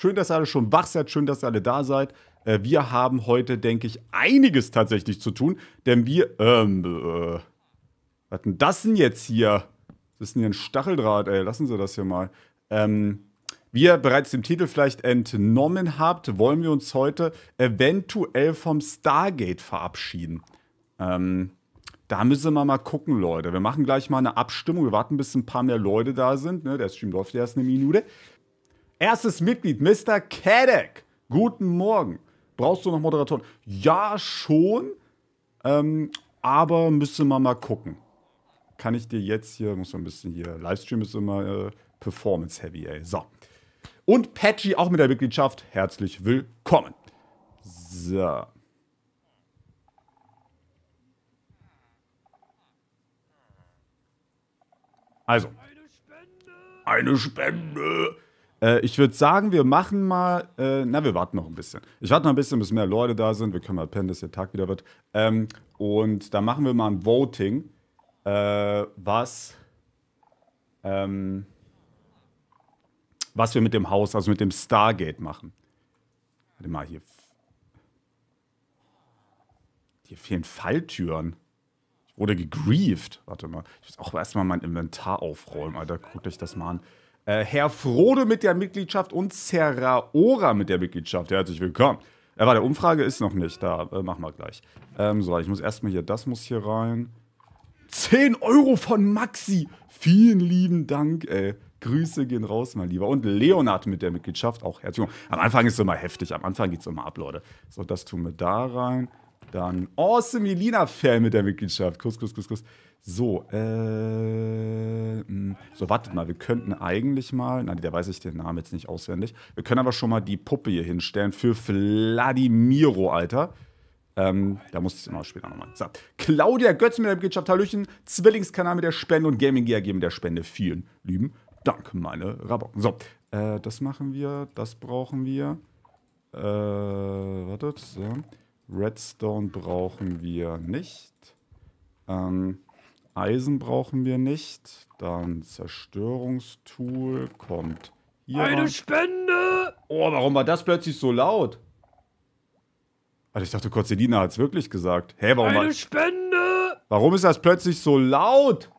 Schön, dass ihr alle schon wach seid, schön, dass ihr alle da seid. Äh, wir haben heute, denke ich, einiges tatsächlich zu tun, denn wir. Ähm, äh, was denn das denn jetzt hier? Das ist denn hier ein Stacheldraht, ey. Lassen Sie das hier mal. Ähm, wie ihr bereits dem Titel vielleicht entnommen habt, wollen wir uns heute eventuell vom Stargate verabschieden. Ähm, da müssen wir mal gucken, Leute. Wir machen gleich mal eine Abstimmung. Wir warten, bis ein paar mehr Leute da sind. Ne? Der Stream läuft ja erst eine Minute. Erstes Mitglied, Mr. Kedek. Guten Morgen. Brauchst du noch Moderatoren? Ja, schon. Ähm, aber müssen wir mal gucken. Kann ich dir jetzt hier, muss man ein bisschen hier, Livestream ist immer äh, Performance-heavy, ey. So. Und Patchy auch mit der Mitgliedschaft. Herzlich willkommen. So. Also. Eine Spende. Eine Spende. Äh, ich würde sagen, wir machen mal, äh, na, wir warten noch ein bisschen. Ich warte noch ein bisschen, bis mehr Leute da sind. Wir können mal pennen, dass der Tag wieder wird. Ähm, und da machen wir mal ein Voting, äh, was, ähm, was wir mit dem Haus, also mit dem Stargate machen. Warte mal, hier. Hier fehlen Falltüren. Ich wurde gegrieft. Warte mal. Ich muss auch erstmal mein Inventar aufräumen, Alter. Guckt euch das mal an äh, Herr Frode mit der Mitgliedschaft und Serraora mit der Mitgliedschaft. Herzlich willkommen. Äh, warte, Umfrage ist noch nicht da. Äh, machen wir gleich. Ähm, so, ich muss erstmal hier, das muss hier rein. 10 Euro von Maxi. Vielen lieben Dank, ey. Äh, Grüße gehen raus, mein Lieber. Und Leonard mit der Mitgliedschaft auch herzlich willkommen. Am Anfang ist es immer heftig. Am Anfang geht es immer ab, Leute. So, das tun wir da rein. Dann Awesome Elina-Fan mit der Mitgliedschaft. Kuss, Kuss, Kuss, Kuss. So, äh, mm, so wartet mal, wir könnten eigentlich mal, na, da weiß ich den Namen jetzt nicht auswendig. Wir können aber schon mal die Puppe hier hinstellen für Vladimiro, Alter. Ähm, da muss ich immer später nochmal. So. Claudia Götz mit der Mitgliedschaft, Hallöchen, Zwillingskanal mit der Spende und Gaming GAG mit der Spende. Vielen lieben Dank, meine Rabocken. So, äh, das machen wir, das brauchen wir. Äh, wartet, so. Redstone brauchen wir nicht. Ähm, Eisen brauchen wir nicht. Dann Zerstörungstool kommt hier. Eine ran. Spende! Oh, warum war das plötzlich so laut? Also ich dachte, Corcelina hat es wirklich gesagt. Hä, warum Eine war... Spende! Warum ist das plötzlich so laut?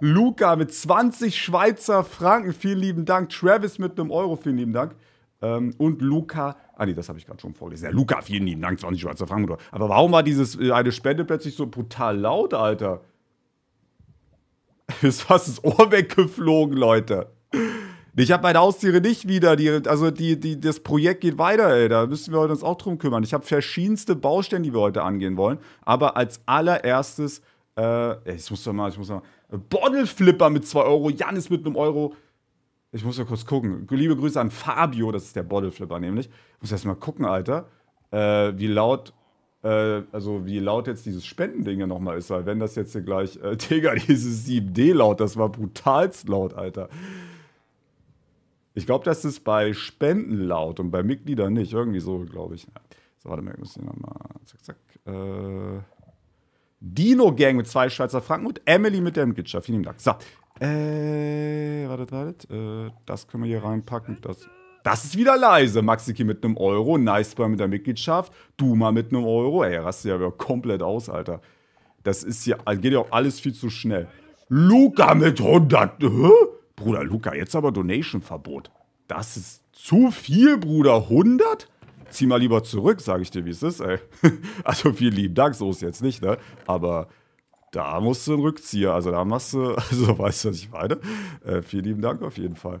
Luca mit 20 Schweizer Franken, vielen lieben Dank. Travis mit einem Euro, vielen lieben Dank. Ähm, und Luca Ah nee, das habe ich gerade schon vorgelesen. Ja, Luca, vielen lieben Dank, 20 Schweizer Franken. Aber warum war dieses äh, eine Spende plötzlich so brutal laut, Alter? Ist fast das Ohr weggeflogen, Leute. Ich habe meine Haustiere nicht wieder. Die, also die, die, das Projekt geht weiter, ey. Da müssen wir uns auch drum kümmern. Ich habe verschiedenste Baustellen, die wir heute angehen wollen. Aber als allererstes, äh, ich muss doch mal, ich muss doch mal. Äh, Bottle Flipper mit 2 Euro, Janis mit einem Euro. Ich muss mal kurz gucken. Liebe Grüße an Fabio, das ist der Bottleflipper nämlich. Ich muss erst mal gucken, Alter, äh, wie laut äh, also wie laut jetzt dieses Spendending ja nochmal ist, weil wenn das jetzt hier gleich, äh, Digga, dieses 7D laut, das war brutalst laut, Alter. Ich glaube, das ist bei Spenden laut und bei Mitgliedern nicht, irgendwie so, glaube ich. Ja. So, warte mal, ich muss hier nochmal, zack, zack, äh... Dino Gang mit zwei Schweizer Franken und Emily mit der Mitgliedschaft. Vielen Dank. So, äh, wartet, wartet. Äh, das können wir hier reinpacken. Das, das ist wieder leise. Maxiki mit einem Euro, Nicebar mit der Mitgliedschaft, Duma mit einem Euro. Ey, raste ja wieder komplett aus, Alter. Das ist hier, also geht ja auch alles viel zu schnell. Luca mit 100. Hä? Bruder, Luca, jetzt aber Donation-Verbot. Das ist zu viel, Bruder. 100? Zieh mal lieber zurück, sage ich dir, wie es ist, ey. also vielen lieben Dank, so ist jetzt nicht, ne? Aber da musst du einen Rückzieher. Also da machst du, also weißt du, was ich meine? Äh, vielen lieben Dank auf jeden Fall.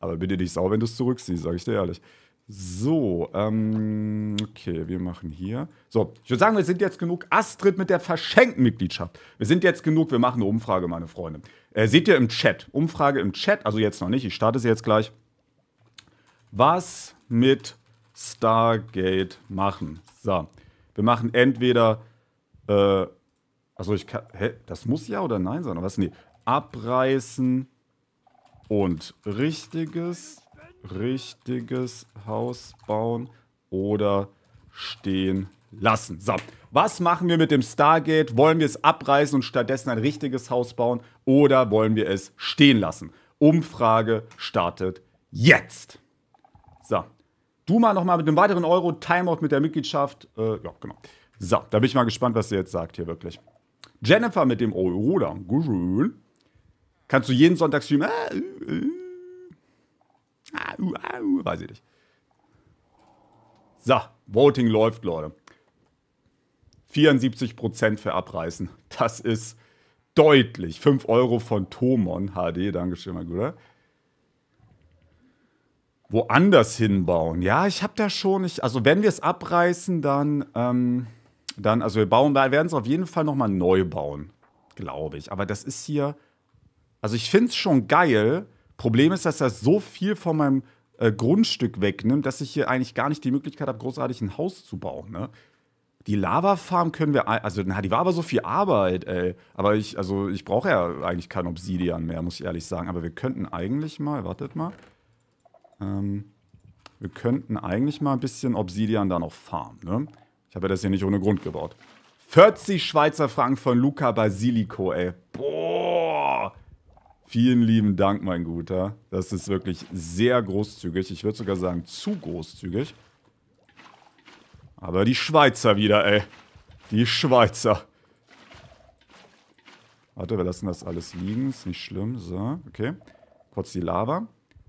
Aber bin dir nicht sauer, wenn du es zurückziehst, sage ich dir ehrlich. So, ähm, okay, wir machen hier. So, ich würde sagen, wir sind jetzt genug Astrid mit der verschenkten Mitgliedschaft. Wir sind jetzt genug, wir machen eine Umfrage, meine Freunde. Äh, seht ihr im Chat, Umfrage im Chat, also jetzt noch nicht, ich starte sie jetzt gleich. Was mit Stargate machen? So, wir machen entweder äh, also ich kann. Hä? Das muss ja oder nein sein? was? Nee. Abreißen und richtiges, richtiges Haus bauen oder stehen lassen. So, was machen wir mit dem Stargate? Wollen wir es abreißen und stattdessen ein richtiges Haus bauen oder wollen wir es stehen lassen? Umfrage startet jetzt. So, du mal nochmal mit einem weiteren Euro, Timeout mit der Mitgliedschaft. Äh, ja, genau. So, da bin ich mal gespannt, was ihr jetzt sagt hier wirklich. Jennifer mit dem Oh, Dankeschön. Kannst du jeden Sonntag streamen? Ah, uh, uh. Ah, uh, ah, uh weiß ich nicht. So, Voting läuft, Leute. 74% für Abreißen. Das ist deutlich. 5 Euro von Tomon HD. Dankeschön, mein Guter. Woanders hinbauen. Ja, ich habe da schon nicht. Also, wenn wir es abreißen, dann. Ähm dann, also wir bauen, wir werden es auf jeden Fall nochmal neu bauen, glaube ich. Aber das ist hier, also ich finde es schon geil. Problem ist, dass das so viel von meinem äh, Grundstück wegnimmt, dass ich hier eigentlich gar nicht die Möglichkeit habe, großartig ein Haus zu bauen. Ne? Die Lava-Farm können wir, also na, die war aber so viel Arbeit, ey. Aber ich, also ich brauche ja eigentlich kein Obsidian mehr, muss ich ehrlich sagen. Aber wir könnten eigentlich mal, wartet mal. Ähm, wir könnten eigentlich mal ein bisschen Obsidian da noch farmen, ne? Ich habe ja das hier nicht ohne Grund gebaut. 40 Schweizer Franken von Luca Basilico, ey. Boah! Vielen lieben Dank, mein Guter. Das ist wirklich sehr großzügig. Ich würde sogar sagen, zu großzügig. Aber die Schweizer wieder, ey. Die Schweizer. Warte, wir lassen das alles liegen. Ist nicht schlimm. So, okay. Kurz die Lava.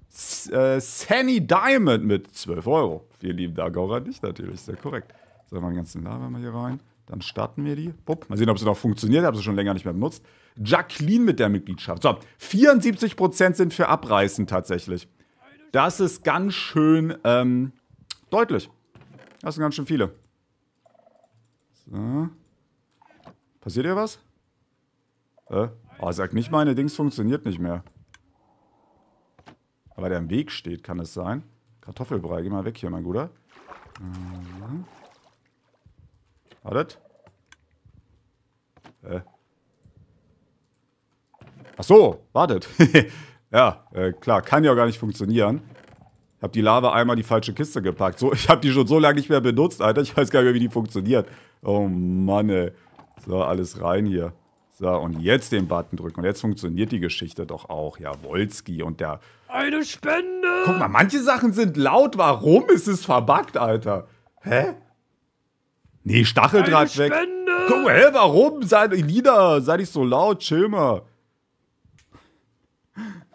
S äh, Sunny Diamond mit 12 Euro. Vielen lieben Dank auch an dich natürlich. Sehr korrekt. So, mal die ganzen Lava mal hier rein. Dann starten wir die. Bupp. Mal sehen, ob sie noch funktioniert. Ich Habe sie schon länger nicht mehr benutzt. Jacqueline mit der Mitgliedschaft. So, 74% sind für Abreißen tatsächlich. Das ist ganz schön ähm, deutlich. Das sind ganz schön viele. So. Passiert hier was? Äh? Oh, sagt nicht, meine Dings funktioniert nicht mehr. Aber der im Weg steht, kann es sein. Kartoffelbrei, geh mal weg hier, mein Guter. Mhm. Wartet. Äh. Ach so, wartet. ja, äh, klar, kann ja auch gar nicht funktionieren. Ich habe die Lava einmal die falsche Kiste gepackt. So, ich habe die schon so lange nicht mehr benutzt, Alter. Ich weiß gar nicht mehr, wie die funktioniert. Oh Mann, ey. So, alles rein hier. So, und jetzt den Button drücken. Und jetzt funktioniert die Geschichte doch auch. Ja, Wolski und der... Eine Spende! Guck mal, manche Sachen sind laut. Warum ist es verbuggt, Alter? Hä? Nee, Stacheldraht Eine weg. Spende. Komm hä, warum? Sei nieder, sei nicht so laut, chill mal.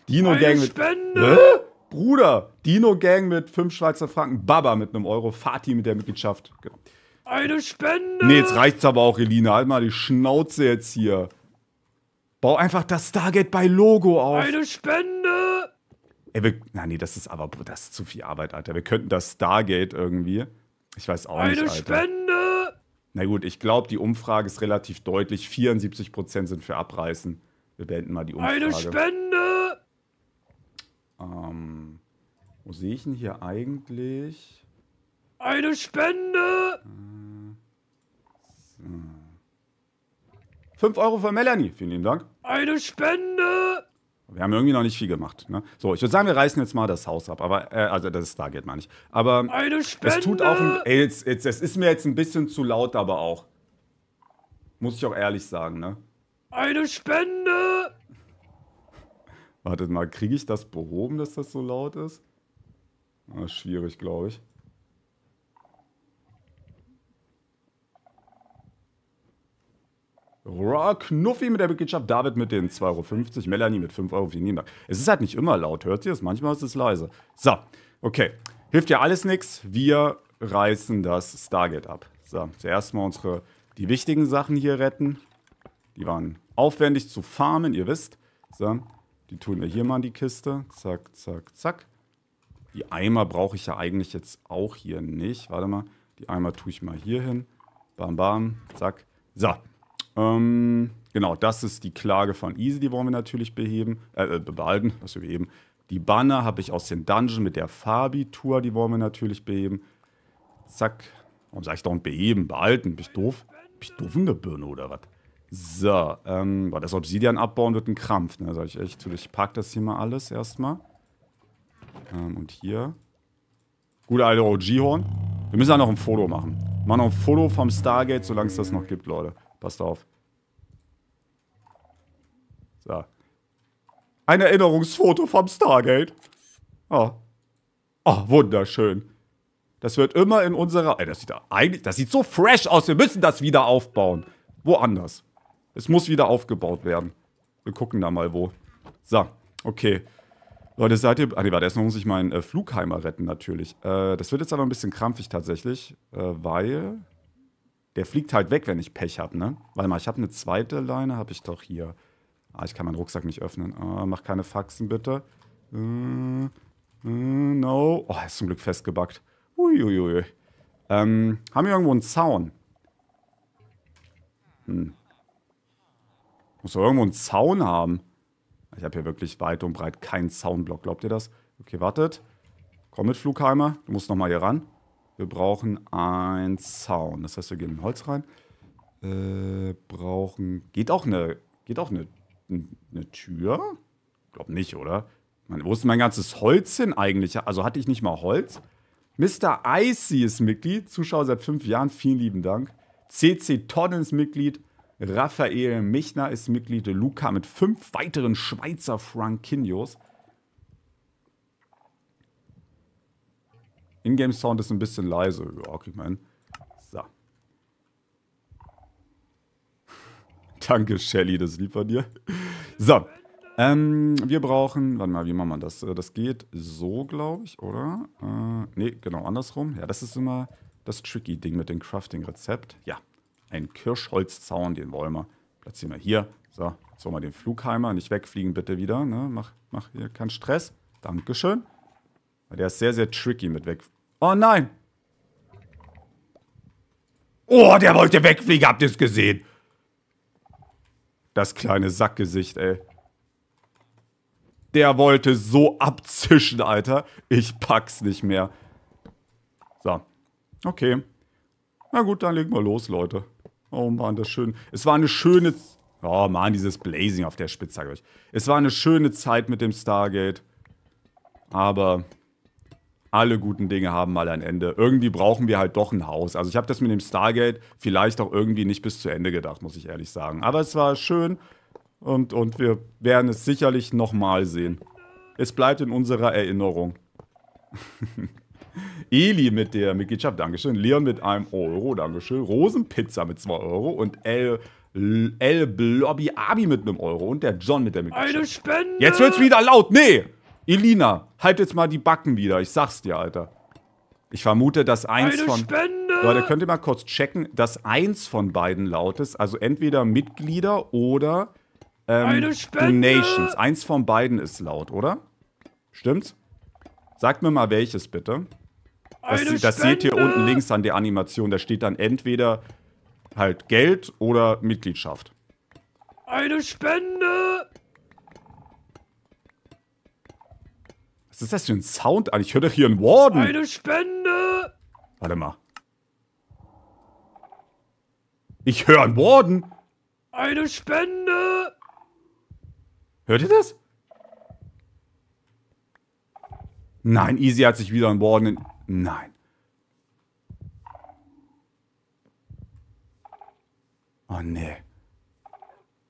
Dino Eine Gang mit. Spende. Hä? Bruder, Dino Gang mit 5 Schweizer Franken, Baba mit einem Euro, Fatih mit der Mitgliedschaft. Eine Spende! Nee, jetzt reicht's aber auch, Elina. Halt mal die Schnauze jetzt hier. Bau einfach das Stargate bei Logo auf. Eine Spende! Ey, wir, na nee, das ist aber, das ist zu viel Arbeit, Alter. Wir könnten das Stargate irgendwie. Ich weiß auch Eine nicht, Alter. Eine Spende! Na gut, ich glaube, die Umfrage ist relativ deutlich. 74 sind für Abreißen. Wir beenden mal die Umfrage. Eine Spende! Ähm, wo sehe ich denn hier eigentlich? Eine Spende! So. 5 Euro für Melanie, vielen lieben Dank. Eine Spende! Wir haben irgendwie noch nicht viel gemacht. Ne? So, ich würde sagen, wir reißen jetzt mal das Haus ab. Aber, äh, also das ist Stargate meine ich. Aber es tut auch ein, ey, jetzt, jetzt, es ist mir jetzt ein bisschen zu laut, aber auch. Muss ich auch ehrlich sagen, ne? Eine Spende! Wartet mal, kriege ich das behoben, dass das so laut ist? Na, ah, schwierig, glaube ich. Knuffi mit der Mitgliedschaft, David mit den 2,50 Euro, Melanie mit 5 Euro. Vielen lieben Dank. Es ist halt nicht immer laut, hört ihr es? Manchmal ist es leise. So, okay. Hilft ja alles nichts. Wir reißen das Stargate ab. So, zuerst mal unsere, die wichtigen Sachen hier retten. Die waren aufwendig zu farmen, ihr wisst. So, die tun wir hier mal in die Kiste. Zack, zack, zack. Die Eimer brauche ich ja eigentlich jetzt auch hier nicht. Warte mal, die Eimer tue ich mal hier hin. Bam, bam, zack. So, ähm, genau, das ist die Klage von Easy, die wollen wir natürlich beheben, äh, äh behalten, was wir beheben. Die Banner habe ich aus dem Dungeon mit der Fabi-Tour, die wollen wir natürlich beheben. Zack. Warum sage ich da dauernd beheben? Behalten. Bin ich doof? Bin ich doof in der Birne oder was? So, ähm, boah, das Obsidian abbauen wird ein Krampf, ne? Sag ich echt Ich pack das hier mal alles erstmal. Ähm, und hier. Gute alte OG-Horn. Wir müssen da noch ein Foto machen. Machen noch ein Foto vom Stargate, solange es das noch gibt, Leute. Passt auf. So. Ein Erinnerungsfoto vom Stargate. Oh. Oh, wunderschön. Das wird immer in unserer... Ey, das sieht eigentlich... Das sieht so fresh aus. Wir müssen das wieder aufbauen. Woanders. Es muss wieder aufgebaut werden. Wir gucken da mal wo. So, okay. Leute, seid ihr... Ah, nee, warte, erstmal muss ich meinen äh, Flugheimer retten, natürlich. Äh, das wird jetzt aber ein bisschen krampfig tatsächlich, äh, weil der fliegt halt weg, wenn ich Pech habe, ne? Warte mal, ich habe eine zweite Leine, habe ich doch hier. Ah, ich kann meinen Rucksack nicht öffnen. Ah, mach keine Faxen, bitte. Mm, mm, no. Oh, ist zum Glück festgebackt. Uiuiui. Ähm, haben wir irgendwo einen Zaun? Hm. Muss doch irgendwo einen Zaun haben. Ich habe hier wirklich weit und breit keinen Zaunblock. Glaubt ihr das? Okay, wartet. Komm mit, Flugheimer. Du musst nochmal hier ran. Wir brauchen ein Zaun. Das heißt, wir gehen in Holz rein. Äh, brauchen. Geht auch eine. Geht auch eine, eine Tür? Glaub nicht, oder? Man, wo ist mein ganzes Holz hin eigentlich? Also hatte ich nicht mal Holz. Mr. Icy ist Mitglied, Zuschauer seit fünf Jahren, vielen lieben Dank. CC Tonnen ist Mitglied, Raphael Michner ist Mitglied, Luca mit fünf weiteren Schweizer Frankinos. Ingame-Sound ist ein bisschen leise. Ja, krieg mal hin. So. Danke, Shelly, das lieb von dir. So. Ähm, wir brauchen, warte mal, wie machen wir das? Äh, das geht so, glaube ich, oder? Äh, ne, genau, andersrum. Ja, das ist immer das tricky Ding mit dem Crafting-Rezept. Ja, ein Kirschholzzaun, den wollen wir. Platzieren wir hier. So, jetzt holen wir den Flugheimer. Nicht wegfliegen bitte wieder, ne? Mach, mach hier keinen Stress. Dankeschön. Der ist sehr, sehr tricky mit weg. Oh nein! Oh, der wollte wegfliegen, habt ihr es gesehen? Das kleine Sackgesicht, ey. Der wollte so abzischen, Alter. Ich pack's nicht mehr. So. Okay. Na gut, dann legen wir los, Leute. Oh man, das schön. Es war eine schöne... Oh man, dieses Blazing auf der Spitze, sag ich euch. Es war eine schöne Zeit mit dem Stargate. Aber alle guten Dinge haben mal ein Ende. Irgendwie brauchen wir halt doch ein Haus. Also ich habe das mit dem Stargate vielleicht auch irgendwie nicht bis zu Ende gedacht, muss ich ehrlich sagen. Aber es war schön und, und wir werden es sicherlich nochmal sehen. Es bleibt in unserer Erinnerung. Eli mit der Mitgliedschaft, Dankeschön. Leon mit einem Euro, Dankeschön. Rosenpizza mit zwei Euro und El, El Blobby Abi mit einem Euro und der John mit der Mitgliedschaft. Eine Spende! Jetzt wird's wieder laut, nee! Elina, halt jetzt mal die Backen wieder. Ich sag's dir, Alter. Ich vermute, dass eins Eine von. Spende! Leute, könnt ihr mal kurz checken, dass eins von beiden laut ist. Also entweder Mitglieder oder ähm, Donations. Eins von beiden ist laut, oder? Stimmt's? Sagt mir mal welches bitte. Das, das seht ihr unten links an der Animation. Da steht dann entweder halt Geld oder Mitgliedschaft. Eine Spende! Was ist das für ein Sound an? Ich höre doch hier einen Warden. Eine Spende! Warte mal. Ich höre einen Warden. Eine Spende! Hört ihr das? Nein, Easy hat sich wieder einen Warden. Nein. Oh nee.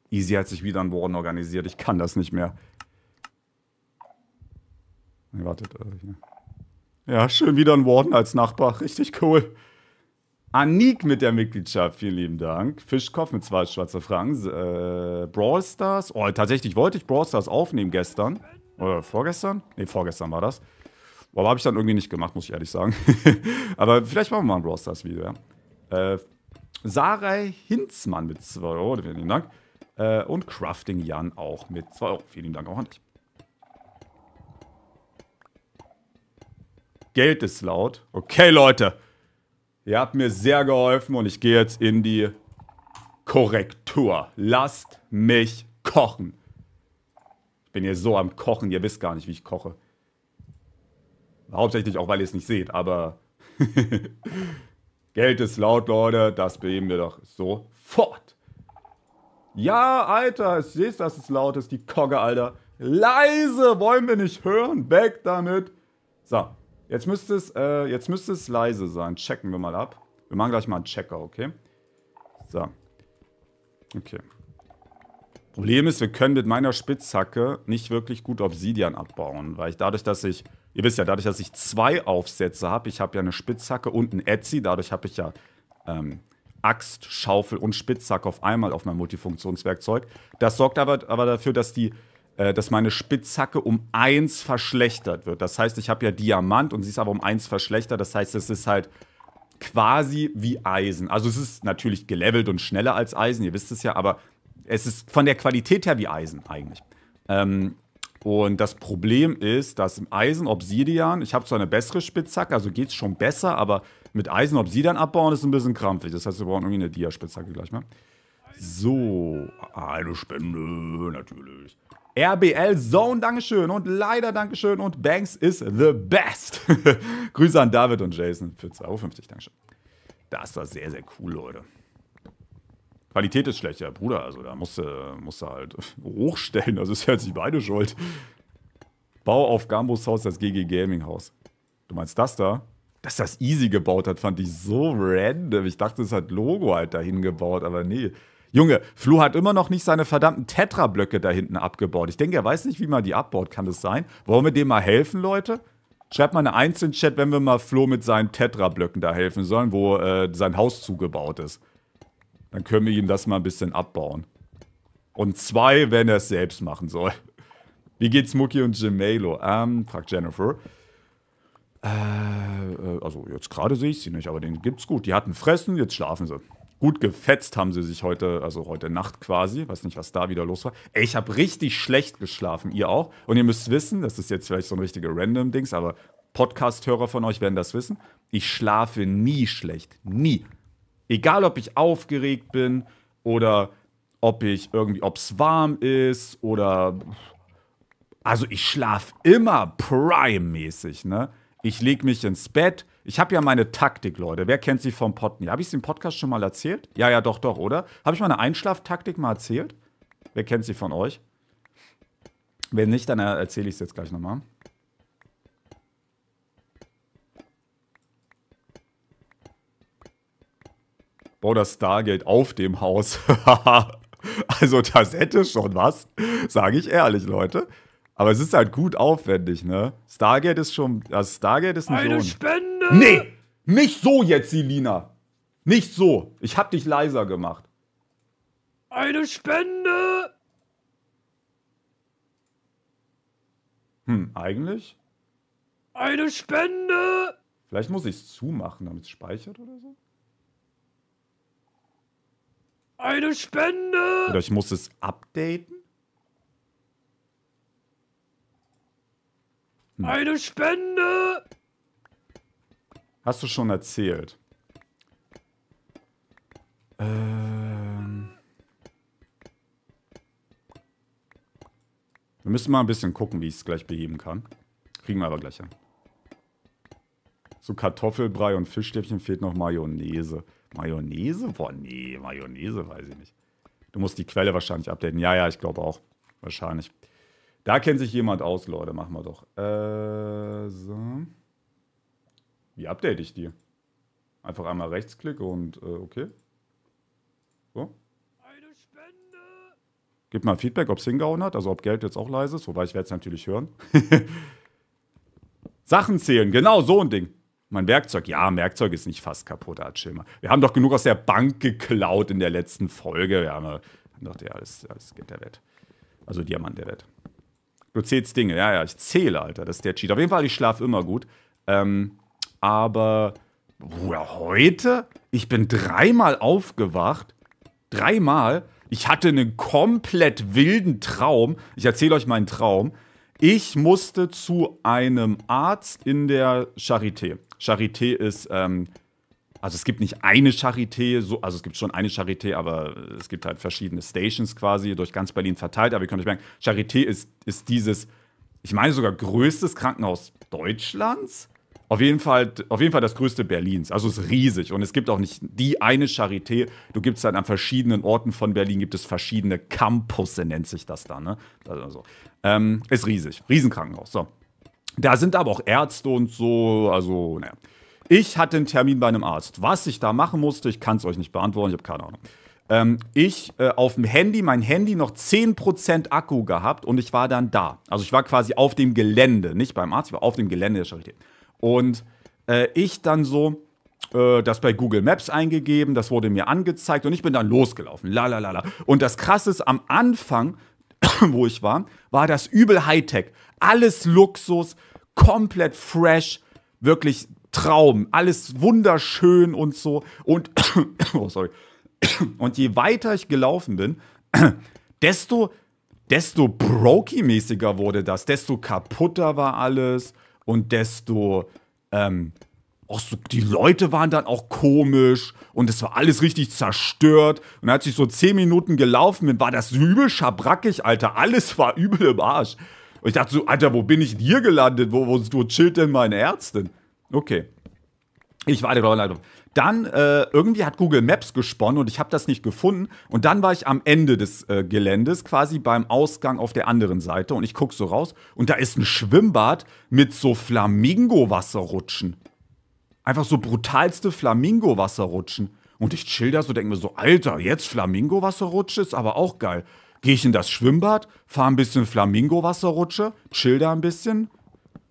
Easy hat sich wieder einen Warden organisiert. Ich kann das nicht mehr. Nee, wartet. Äh, ja, schön wieder ein Warden als Nachbar. Richtig cool. Anik mit der Mitgliedschaft, vielen lieben Dank. Fischkopf mit zwei schwarzer Franken. Äh, Brawl Stars. Oh, tatsächlich wollte ich Brawl Stars aufnehmen gestern. Oder vorgestern? Ne, vorgestern war das. Aber habe ich dann irgendwie nicht gemacht, muss ich ehrlich sagen. Aber vielleicht machen wir mal ein Brawl Stars Video, ja. Äh, Sarai Hinzmann mit 2 Euro, vielen lieben Dank. Äh, und Crafting Jan auch mit 2 Euro, vielen lieben Dank auch an dich. Geld ist laut. Okay, Leute. Ihr habt mir sehr geholfen und ich gehe jetzt in die Korrektur. Lasst mich kochen. Ich bin hier so am Kochen, ihr wisst gar nicht, wie ich koche. Hauptsächlich auch, weil ihr es nicht seht, aber Geld ist laut, Leute. Das beheben wir doch sofort. Ja, Alter, ich sehe, dass es laut ist, die Kogge, Alter. Leise wollen wir nicht hören. Weg damit. So, Jetzt müsste es, äh, jetzt müsste es leise sein. Checken wir mal ab. Wir machen gleich mal einen Checker, okay? So. Okay. Problem ist, wir können mit meiner Spitzhacke nicht wirklich gut Obsidian abbauen, weil ich dadurch, dass ich, ihr wisst ja, dadurch, dass ich zwei Aufsätze habe, ich habe ja eine Spitzhacke und ein Etsy, dadurch habe ich ja ähm, Axt, Schaufel und Spitzhacke auf einmal auf meinem Multifunktionswerkzeug. Das sorgt aber, aber dafür, dass die äh, dass meine Spitzhacke um eins verschlechtert wird. Das heißt, ich habe ja Diamant und sie ist aber um eins verschlechtert. Das heißt, es ist halt quasi wie Eisen. Also es ist natürlich gelevelt und schneller als Eisen, ihr wisst es ja, aber es ist von der Qualität her wie Eisen eigentlich. Ähm, und das Problem ist, dass Eisen Obsidian, ich habe zwar eine bessere Spitzhacke, also geht es schon besser, aber mit Eisen Obsidian abbauen ist ein bisschen krampfig. Das heißt, wir brauchen irgendwie eine Diaspitzhacke gleich mal. So, eine Spende, natürlich. RBL Zone, Dankeschön. Und leider Dankeschön. Und Banks is the best. Grüße an David und Jason für 2,50 Euro. Dankeschön. Das war sehr, sehr cool, Leute. Qualität ist schlechter, Bruder. Also da musst du, musst du halt hochstellen. Also ist ja jetzt nicht beide schuld. Bau auf Gambos Haus das GG Gaming Haus. Du meinst das da? Dass das Easy gebaut hat, fand ich so random. Ich dachte, es hat Logo halt dahin gebaut, aber nee. Junge, Flo hat immer noch nicht seine verdammten Tetra-Blöcke da hinten abgebaut. Ich denke, er weiß nicht, wie man die abbaut. Kann das sein? Wollen wir dem mal helfen, Leute? Schreibt mal eine Eins in Chat, wenn wir mal Flo mit seinen Tetra-Blöcken da helfen sollen, wo äh, sein Haus zugebaut ist. Dann können wir ihm das mal ein bisschen abbauen. Und zwei, wenn er es selbst machen soll. Wie geht's Mucki und Gemelo? Ähm, fragt Jennifer. Äh, äh, also jetzt gerade sehe ich sie nicht, aber den gibt's gut. Die hatten Fressen, jetzt schlafen sie gut gefetzt haben sie sich heute, also heute Nacht quasi. Weiß nicht, was da wieder los war. Ey, ich habe richtig schlecht geschlafen, ihr auch. Und ihr müsst wissen, das ist jetzt vielleicht so ein richtiger Random-Dings, aber Podcast-Hörer von euch werden das wissen. Ich schlafe nie schlecht. Nie. Egal, ob ich aufgeregt bin oder ob ich irgendwie, ob es warm ist oder. Also ich schlafe immer prime-mäßig, ne? Ich lege mich ins Bett, ich habe ja meine Taktik, Leute. Wer kennt sie vom Ja, Habe ich es im Podcast schon mal erzählt? Ja, ja, doch, doch, oder? Habe ich meine Einschlaftaktik mal erzählt? Wer kennt sie von euch? Wenn nicht, dann erzähle ich es jetzt gleich nochmal. Boah, das Stargate auf dem Haus. also das hätte schon was, sage ich ehrlich, Leute. Aber es ist halt gut aufwendig, ne? Stargate ist schon, das also Stargate ist ein Eine Spende! Nee, nicht so jetzt, Selina. Nicht so. Ich hab dich leiser gemacht. Eine Spende! Hm, eigentlich? Eine Spende! Vielleicht muss ich es zumachen, damit es speichert oder so? Eine Spende! Oder ich muss es updaten? Hm. Eine Spende! Hast du schon erzählt. Ähm wir müssen mal ein bisschen gucken, wie ich es gleich beheben kann. Kriegen wir aber gleich hin. Zu Kartoffelbrei und Fischstäbchen fehlt noch Mayonnaise. Mayonnaise? Boah, nee, Mayonnaise weiß ich nicht. Du musst die Quelle wahrscheinlich updaten. Ja, ja, ich glaube auch. Wahrscheinlich. Da kennt sich jemand aus, Leute. Machen wir doch. Äh, so. Wie update ich die? Einfach einmal rechtsklick und äh, okay. So. Eine Spende! Gib mal Feedback, ob es hingehauen hat, also ob Geld jetzt auch leise ist, wobei ich werde es natürlich hören. Sachen zählen, genau so ein Ding. Mein Werkzeug, ja, Werkzeug ist nicht fast kaputt, Archima. Wir haben doch genug aus der Bank geklaut in der letzten Folge. Wir haben, wir haben doch, ja, alles, alles Geld der Wett. Also Diamant der Wett. Du zählst Dinge, ja, ja, ich zähle, Alter, das ist der Cheat. Auf jeden Fall, ich schlafe immer gut. Ähm, aber heute, ich bin dreimal aufgewacht, dreimal, ich hatte einen komplett wilden Traum, ich erzähle euch meinen Traum, ich musste zu einem Arzt in der Charité. Charité ist, ähm, also es gibt nicht eine Charité, so, also es gibt schon eine Charité, aber es gibt halt verschiedene Stations quasi durch ganz Berlin verteilt. Aber ihr könnt euch merken, Charité ist, ist dieses, ich meine sogar größtes Krankenhaus Deutschlands. Auf jeden, Fall, auf jeden Fall das größte Berlins. Also es ist riesig. Und es gibt auch nicht die eine Charité. Du gibst dann an verschiedenen Orten von Berlin, gibt es verschiedene Campusse, nennt sich das dann. Ne? Also, ähm, ist riesig. Riesenkrankenhaus. So. Da sind aber auch Ärzte und so. Also, naja. Ich hatte einen Termin bei einem Arzt. Was ich da machen musste, ich kann es euch nicht beantworten. Ich habe keine Ahnung. Ähm, ich äh, auf dem Handy, mein Handy noch 10% Akku gehabt und ich war dann da. Also ich war quasi auf dem Gelände, nicht beim Arzt, ich war auf dem Gelände der Charité. Und äh, ich dann so äh, das bei Google Maps eingegeben, das wurde mir angezeigt und ich bin dann losgelaufen. Lalalala. Und das krasse ist am Anfang, wo ich war, war das übel Hightech. Alles Luxus, komplett fresh, wirklich Traum, alles wunderschön und so und oh sorry. Und je weiter ich gelaufen bin, desto desto brokey-mäßiger wurde das, desto kaputter war alles und desto ähm, auch so, die Leute waren dann auch komisch und es war alles richtig zerstört. Und als ich so zehn Minuten gelaufen bin, war das übel schabrackig, Alter. Alles war übel im Arsch. Und ich dachte so, Alter, wo bin ich denn hier gelandet? Wo, wo, wo chillt denn meine Ärztin? Okay. Ich war glaube Dann äh, irgendwie hat Google Maps gesponnen und ich habe das nicht gefunden. Und dann war ich am Ende des äh, Geländes, quasi beim Ausgang auf der anderen Seite. Und ich gucke so raus und da ist ein Schwimmbad mit so Flamingo-Wasserrutschen. Einfach so brutalste Flamingo-Wasserrutschen. Und ich chill da so, denke mir so, Alter, jetzt Flamingo-Wasserrutsche ist aber auch geil. Gehe ich in das Schwimmbad, fahre ein bisschen Flamingo-Wasserrutsche, chill da ein bisschen,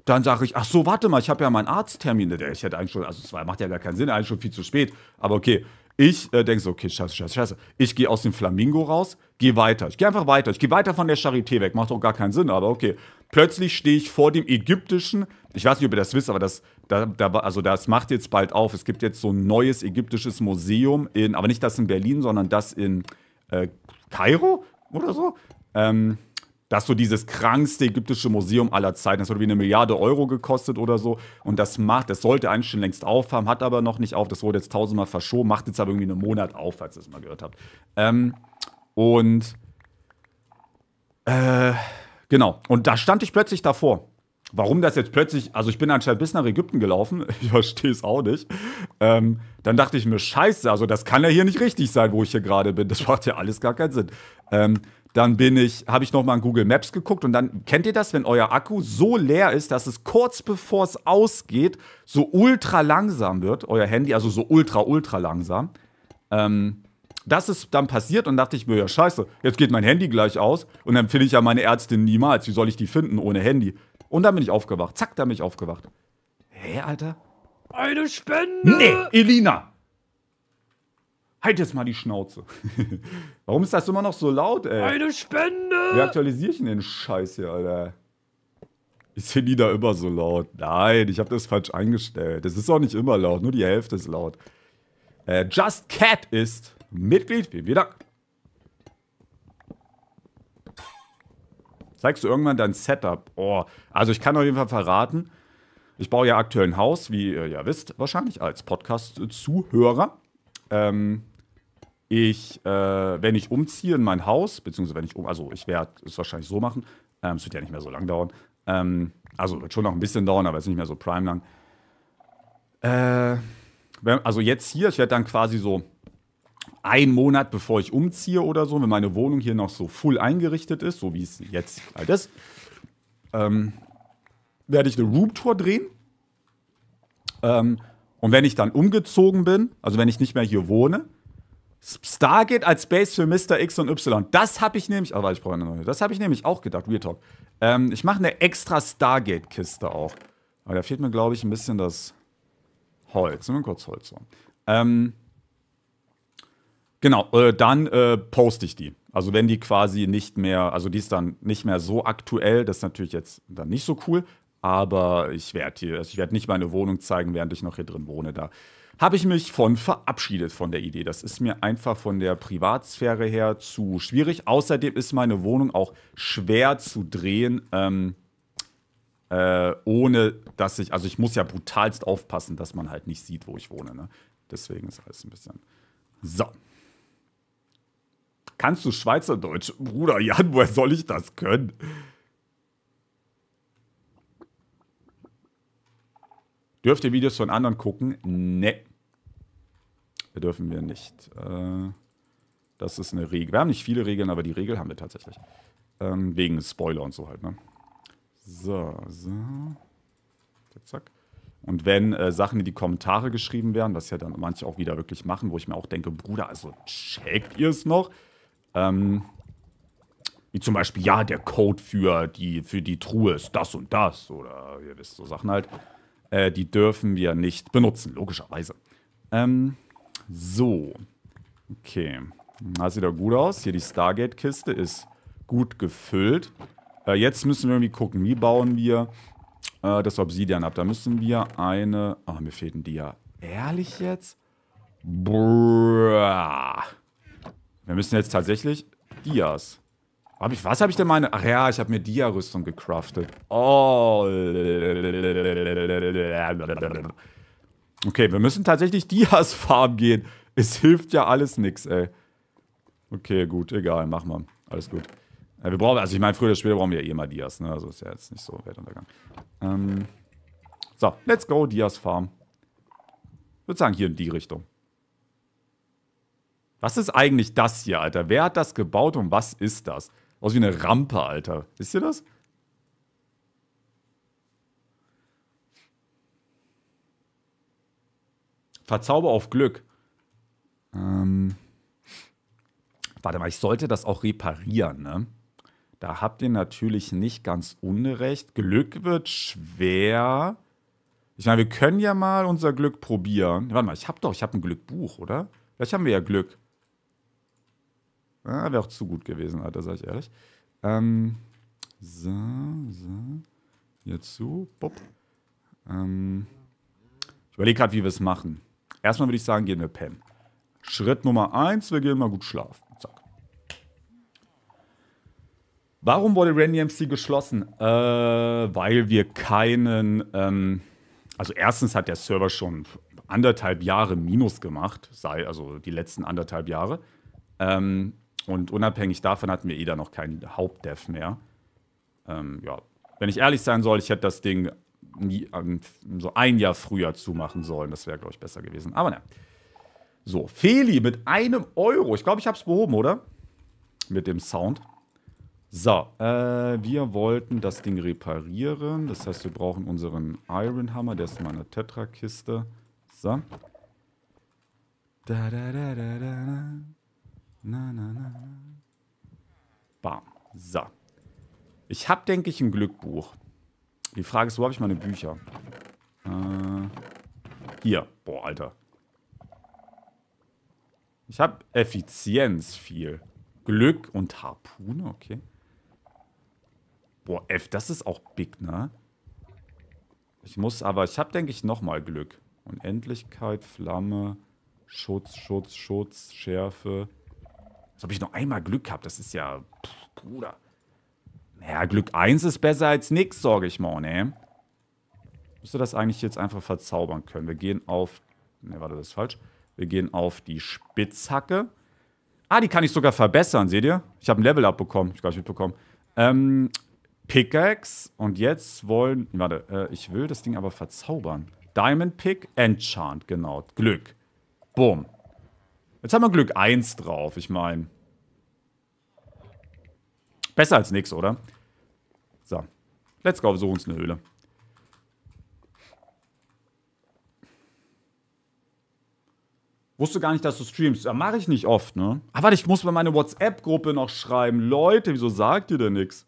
dann sage ich, ach so, warte mal, ich habe ja meinen Arzttermin. Der ist ja eigentlich schon, also es macht ja gar keinen Sinn, eigentlich schon viel zu spät. Aber okay, ich äh, denke so, okay, scheiße, scheiße, scheiße. Ich gehe aus dem Flamingo raus, gehe weiter. Ich gehe einfach weiter. Ich gehe weiter von der Charité weg. Macht doch gar keinen Sinn, aber okay. Plötzlich stehe ich vor dem ägyptischen, ich weiß nicht, ob ihr das wisst, aber das, da, da, also das macht jetzt bald auf. Es gibt jetzt so ein neues ägyptisches Museum, in, aber nicht das in Berlin, sondern das in äh, Kairo oder so. Ähm, das ist so dieses krankste ägyptische Museum aller Zeiten. Das hat wie eine Milliarde Euro gekostet oder so. Und das macht, das sollte eigentlich schon längst aufhaben, hat aber noch nicht auf. Das wurde jetzt tausendmal verschoben, macht jetzt aber irgendwie einen Monat auf, falls ihr es mal gehört habt. Ähm, und äh, genau. Und da stand ich plötzlich davor. Warum das jetzt plötzlich, also ich bin anscheinend bis nach Ägypten gelaufen, ich verstehe es auch nicht. Ähm, dann dachte ich mir, scheiße, also das kann ja hier nicht richtig sein, wo ich hier gerade bin. Das macht ja alles gar keinen Sinn. Ähm, dann bin ich, habe ich nochmal in Google Maps geguckt und dann kennt ihr das, wenn euer Akku so leer ist, dass es kurz bevor es ausgeht, so ultra langsam wird, euer Handy, also so ultra, ultra langsam. Ähm, das ist dann passiert und dachte ich mir, ja scheiße, jetzt geht mein Handy gleich aus und dann finde ich ja meine Ärztin niemals. Wie soll ich die finden ohne Handy? Und dann bin ich aufgewacht. Zack, da bin ich aufgewacht. Hä, Alter? Eine Spende! Nee, Elina! halt jetzt mal die Schnauze. Warum ist das immer noch so laut, ey? Eine Spende! Wie aktualisiere ich denn den Scheiß hier, Alter? Ist hier nie da immer so laut? Nein, ich habe das falsch eingestellt. Das ist auch nicht immer laut, nur die Hälfte ist laut. Äh, Just Cat ist Mitglied. Vielen, vielen Dank. Zeigst du irgendwann dein Setup? Oh, also ich kann auf jeden Fall verraten, ich baue ja aktuell ein Haus, wie ihr ja wisst, wahrscheinlich als Podcast-Zuhörer. Ähm, ich, äh, wenn ich umziehe in mein Haus, beziehungsweise wenn ich um, also ich werde es wahrscheinlich so machen, ähm, es ähm, wird ja nicht mehr so lang dauern. Ähm, also wird schon noch ein bisschen dauern, aber es ist nicht mehr so prime lang. Äh, wenn, also jetzt hier, ich werde dann quasi so einen Monat bevor ich umziehe oder so, wenn meine Wohnung hier noch so full eingerichtet ist, so wie es jetzt halt ist, ähm, werde ich eine Roomtour drehen. Ähm, und wenn ich dann umgezogen bin, also wenn ich nicht mehr hier wohne, Stargate als Base für Mr. X und Y. Das habe ich nämlich, aber oh, ich brauche eine neue. Das habe ich nämlich auch gedacht, Weird Talk. Ähm, ich mache eine extra Stargate-Kiste auch. Aber da fehlt mir, glaube ich, ein bisschen das Holz. Nehmen wir kurz Holz. So. Ähm, genau, äh, dann äh, poste ich die. Also wenn die quasi nicht mehr, also die ist dann nicht mehr so aktuell, das ist natürlich jetzt dann nicht so cool, aber ich werde hier, also ich werde nicht meine Wohnung zeigen, während ich noch hier drin wohne. Da habe ich mich von verabschiedet von der Idee. Das ist mir einfach von der Privatsphäre her zu schwierig. Außerdem ist meine Wohnung auch schwer zu drehen, ähm, äh, ohne dass ich, also ich muss ja brutalst aufpassen, dass man halt nicht sieht, wo ich wohne. Ne? Deswegen ist alles ein bisschen. So. Kannst du Schweizerdeutsch? Bruder Jan, woher soll ich das können? Dürft ihr Videos von anderen gucken? Ne. Dürfen wir nicht. Äh, das ist eine Regel. Wir haben nicht viele Regeln, aber die Regel haben wir tatsächlich. Ähm, wegen Spoiler und so halt, ne? So, so. Zack, zack. Und wenn äh, Sachen in die Kommentare geschrieben werden, was ja dann manche auch wieder wirklich machen, wo ich mir auch denke, Bruder, also checkt ihr es noch? Ähm, wie zum Beispiel, ja, der Code für die, für die Truhe ist das und das. Oder ihr wisst, so Sachen halt. Äh, die dürfen wir nicht benutzen, logischerweise. Ähm, so. Okay. Das sieht doch gut aus. Hier die Stargate-Kiste ist gut gefüllt. Äh, jetzt müssen wir irgendwie gucken, wie bauen wir äh, das Obsidian ab. Da müssen wir eine... Oh, mir fehlt ein Dia. Ehrlich jetzt? Brrr. Wir müssen jetzt tatsächlich Dias hab ich, was habe ich denn meine? Ach ja, ich habe mir Dia-Rüstung gecraftet. Oh. Okay, wir müssen tatsächlich Dias Farm gehen. Es hilft ja alles nichts, ey. Okay, gut, egal, mach mal. Alles gut. Ja, wir brauchen, also ich meine, früher oder später brauchen wir ja eh mal Dias, ne? Also ist ja jetzt nicht so Weltuntergang. Ähm, so, let's go, Dias Farm. Ich würde sagen, hier in die Richtung. Was ist eigentlich das hier, Alter? Wer hat das gebaut und was ist das? Aus wie eine Rampe, Alter. Wisst ihr das? Verzauber auf Glück. Ähm, warte mal, ich sollte das auch reparieren, ne? Da habt ihr natürlich nicht ganz unrecht. Glück wird schwer. Ich meine, wir können ja mal unser Glück probieren. Warte mal, ich hab doch, ich hab ein Glückbuch, oder? Vielleicht haben wir ja Glück. Ah, Wäre auch zu gut gewesen, Alter, sag ich ehrlich. Ähm, so, so. Hier zu. Bup. Ähm, ich überlege gerade, wie wir es machen. Erstmal würde ich sagen, gehen wir pennen. Schritt Nummer eins, wir gehen mal gut schlafen. Zack. Warum wurde Randy MC geschlossen? Äh, weil wir keinen. Ähm, also, erstens hat der Server schon anderthalb Jahre Minus gemacht, sei also die letzten anderthalb Jahre. Ähm, und unabhängig davon hatten wir eh da noch keinen Hauptdev mehr. Ähm, ja, wenn ich ehrlich sein soll, ich hätte das Ding nie, ähm, so ein Jahr früher zumachen sollen. Das wäre, glaube ich, besser gewesen. Aber naja. So, Feli mit einem Euro. Ich glaube, ich habe es behoben, oder? Mit dem Sound. So, äh, wir wollten das Ding reparieren. Das heißt, wir brauchen unseren Iron Hammer. Der ist in meiner Tetra-Kiste. So. Da, da, da, da, da, da. Na, na, na, na. Bam. So. Ich habe, denke ich, ein Glückbuch. Die Frage ist, wo habe ich meine Bücher? Äh, hier. Boah, Alter. Ich habe Effizienz viel. Glück und Harpune, okay. Boah, F, das ist auch big, ne? Ich muss aber, ich habe, denke ich, nochmal Glück. Unendlichkeit, Flamme, Schutz, Schutz, Schutz, Schärfe, als ob ich noch einmal Glück gehabt. Das ist ja... Pff, Bruder. Naja, Glück 1 ist besser als nichts, sage ich mal, ne? Müsste das eigentlich jetzt einfach verzaubern können. Wir gehen auf... Ne, warte, das ist falsch. Wir gehen auf die Spitzhacke. Ah, die kann ich sogar verbessern, seht ihr? Ich habe ein Level abbekommen. Ich gar nicht mitbekommen. Ähm, Pickaxe. Und jetzt wollen... Warte, äh, ich will das Ding aber verzaubern. Diamond Pick, Enchant, genau. Glück. Boom. Jetzt haben wir Glück 1 drauf, ich meine. Besser als nichts, oder? So. Let's go, wir suchen uns eine Höhle. Wusste gar nicht, dass du streamst. Ja, mache ich nicht oft, ne? Aber ah, warte, ich muss mal meine WhatsApp-Gruppe noch schreiben. Leute, wieso sagt ihr denn nichts?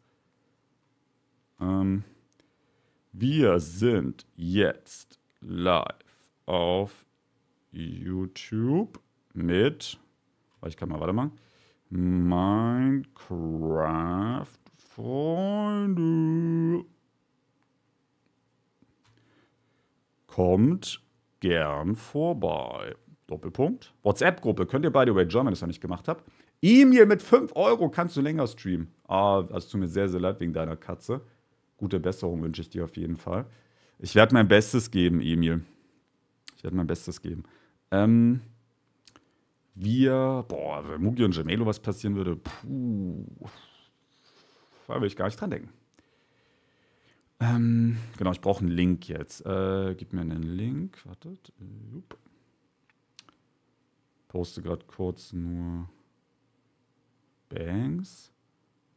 Ähm, wir sind jetzt live auf YouTube mit, ich kann mal, weitermachen. Minecraft Freunde. Kommt gern vorbei. Doppelpunkt. WhatsApp-Gruppe, könnt ihr by the way joinen, wenn ich es noch nicht gemacht habe. E-Mail mit 5 Euro kannst du länger streamen. Ah, das also tut mir sehr, sehr leid wegen deiner Katze. Gute Besserung wünsche ich dir auf jeden Fall. Ich werde mein Bestes geben, Emil. Ich werde mein Bestes geben. Ähm, wir, boah, wenn Mugi und Gemelo was passieren würde, puh, da will ich gar nicht dran denken. Ähm, genau, ich brauche einen Link jetzt. Äh, gib mir einen Link. Wartet. Jupp. Poste gerade kurz nur Banks.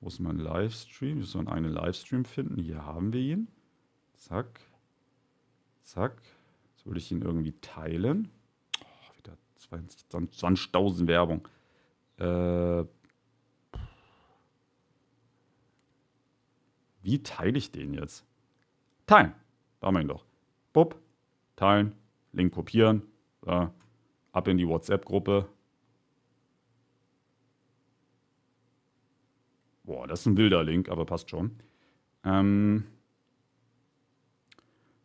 Wo ist mein Livestream? Wir sollen einen Livestream finden. Hier haben wir ihn. Zack. Zack. Jetzt würde ich ihn irgendwie teilen. 20.000 Werbung. Äh, wie teile ich den jetzt? Teilen. Da haben wir ihn doch. Bup. teilen, Link kopieren, äh, ab in die WhatsApp-Gruppe. Boah, das ist ein wilder Link, aber passt schon. Ähm,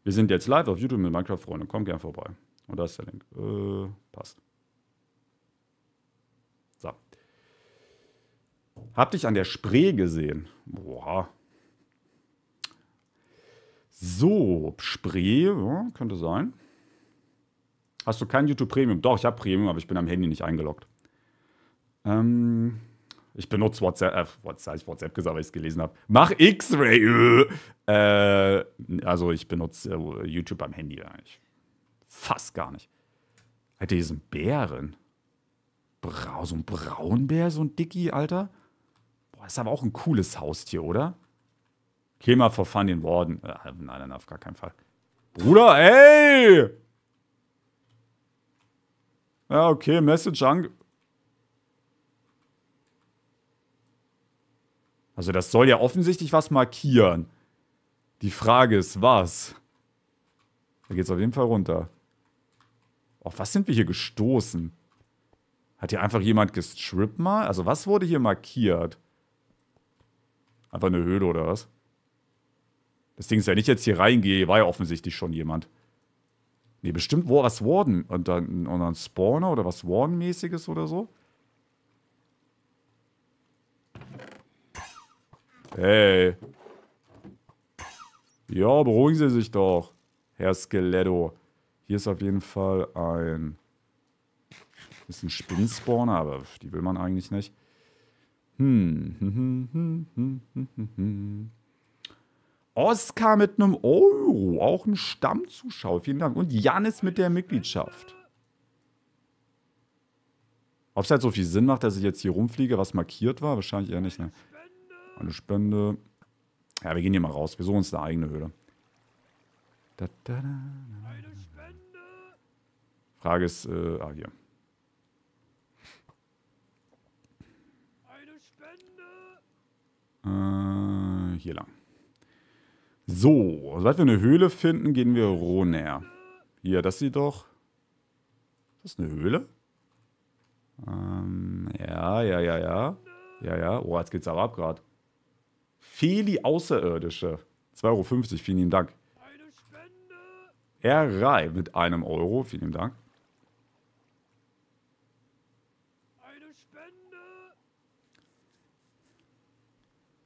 wir sind jetzt live auf YouTube mit minecraft freunden Kommt gern vorbei. Und da ist der Link. Äh, passt. Hab dich an der Spree gesehen. Boah. So, Spree, ja, könnte sein. Hast du kein YouTube Premium? Doch, ich habe Premium, aber ich bin am Handy nicht eingeloggt. Ähm, ich benutze WhatsApp, äh, WhatsApp, ich WhatsApp gesagt, weil ich es gelesen habe. Mach X-Ray! Äh. äh, also ich benutze äh, YouTube am Handy eigentlich. Fast gar nicht. Alter, hier sind Bären. Bra so ein Braunbär, so ein Dicky, Alter. Das ist aber auch ein cooles Haustier, oder? Kill mal for fun den Warden. Äh, nein, nein, auf gar keinen Fall. Bruder, ey! Ja, okay, Message ange... Also das soll ja offensichtlich was markieren. Die Frage ist, was? Da geht's auf jeden Fall runter. Auf was sind wir hier gestoßen? Hat hier einfach jemand gestrippt mal? Also was wurde hier markiert? Einfach eine Höhle oder was? Das Ding ist ja nicht jetzt hier reingehe, war ja offensichtlich schon jemand. Nee, bestimmt wo, was Warden. Und dann, und dann Spawner oder was Warden-mäßiges oder so. Hey. Ja, beruhigen Sie sich doch, Herr Skeletto. Hier ist auf jeden Fall ein... Ist ein Spinnspawner, aber die will man eigentlich nicht. Hm. Oskar mit einem Euro, auch ein Stammzuschauer, vielen Dank. Und Janis mit der Mitgliedschaft. Ob es halt so viel Sinn macht, dass ich jetzt hier rumfliege, was markiert war? Wahrscheinlich eher nicht, ne? Eine Spende. Ja, wir gehen hier mal raus. Wir suchen uns eine eigene Höhle. Da, da, da, Frage ist, äh, ah, hier. Äh, hier lang. So, seit wir eine Höhle finden, gehen wir runter. Hier, das sieht doch... Das ist eine Höhle? Ähm, ja, ja, ja, ja. Ja, ja. Oh, jetzt geht's aber ab gerade. Feli Außerirdische. 2,50 Euro, vielen lieben Dank. Eine Spende. Er mit einem Euro, vielen lieben Dank.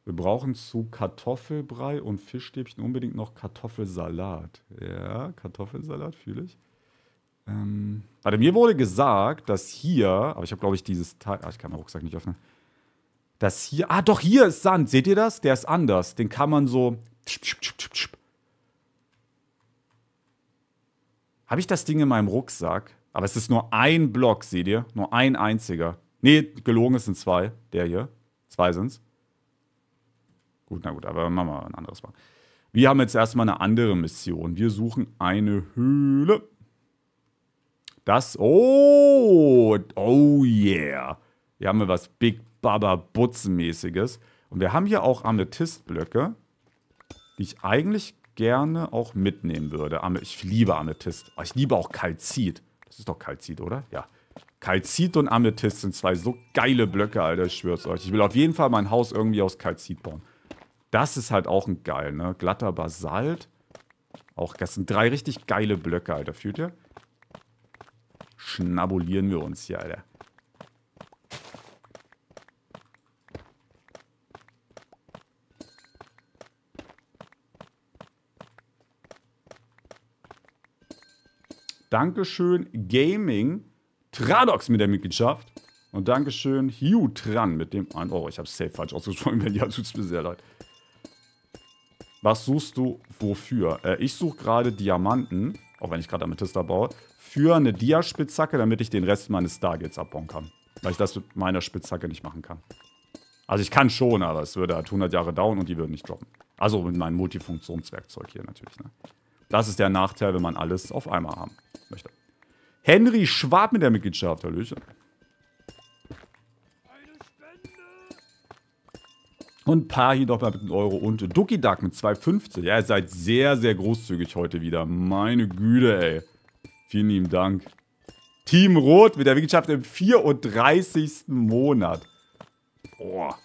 Wir brauchen zu Kartoffelbrei und Fischstäbchen unbedingt noch Kartoffelsalat. Ja, Kartoffelsalat fühle ich. Ähm, also mir wurde gesagt, dass hier, aber ich habe glaube ich dieses Teil, ah, ich kann meinen Rucksack nicht öffnen. Dass hier, ah doch, hier ist Sand. Seht ihr das? Der ist anders. Den kann man so. Habe ich das Ding in meinem Rucksack? Aber es ist nur ein Block, seht ihr? Nur ein einziger. Nee, gelogen, es sind zwei. Der hier. Zwei sind es. Gut, na gut, aber machen Mama ein anderes Mal. Wir haben jetzt erstmal eine andere Mission. Wir suchen eine Höhle. Das, oh, oh yeah. Hier haben wir was Big Baba Butzenmäßiges. Und wir haben hier auch Amethystblöcke, die ich eigentlich gerne auch mitnehmen würde. Ich liebe Amethyst. Ich liebe auch Kalzit. Das ist doch Kalzit, oder? Ja. Kalzit und Amethyst sind zwei so geile Blöcke, Alter. Ich schwör's euch. Ich will auf jeden Fall mein Haus irgendwie aus Kalzit bauen. Das ist halt auch ein geil, ne? Glatter Basalt. Auch, das sind drei richtig geile Blöcke, Alter. Fühlt ihr? Schnabulieren wir uns hier, Alter. Dankeschön Gaming Tradox mit der Mitgliedschaft. Und Dankeschön Hugh Tran mit dem... oh, ich habe safe falsch ausgesprochen. Wenn ja, tut's mir sehr leid. Was suchst du wofür? Äh, ich suche gerade Diamanten, auch wenn ich gerade Amethyster baue, für eine Dia-Spitzhacke, damit ich den Rest meines Stargates abbauen kann. Weil ich das mit meiner Spitzhacke nicht machen kann. Also ich kann schon, aber es würde halt 100 Jahre dauern und die würden nicht droppen. Also mit meinem Multifunktionswerkzeug hier natürlich. Ne? Das ist der Nachteil, wenn man alles auf einmal haben möchte. Henry Schwab mit der Mitgliedschaft, Hallöchen. Und Pahi nochmal mit einem Euro und Ducky Duck mit 2,50. Ja, ihr seid sehr, sehr großzügig heute wieder. Meine Güte, ey. Vielen lieben Dank. Team Rot mit der Wissenschaft im 34. Monat. Boah.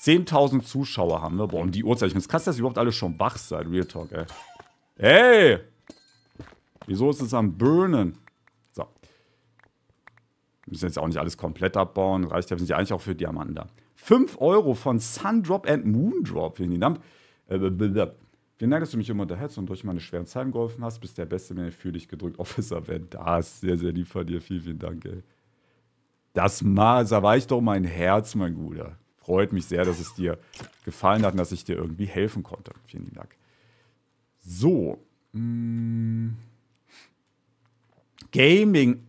10.000 Zuschauer haben wir. Boah, und die Uhrzeit. Ich finde es krass, dass ihr überhaupt alle schon wach seid. Real Talk, ey. Ey! Wieso ist es am Burnen? So. Wir müssen jetzt auch nicht alles komplett abbauen. Reicht ja, sind ja eigentlich auch für Diamanten da. 5 Euro von Sundrop and Moondrop. Vielen Dank. Vielen Dank, dass du mich immer unterhältst und durch meine schweren Zeiten geholfen hast. Bist der Beste, wenn ich für dich gedrückt Officer wenn Da ist sehr, sehr lieb von dir. Vielen, vielen Dank, ey. Das mal, da war ich doch mein Herz, mein Guter. Freut mich sehr, dass es dir gefallen hat und dass ich dir irgendwie helfen konnte. Vielen lieben Dank. So. Hm. Gaming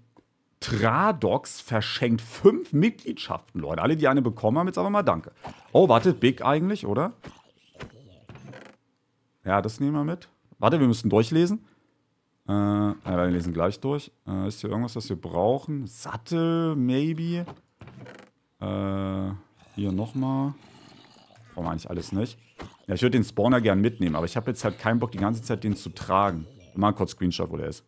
Tradox verschenkt fünf Mitgliedschaften, Leute. Alle, die eine bekommen haben, jetzt aber mal danke. Oh, warte, Big eigentlich, oder? Ja, das nehmen wir mit. Warte, wir müssen durchlesen. Äh, ja, wir lesen gleich durch. Äh, ist hier irgendwas, was wir brauchen? Sattel, maybe. Äh, hier nochmal. Brauchen wir eigentlich alles nicht. Ja, ich würde den Spawner gern mitnehmen, aber ich habe jetzt halt keinen Bock, die ganze Zeit den zu tragen. Mal kurz Screenshot, wo der ist.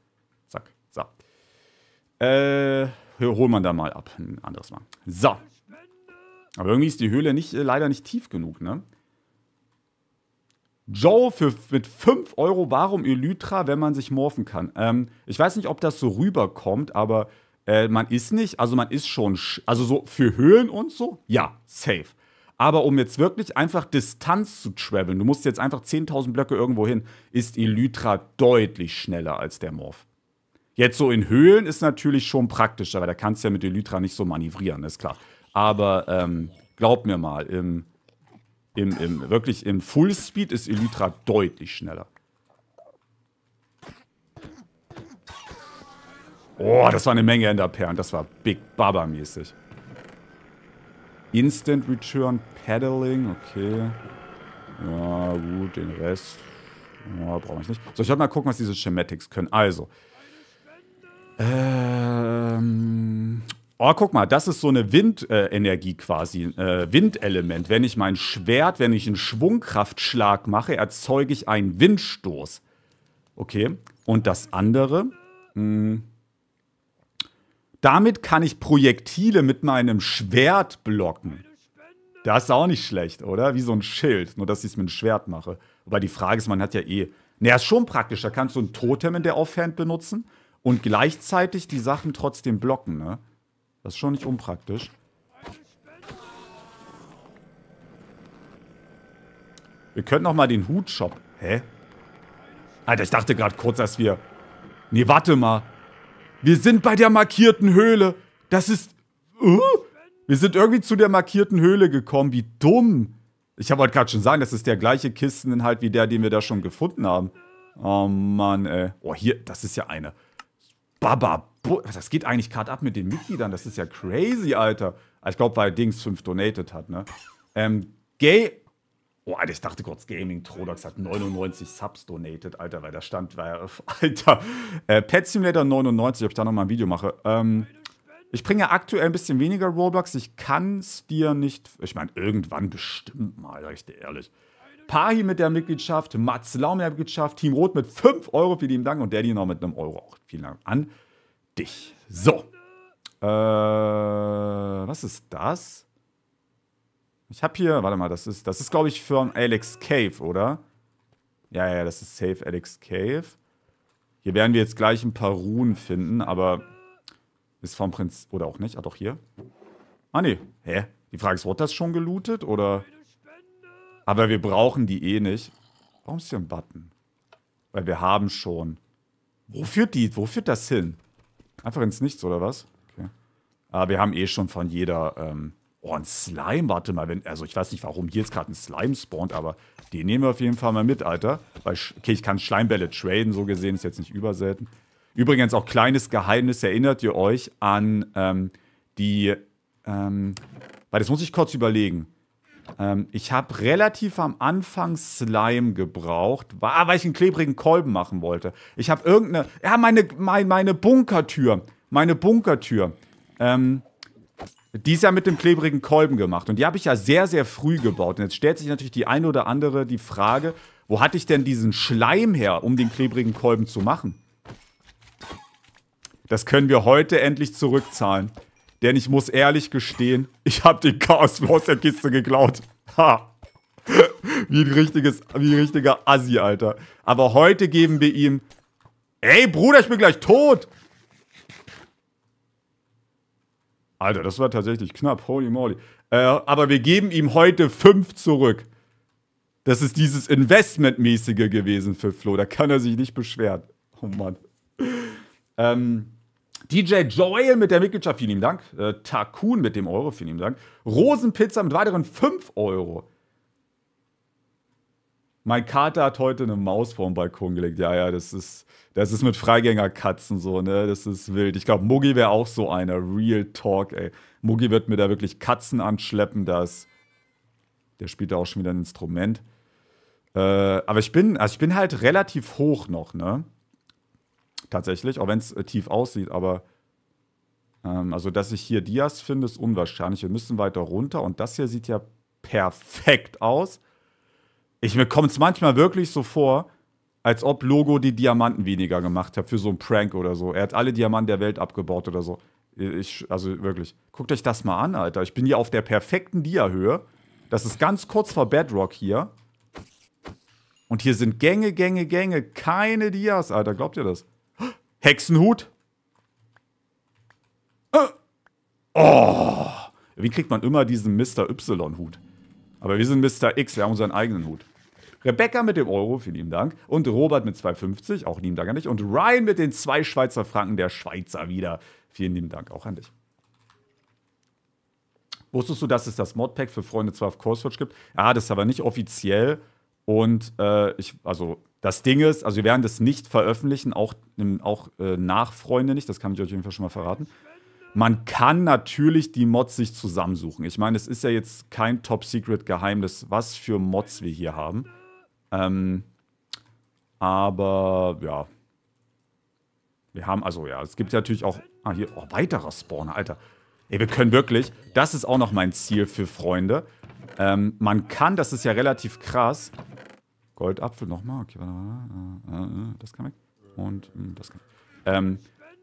Äh, hol man da mal ab. Ein anderes Mal. So. Aber irgendwie ist die Höhle nicht, äh, leider nicht tief genug, ne? Joe für, mit 5 Euro, warum Elytra, wenn man sich morphen kann? Ähm, ich weiß nicht, ob das so rüberkommt, aber äh, man ist nicht, also man ist schon, also so für Höhlen und so, ja, safe. Aber um jetzt wirklich einfach Distanz zu traveln, du musst jetzt einfach 10.000 Blöcke irgendwo hin, ist Elytra deutlich schneller als der Morph. Jetzt so in Höhlen ist natürlich schon praktischer, weil da kannst du ja mit Elytra nicht so manövrieren, ist klar. Aber ähm, glaub mir mal, im, im, im, wirklich im Fullspeed ist Elytra deutlich schneller. Oh, das war eine Menge Enderperlen. Das war Big Baba-mäßig. Instant Return Paddling, okay. Ja, gut, den Rest ja, brauche ich nicht. So, ich werde mal gucken, was diese Schematics können. Also, ähm. Oh, guck mal, das ist so eine Windenergie äh, quasi, äh, Windelement. Wenn ich mein Schwert, wenn ich einen Schwungkraftschlag mache, erzeuge ich einen Windstoß. Okay, und das andere, mh, hm. damit kann ich Projektile mit meinem Schwert blocken. Das ist auch nicht schlecht, oder? Wie so ein Schild, nur dass ich es mit einem Schwert mache. Aber die Frage ist, man hat ja eh... Naja, ist schon praktisch, da kannst du ein Totem in der Offhand benutzen und gleichzeitig die Sachen trotzdem blocken, ne? Das ist schon nicht unpraktisch. Wir könnten noch mal den Hutshop. Hä? Alter, ich dachte gerade kurz, dass wir... Nee, warte mal. Wir sind bei der markierten Höhle. Das ist... Uh, wir sind irgendwie zu der markierten Höhle gekommen. Wie dumm. Ich habe heute gerade schon sagen, das ist der gleiche Kisteninhalt wie der, den wir da schon gefunden haben. Oh Mann, ey. Oh, hier, das ist ja eine. Baba. das geht eigentlich gerade ab mit den Mitgliedern? Das ist ja crazy, Alter. Ich glaube, weil Dings 5 donated hat, ne? Ähm, Gay. Oh, Alter, ich dachte kurz, Gaming Trodox hat 99 Subs donated, Alter, weil da stand, weil, Alter, äh, Pet Simulator 99, ob ich da nochmal ein Video mache. Ähm, ich bringe aktuell ein bisschen weniger Roblox. Ich kann es dir nicht. Ich meine, irgendwann bestimmt mal, sag ich dir ehrlich. Pahi mit der Mitgliedschaft, Mats Lau mit der Mitgliedschaft, Team Rot mit 5 Euro, vielen lieben Dank und Daddy noch mit einem Euro auch. Vielen Dank an dich. So. Äh, was ist das? Ich habe hier, warte mal, das ist, das ist glaube ich von Alex Cave, oder? Ja, ja, das ist safe Alex Cave. Hier werden wir jetzt gleich ein paar Runen finden, aber ist vom Prinz, oder auch nicht, ah doch hier. Ah nee, hä? Die Frage ist, wurde das schon gelootet, oder? Aber wir brauchen die eh nicht. Warum ist hier ein Button? Weil wir haben schon. Wo führt die? Wo führt das hin? Einfach ins Nichts, oder was? Okay. Aber ah, wir haben eh schon von jeder. Ähm oh, ein Slime, warte mal. Wenn, also ich weiß nicht, warum hier jetzt gerade ein Slime spawnt, aber den nehmen wir auf jeden Fall mal mit, Alter. Weil, okay, ich kann Schleimbälle traden, so gesehen, ist jetzt nicht überselten. Übrigens auch kleines Geheimnis, erinnert ihr euch an ähm, die. Ähm, weil das muss ich kurz überlegen. Ähm, ich habe relativ am Anfang Slime gebraucht, war, ah, weil ich einen klebrigen Kolben machen wollte. Ich habe irgendeine, ja, meine, meine, meine Bunkertür, meine Bunkertür. Ähm, die ist ja mit dem klebrigen Kolben gemacht. Und die habe ich ja sehr, sehr früh gebaut. Und jetzt stellt sich natürlich die eine oder andere die Frage, wo hatte ich denn diesen Schleim her, um den klebrigen Kolben zu machen? Das können wir heute endlich zurückzahlen. Denn ich muss ehrlich gestehen, ich habe den Chaos aus der Kiste geklaut. Ha. wie ein richtiges, wie ein richtiger Assi, Alter. Aber heute geben wir ihm... Ey, Bruder, ich bin gleich tot! Alter, das war tatsächlich knapp. Holy moly. Äh, aber wir geben ihm heute 5 zurück. Das ist dieses Investment-mäßige gewesen für Flo. Da kann er sich nicht beschweren. Oh Mann. Ähm, DJ Joel mit der Mitgliedschaft, vielen lieben Dank. Äh, Takun mit dem Euro, vielen lieben Dank. Rosenpizza mit weiteren 5 Euro. Mein Kater hat heute eine Maus vor dem Balkon gelegt. Ja, ja, das ist, das ist mit Freigängerkatzen so, ne? Das ist wild. Ich glaube, Mugi wäre auch so einer. Real Talk, ey. Mugi wird mir da wirklich Katzen anschleppen, das. Der spielt da auch schon wieder ein Instrument. Äh, aber ich bin, also ich bin halt relativ hoch noch, ne? tatsächlich, auch wenn es äh, tief aussieht, aber ähm, also, dass ich hier Dias finde, ist unwahrscheinlich. Wir müssen weiter runter und das hier sieht ja perfekt aus. Ich, mir kommt es manchmal wirklich so vor, als ob Logo die Diamanten weniger gemacht hat für so einen Prank oder so. Er hat alle Diamanten der Welt abgebaut oder so. Ich, also wirklich, guckt euch das mal an, Alter. Ich bin hier auf der perfekten Dia-Höhe. Das ist ganz kurz vor Bedrock hier. Und hier sind Gänge, Gänge, Gänge, keine Dias, Alter. Glaubt ihr das? Hexenhut. Äh. Oh. Wie kriegt man immer diesen Mr. Y-Hut? Aber wir sind Mr. X, wir haben unseren eigenen Hut. Rebecca mit dem Euro, vielen lieben Dank. Und Robert mit 2,50, auch lieben Dank an dich. Und Ryan mit den zwei Schweizer Franken der Schweizer wieder. Vielen lieben Dank auch an dich. Wusstest du, dass es das Modpack für Freunde zwar auf Courseforge gibt? Ja, das ist aber nicht offiziell. Und äh, ich, also das Ding ist, also wir werden das nicht veröffentlichen, auch, im, auch äh, Nachfreunde nicht, das kann ich euch auf jeden Fall schon mal verraten. Man kann natürlich die Mods sich zusammensuchen. Ich meine, es ist ja jetzt kein Top-Secret-Geheimnis, was für Mods wir hier haben. Ähm, aber, ja. Wir haben, also ja, es gibt ja natürlich auch... Ah, hier, oh, weiterer Spawner, Alter. Ey, wir können wirklich... Das ist auch noch mein Ziel für Freunde. Ähm, man kann, das ist ja relativ krass. Goldapfel nochmal. Okay, warte mal. Äh, äh, äh, das kann weg. Und mm, das kann weg. Ähm,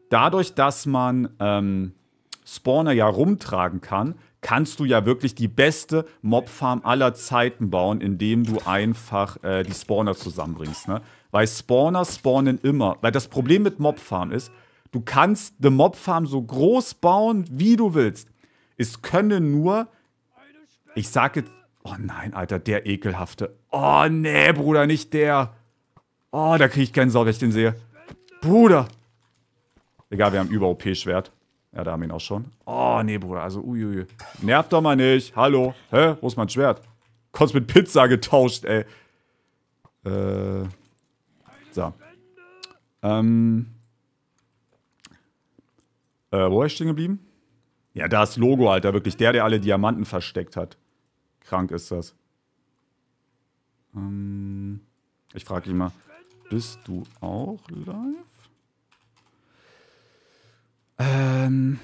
dadurch, dass man ähm, Spawner ja rumtragen kann, kannst du ja wirklich die beste Mobfarm aller Zeiten bauen, indem du einfach äh, die Spawner zusammenbringst. Ne? Weil Spawner spawnen immer. Weil das Problem mit Mobfarm ist, du kannst die Mobfarm so groß bauen, wie du willst. Es können nur ich sage jetzt. Oh nein, Alter, der ekelhafte. Oh nee, Bruder, nicht der. Oh, da kriege ich keinen Sau, wenn ich den sehe. Bruder. Egal, wir haben über OP-Schwert. Ja, da haben wir ihn auch schon. Oh, nee, Bruder, also uiuiui. Nervt doch mal nicht. Hallo. Hä? Wo ist mein Schwert? Kurz mit Pizza getauscht, ey. Äh. So. Ähm. Äh, wo war ich stehen geblieben? Ja, da ist Logo, Alter. Wirklich der, der alle Diamanten versteckt hat krank ist das. Ähm, ich frage ihn mal, bist du auch live? Ähm,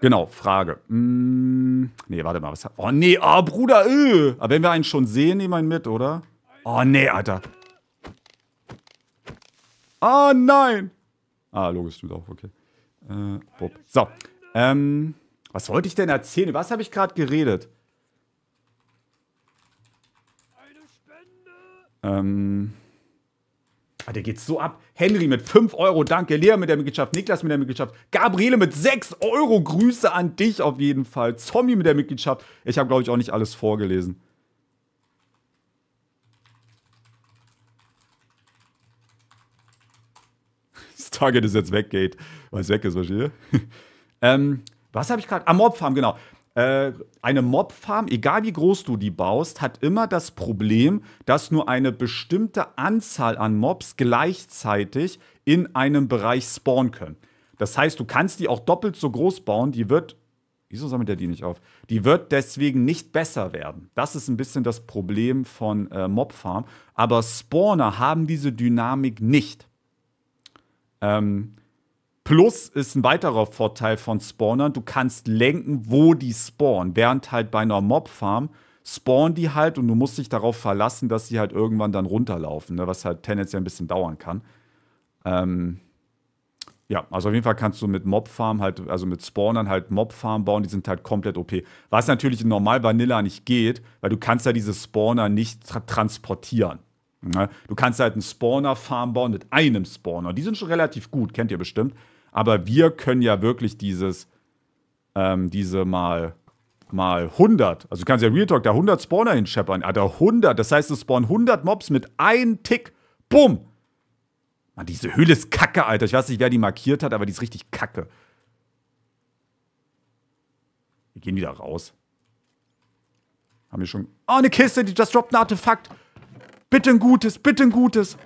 genau, Frage. Hm, nee, warte mal. Was, oh, nee, oh, Bruder, öh. Aber wenn wir einen schon sehen, nehmen wir ihn mit, oder? Oh, nee, Alter. oh, nein. Ah, logisch, du auch, okay. Äh, so, ähm, was wollte ich denn erzählen? Was habe ich gerade geredet? Ähm, Ah, der geht so ab. Henry mit 5 Euro, danke. Lea mit der Mitgliedschaft, Niklas mit der Mitgliedschaft, Gabriele mit 6 Euro, Grüße an dich auf jeden Fall. Zombie mit der Mitgliedschaft. Ich habe, glaube ich, auch nicht alles vorgelesen. Das Target ist jetzt weg, Gate. Weil es weg ist, verstehe. ähm, was habe ich gerade? Amorpfarm, ah, genau. Äh, eine Mobfarm, egal wie groß du die baust, hat immer das Problem, dass nur eine bestimmte Anzahl an Mobs gleichzeitig in einem Bereich spawnen können. Das heißt, du kannst die auch doppelt so groß bauen, die wird Wieso sammelt er die nicht auf? Die wird deswegen nicht besser werden. Das ist ein bisschen das Problem von äh, Mobfarm. Aber Spawner haben diese Dynamik nicht. Ähm, Plus ist ein weiterer Vorteil von Spawnern, du kannst lenken, wo die spawnen. Während halt bei einer Mobfarm spawnen die halt und du musst dich darauf verlassen, dass sie halt irgendwann dann runterlaufen, ne? was halt tendenziell ein bisschen dauern kann. Ähm, ja, also auf jeden Fall kannst du mit Mobfarm halt, also mit Spawnern halt Mobfarm bauen, die sind halt komplett OP. Was natürlich in normal Vanilla nicht geht, weil du kannst ja diese Spawner nicht tra transportieren. Ne? Du kannst halt einen Spawner-Farm bauen mit einem Spawner. Die sind schon relativ gut, kennt ihr bestimmt. Aber wir können ja wirklich dieses, ähm, diese mal, mal 100, also du kannst ja Real Talk da 100 Spawner hinscheppern, Alter, ah, 100, das heißt, es spawnen 100 Mobs mit einem Tick, bumm. Mann, diese Höhle ist kacke, Alter. Ich weiß nicht, wer die markiert hat, aber die ist richtig kacke. Wir gehen wieder raus. Haben wir schon... Oh, eine Kiste, die just droppt ein Artefakt. Bitte ein gutes, bitte ein gutes.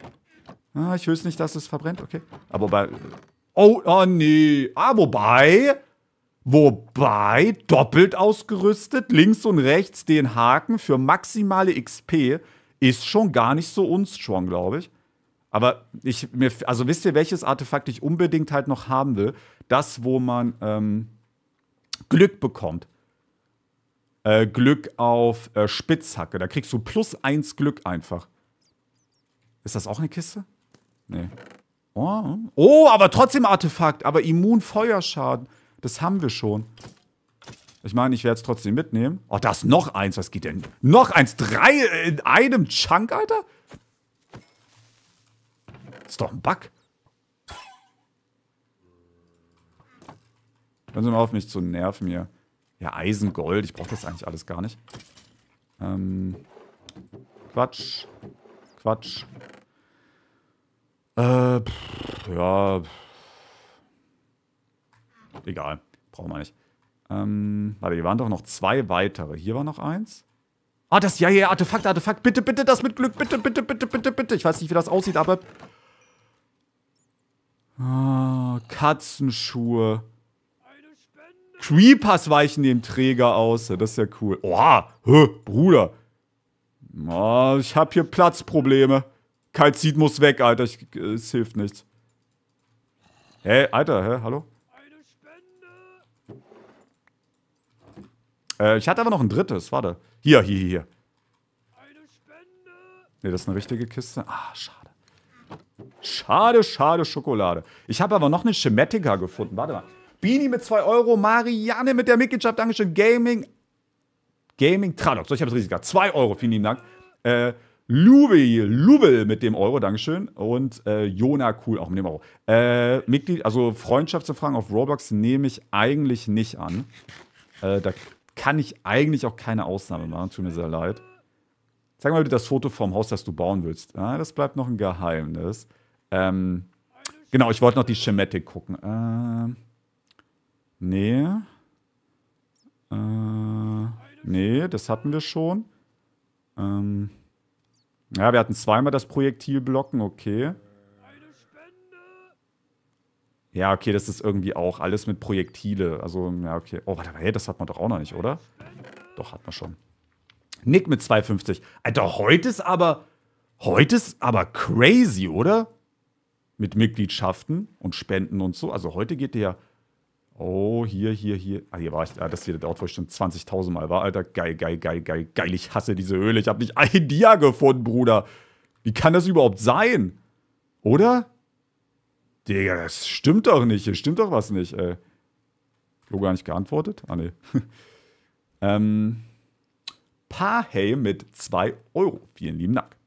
Ah, ich höre es nicht, dass es verbrennt, okay. Aber bei... Oh, oh nee. Ah, wobei. Wobei doppelt ausgerüstet, links und rechts den Haken für maximale XP ist schon gar nicht so unstrong, glaube ich. Aber ich mir, also wisst ihr, welches Artefakt ich unbedingt halt noch haben will? Das, wo man ähm, Glück bekommt. Äh, Glück auf äh, Spitzhacke. Da kriegst du plus eins Glück einfach. Ist das auch eine Kiste? Nee. Oh, oh aber trotzdem Artefakt, aber Immunfeuerschaden. Das haben wir schon. Ich meine, ich werde es trotzdem mitnehmen. Oh, da ist noch eins. Was geht denn? Noch eins. Drei in einem Chunk, Alter? Ist doch ein Bug. Hören Sie mal auf, mich zu nerven hier. Ja, Eisengold. Ich brauche das eigentlich alles gar nicht. Ähm, Quatsch. Quatsch. Äh, pff, ja. Egal. Brauchen wir nicht. Ähm, warte, hier waren doch noch zwei weitere. Hier war noch eins. Ah, das, ja, ja, Artefakt, Artefakt. Bitte, bitte, das mit Glück. Bitte, bitte, bitte, bitte, bitte. Ich weiß nicht, wie das aussieht, aber... Ah, Katzenschuhe. Creepers weichen dem Träger aus. Das ist ja cool. Oha, hö, Bruder. Oh, ich habe hier Platzprobleme. Kalzit muss weg, Alter. Ich, es hilft nichts. Hä, hey, Alter, hä? Hallo? Eine Spende! Äh, ich hatte aber noch ein drittes, warte. Hier, hier, hier. Eine Spende! Ne, das ist eine richtige Kiste. Ah, schade. Schade, schade Schokolade. Ich habe aber noch eine Schematica gefunden. Warte mal. Bini mit 2 Euro, Marianne mit der Mitgliedschaft, Dankeschön, Gaming, Gaming, Tradox, ich habe es richtig gesagt, 2 Euro, vielen lieben Dank. Äh, Lubel, Lubel mit dem Euro, Dankeschön. Und äh, Jona Cool auch mit dem Euro. Äh, Mitglied, also Freundschaftsverfragen auf Roblox nehme ich eigentlich nicht an. Äh, da kann ich eigentlich auch keine Ausnahme machen. Tut mir sehr leid. Zeig mal bitte das Foto vom Haus, das du bauen willst. Ah, das bleibt noch ein Geheimnis. Ähm, genau, ich wollte noch die Schematik gucken. Ähm, nee. Äh, nee, das hatten wir schon. Ähm. Ja, wir hatten zweimal das Projektil blocken, okay. Ja, okay, das ist irgendwie auch alles mit Projektile. Also, ja, okay. Oh, warte mal, hey, das hat man doch auch noch nicht, oder? Doch, hat man schon. Nick mit 2,50. Alter, heute ist aber. Heute ist aber crazy, oder? Mit Mitgliedschaften und Spenden und so. Also heute geht der ja... Oh, hier, hier, hier. Ah, hier war ich. Ah, das hier, der Ort, wo ich schon 20.000 Mal war. Alter, geil, geil, geil, geil, geil. Ich hasse diese Höhle. Ich habe nicht ein Dia gefunden, Bruder. Wie kann das überhaupt sein? Oder? Digga, das stimmt doch nicht. Hier stimmt doch was nicht, ey. Flo gar nicht geantwortet? Ah, ne. ähm. Parhey mit 2 Euro. Vielen lieben Dank.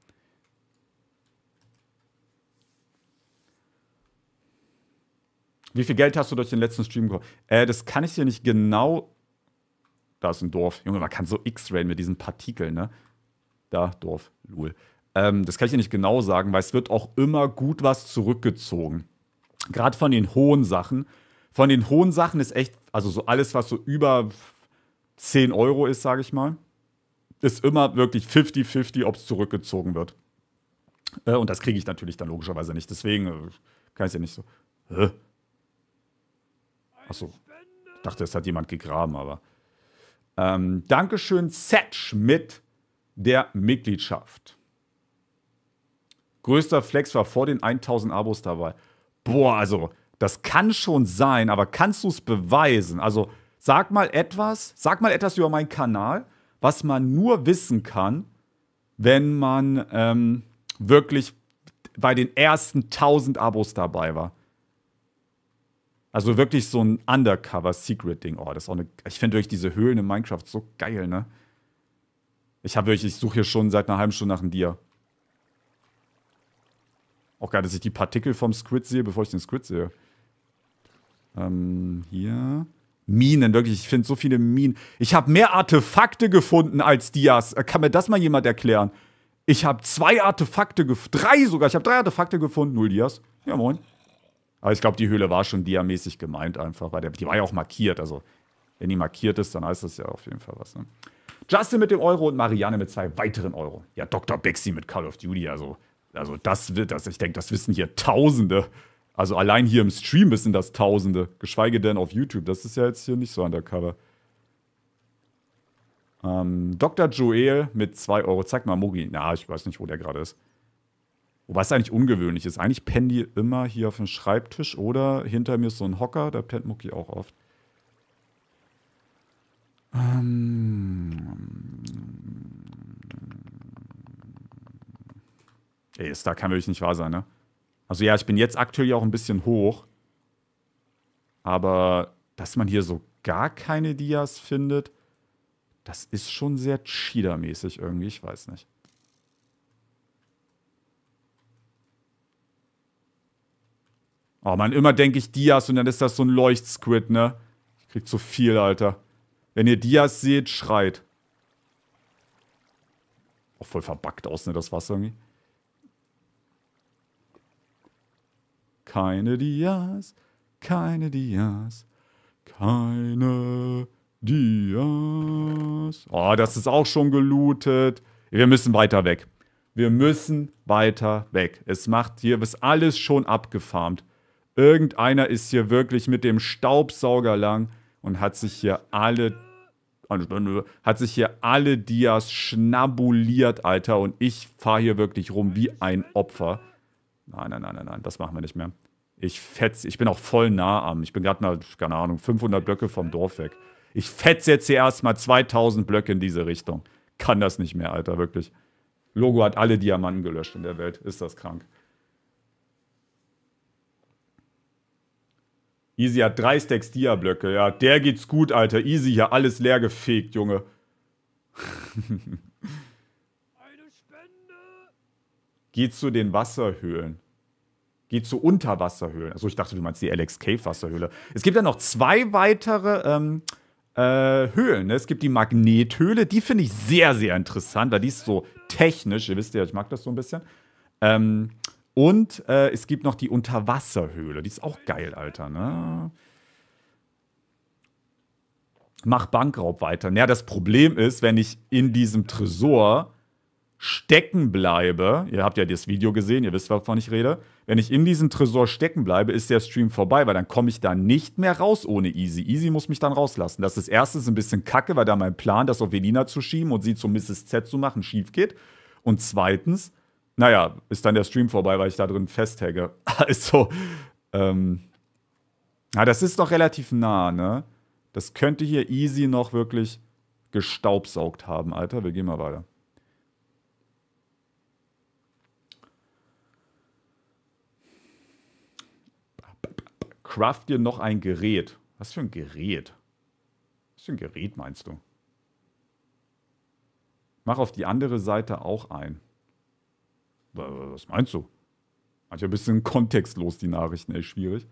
Wie viel Geld hast du durch den letzten Stream geholt? Äh, das kann ich dir nicht genau. Da ist ein Dorf. Junge, man kann so X-Rayen mit diesen Partikeln, ne? Da, Dorf, Lul. Ähm, das kann ich dir nicht genau sagen, weil es wird auch immer gut was zurückgezogen. Gerade von den hohen Sachen. Von den hohen Sachen ist echt, also so alles, was so über 10 Euro ist, sage ich mal, ist immer wirklich 50-50, ob es zurückgezogen wird. Äh, und das kriege ich natürlich dann logischerweise nicht. Deswegen äh, kann ich es ja nicht so. Hä? Achso. Ich dachte, es hat jemand gegraben, aber. Ähm, Dankeschön, Setch, mit der Mitgliedschaft. Größter Flex war vor den 1000 Abos dabei. Boah, also, das kann schon sein, aber kannst du es beweisen? Also, sag mal etwas, sag mal etwas über meinen Kanal, was man nur wissen kann, wenn man ähm, wirklich bei den ersten 1000 Abos dabei war. Also wirklich so ein Undercover-Secret-Ding. Oh, das ist auch eine. Ich finde wirklich diese Höhlen in Minecraft so geil, ne? Ich habe wirklich, ich suche hier schon seit einer halben Stunde nach einem Dia. Auch geil, dass ich die Partikel vom Squid sehe, bevor ich den Squid sehe. Ähm, hier. Minen, wirklich, ich finde so viele Minen. Ich habe mehr Artefakte gefunden als Dias. Äh, kann mir das mal jemand erklären? Ich habe zwei Artefakte gefunden. Drei sogar. Ich habe drei Artefakte gefunden. Null Dias. Ja, moin. Aber ich glaube, die Höhle war schon diamäßig gemeint einfach, weil der, die war ja auch markiert. Also, wenn die markiert ist, dann heißt das ja auf jeden Fall was. Ne? Justin mit dem Euro und Marianne mit zwei weiteren Euro. Ja, Dr. Bexy mit Call of Duty. Also, also das wird das. Ich denke, das wissen hier Tausende. Also allein hier im Stream wissen das Tausende. Geschweige denn auf YouTube. Das ist ja jetzt hier nicht so undercover. Ähm, Dr. Joel mit 2 Euro. Zeig mal Mogi. Na, ich weiß nicht, wo der gerade ist. Wobei es eigentlich ungewöhnlich ist. Eigentlich pennen die immer hier auf dem Schreibtisch oder hinter mir ist so ein Hocker, da pennt Mucki auch oft. Ähm. Ey, ist da kann wirklich nicht wahr sein, ne? Also ja, ich bin jetzt aktuell auch ein bisschen hoch. Aber dass man hier so gar keine Dias findet, das ist schon sehr Cheater-mäßig irgendwie, ich weiß nicht. Oh man, immer denke ich Dias und dann ist das so ein Leuchtsquid, ne? Ich krieg zu viel, Alter. Wenn ihr Dias seht, schreit. Auch voll verbackt aus, ne, das Wasser irgendwie. Keine Dias, keine Dias, keine Dias. Oh, das ist auch schon gelootet. Wir müssen weiter weg. Wir müssen weiter weg. Es macht hier, ist alles schon abgefarmt. Irgendeiner ist hier wirklich mit dem Staubsauger lang und hat sich hier alle hat sich hier alle Dias schnabuliert, Alter. Und ich fahre hier wirklich rum wie ein Opfer. Nein, nein, nein, nein, nein, das machen wir nicht mehr. Ich fetz, ich bin auch voll nah am, ich bin gerade mal, keine Ahnung, 500 Blöcke vom Dorf weg. Ich fetz jetzt hier erstmal 2000 Blöcke in diese Richtung. Kann das nicht mehr, Alter, wirklich. Logo hat alle Diamanten gelöscht in der Welt. Ist das krank. Easy hat drei Stacks Dia-Blöcke. Ja, der geht's gut, Alter. Easy hier alles leer gefegt, Junge. Geh zu den Wasserhöhlen. Geh zu Unterwasserhöhlen. Also ich dachte, du meinst die Alex Cave Wasserhöhle. Es gibt ja noch zwei weitere ähm, äh, Höhlen. Ne? Es gibt die Magnethöhle. Die finde ich sehr, sehr interessant, weil die ist so technisch. Ihr wisst ja, ich mag das so ein bisschen. Ähm, und äh, es gibt noch die Unterwasserhöhle. Die ist auch geil, Alter. Ne? Mach Bankraub weiter. Naja, das Problem ist, wenn ich in diesem Tresor stecken bleibe, ihr habt ja das Video gesehen, ihr wisst, wovon ich rede, wenn ich in diesem Tresor stecken bleibe, ist der Stream vorbei, weil dann komme ich da nicht mehr raus ohne Easy. Easy muss mich dann rauslassen. Das ist erstens ein bisschen kacke, weil da mein Plan, das auf Elina zu schieben und sie zu Mrs. Z zu machen, schief geht. Und zweitens, naja, ist dann der Stream vorbei, weil ich da drin festhacke. Also, ähm, na, das ist doch relativ nah, ne? Das könnte hier easy noch wirklich gestaubsaugt haben, Alter. Wir gehen mal weiter. Craft dir noch ein Gerät. Was für ein Gerät? Was für ein Gerät meinst du? Mach auf die andere Seite auch ein. Was meinst du? Manchmal ein bisschen kontextlos die Nachrichten, ey, schwierig.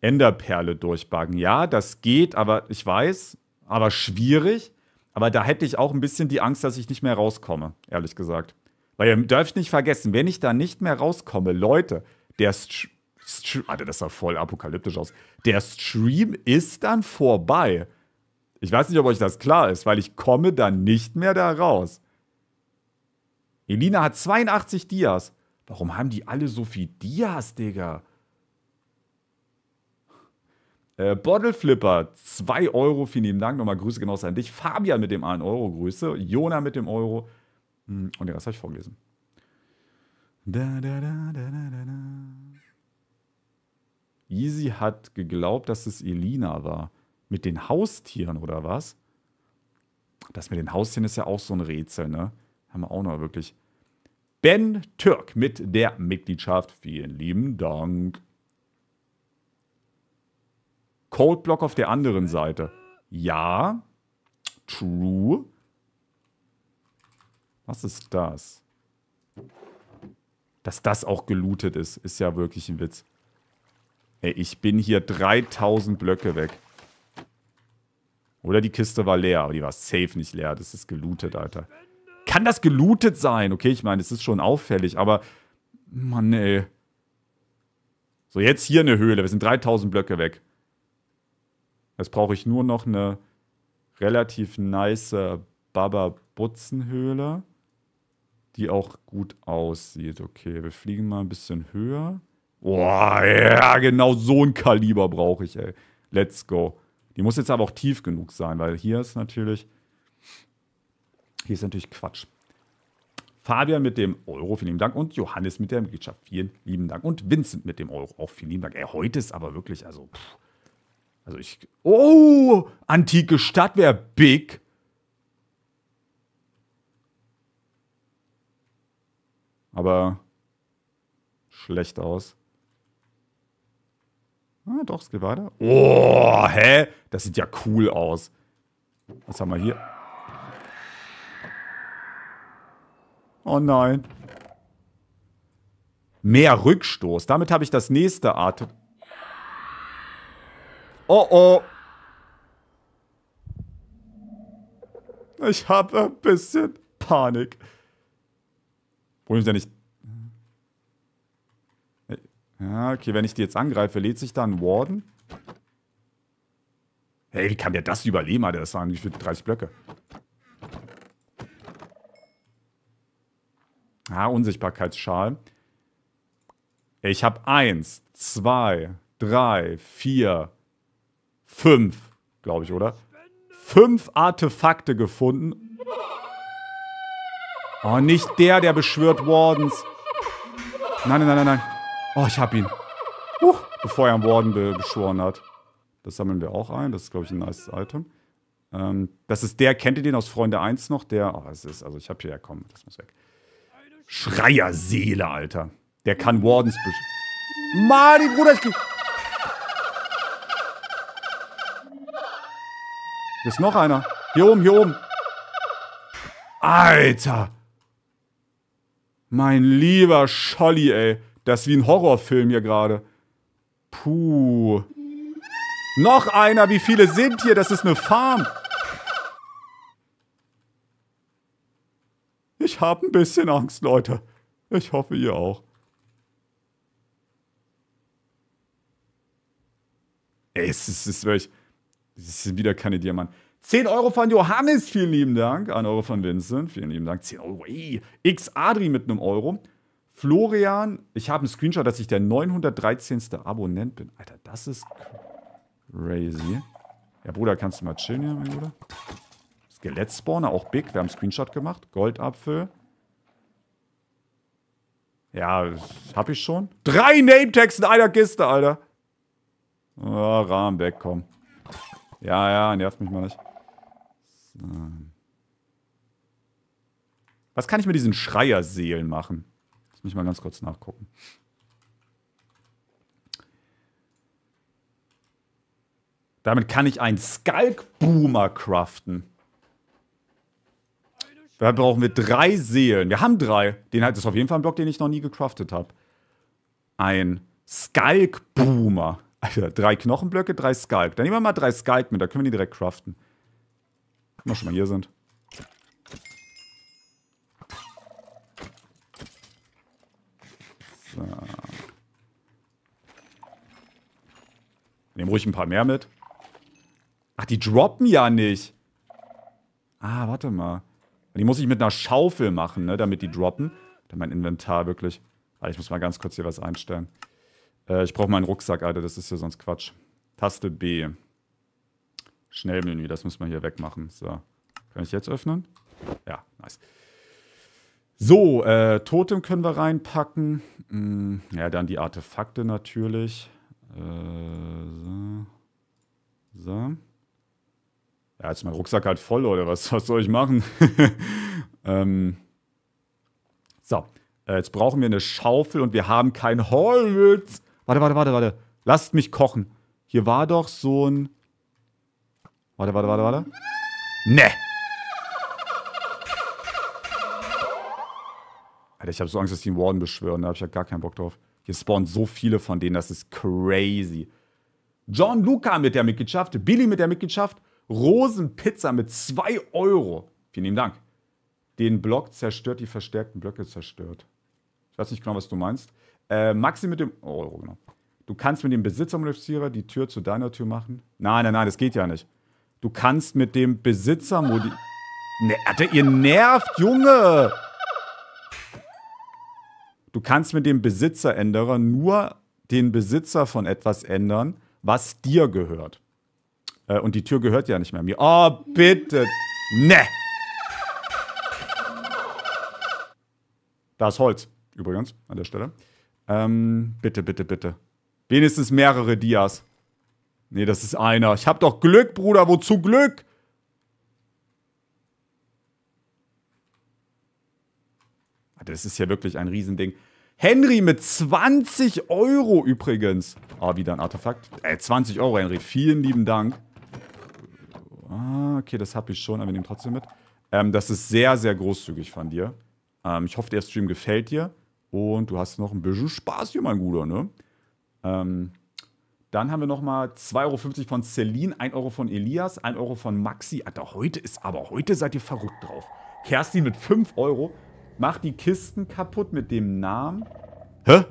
Enderperle durchbacken. Ja, das geht, aber ich weiß, aber schwierig. Aber da hätte ich auch ein bisschen die Angst, dass ich nicht mehr rauskomme, ehrlich gesagt. Weil ihr dürft nicht vergessen, wenn ich da nicht mehr rauskomme, Leute, der Stream. Alter, das sah voll apokalyptisch aus. Der Stream ist dann vorbei. Ich weiß nicht, ob euch das klar ist, weil ich komme dann nicht mehr da raus. Elina hat 82 Dias. Warum haben die alle so viel Dias, Digga? Äh, Bottle Flipper, 2 Euro, vielen lieben Dank. Nochmal Grüße genauso an dich. Fabian mit dem 1 Euro, Grüße. Jona mit dem Euro. Hm, und den Rest habe ich vorgelesen. Da, da, da, da, da, da. Easy hat geglaubt, dass es Elina war. Mit den Haustieren oder was? Das mit den Haustieren ist ja auch so ein Rätsel, ne? haben wir auch noch wirklich. Ben Türk mit der Mitgliedschaft. Vielen lieben Dank. Codeblock auf der anderen Seite. Ja. True. Was ist das? Dass das auch gelootet ist, ist ja wirklich ein Witz. Ey, ich bin hier 3000 Blöcke weg. Oder die Kiste war leer, aber die war safe nicht leer. Das ist gelootet, Alter. Kann das gelootet sein? Okay, ich meine, es ist schon auffällig, aber Mann, ey. So, jetzt hier eine Höhle. Wir sind 3000 Blöcke weg. Jetzt brauche ich nur noch eine relativ nice Baba-Butzen-Höhle, die auch gut aussieht. Okay, wir fliegen mal ein bisschen höher. Boah, ja, genau so ein Kaliber brauche ich, ey. Let's go. Die muss jetzt aber auch tief genug sein, weil hier ist natürlich hier ist natürlich Quatsch. Fabian mit dem Euro, vielen lieben Dank. Und Johannes mit der Mitgliedschaft, vielen lieben Dank. Und Vincent mit dem Euro, auch vielen lieben Dank. Ey, heute ist aber wirklich, also, pff, also ich. Oh, antike Stadt wäre big. Aber schlecht aus. Ah, doch, es geht weiter. Oh, hä? Das sieht ja cool aus. Was haben wir hier? Oh nein. Mehr Rückstoß. Damit habe ich das nächste Atem. Oh oh. Ich habe ein bisschen Panik. Hol mich da nicht. Ja, okay, wenn ich die jetzt angreife, lädt sich da ein Warden? Hey, wie kann der das überleben, Alter? Das waren 30 Blöcke. Ah, Unsichtbarkeitsschal. Ich habe eins, zwei, drei, vier, fünf, glaube ich, oder? Fünf Artefakte gefunden. Oh, nicht der, der beschwört Wardens. Nein, nein, nein, nein. Oh, ich habe ihn. Uh, bevor er einen Warden be beschworen hat. Das sammeln wir auch ein. Das ist, glaube ich, ein nice Item. Ähm, das ist der, kennt ihr den aus Freunde 1 noch? Der, oh, es ist, also ich habe hier, ja, komm, das muss weg. Schreierseele, Alter. Der kann Wardens besch. Mali, Bruder, ich. Hier ist noch einer. Hier oben, hier oben. Alter. Mein lieber Scholli, ey. Das ist wie ein Horrorfilm hier gerade. Puh. Noch einer. Wie viele sind hier? Das ist eine Farm. Ich habe ein bisschen Angst, Leute. Ich hoffe, ihr auch. Ey, es ist, es ist wirklich. Es sind wieder keine Diamanten. 10 Euro von Johannes, vielen lieben Dank. 1 Euro von Vincent, vielen lieben Dank. 10 Euro, ey. X Adri mit einem Euro. Florian, ich habe einen Screenshot, dass ich der 913. Abonnent bin. Alter, das ist crazy. Ja, Bruder, kannst du mal chillen hier, mein Bruder? Skelettspawner, auch big. Wir haben einen Screenshot gemacht. Goldapfel. Ja, hab ich schon. Drei name in einer Kiste, Alter. Oh, Rahmen weg, komm. Ja, ja, nervt mich mal nicht. So. Was kann ich mit diesen Schreierseelen machen? Lass mich mal ganz kurz nachgucken. Damit kann ich einen Skalk-Boomer craften. Da brauchen wir drei Seelen. Wir haben drei. Den halt ist auf jeden Fall ein Block, den ich noch nie gecraftet habe. Ein Skalk Boomer. Alter, drei Knochenblöcke, drei Skalk. Dann nehmen wir mal drei Skalk mit, da können wir die direkt craften. Wenn wir schon mal hier sind. So. Nehmen ruhig ein paar mehr mit. Ach, die droppen ja nicht. Ah, warte mal. Die muss ich mit einer Schaufel machen, ne, damit die droppen. Dann mein Inventar wirklich. ich muss mal ganz kurz hier was einstellen. Äh, ich brauche meinen Rucksack, Alter, das ist ja sonst Quatsch. Taste B. Schnellmenü, das muss man hier wegmachen. So. Kann ich jetzt öffnen? Ja, nice. So, äh, Totem können wir reinpacken. Hm, ja, dann die Artefakte natürlich. Äh, so. so ja, jetzt ist mein Rucksack halt voll oder was, was soll ich machen? ähm, so, äh, jetzt brauchen wir eine Schaufel und wir haben kein Holz. Warte, warte, warte, warte. Lasst mich kochen. Hier war doch so ein... Warte, warte, warte, warte. Ne! Alter, ich habe so Angst, dass die einen Warden beschwören. Da habe ich ja gar keinen Bock drauf. Hier spawnen so viele von denen, das ist crazy. John Luca mit der Mitgliedschaft, Billy mit der Mitgliedschaft, Rosenpizza mit 2 Euro. Vielen lieben Dank. Den Block zerstört, die verstärkten Blöcke zerstört. Ich weiß nicht genau, was du meinst. Äh, Maxi mit dem oh, Euro, genau. Du kannst mit dem Besitzermodifizierer die Tür zu deiner Tür machen. Nein, nein, nein, das geht ja nicht. Du kannst mit dem Besitzermodi... Ne, Alter, ihr nervt, Junge! Du kannst mit dem Besitzeränderer nur den Besitzer von etwas ändern, was dir gehört. Äh, und die Tür gehört ja nicht mehr mir. Oh, bitte. Ne. Da ist Holz, übrigens, an der Stelle. Ähm, bitte, bitte, bitte. Wenigstens mehrere Dias. Nee, das ist einer. Ich hab doch Glück, Bruder. Wozu Glück? Ah, das ist ja wirklich ein Riesending. Henry mit 20 Euro übrigens. Oh, wieder ein Artefakt. Äh, 20 Euro, Henry. Vielen lieben Dank. Ah, okay, das habe ich schon, aber wir nehmen trotzdem mit. Ähm, das ist sehr, sehr großzügig von dir. Ähm, ich hoffe, der Stream gefällt dir. Und du hast noch ein bisschen Spaß hier, mein Guter, ne? Ähm, dann haben wir nochmal 2,50 Euro von Celine, 1 Euro von Elias, 1 Euro von Maxi. Alter, ah, heute ist aber, heute seid ihr verrückt drauf. Kerstin mit 5 Euro. Macht die Kisten kaputt mit dem Namen. Hä?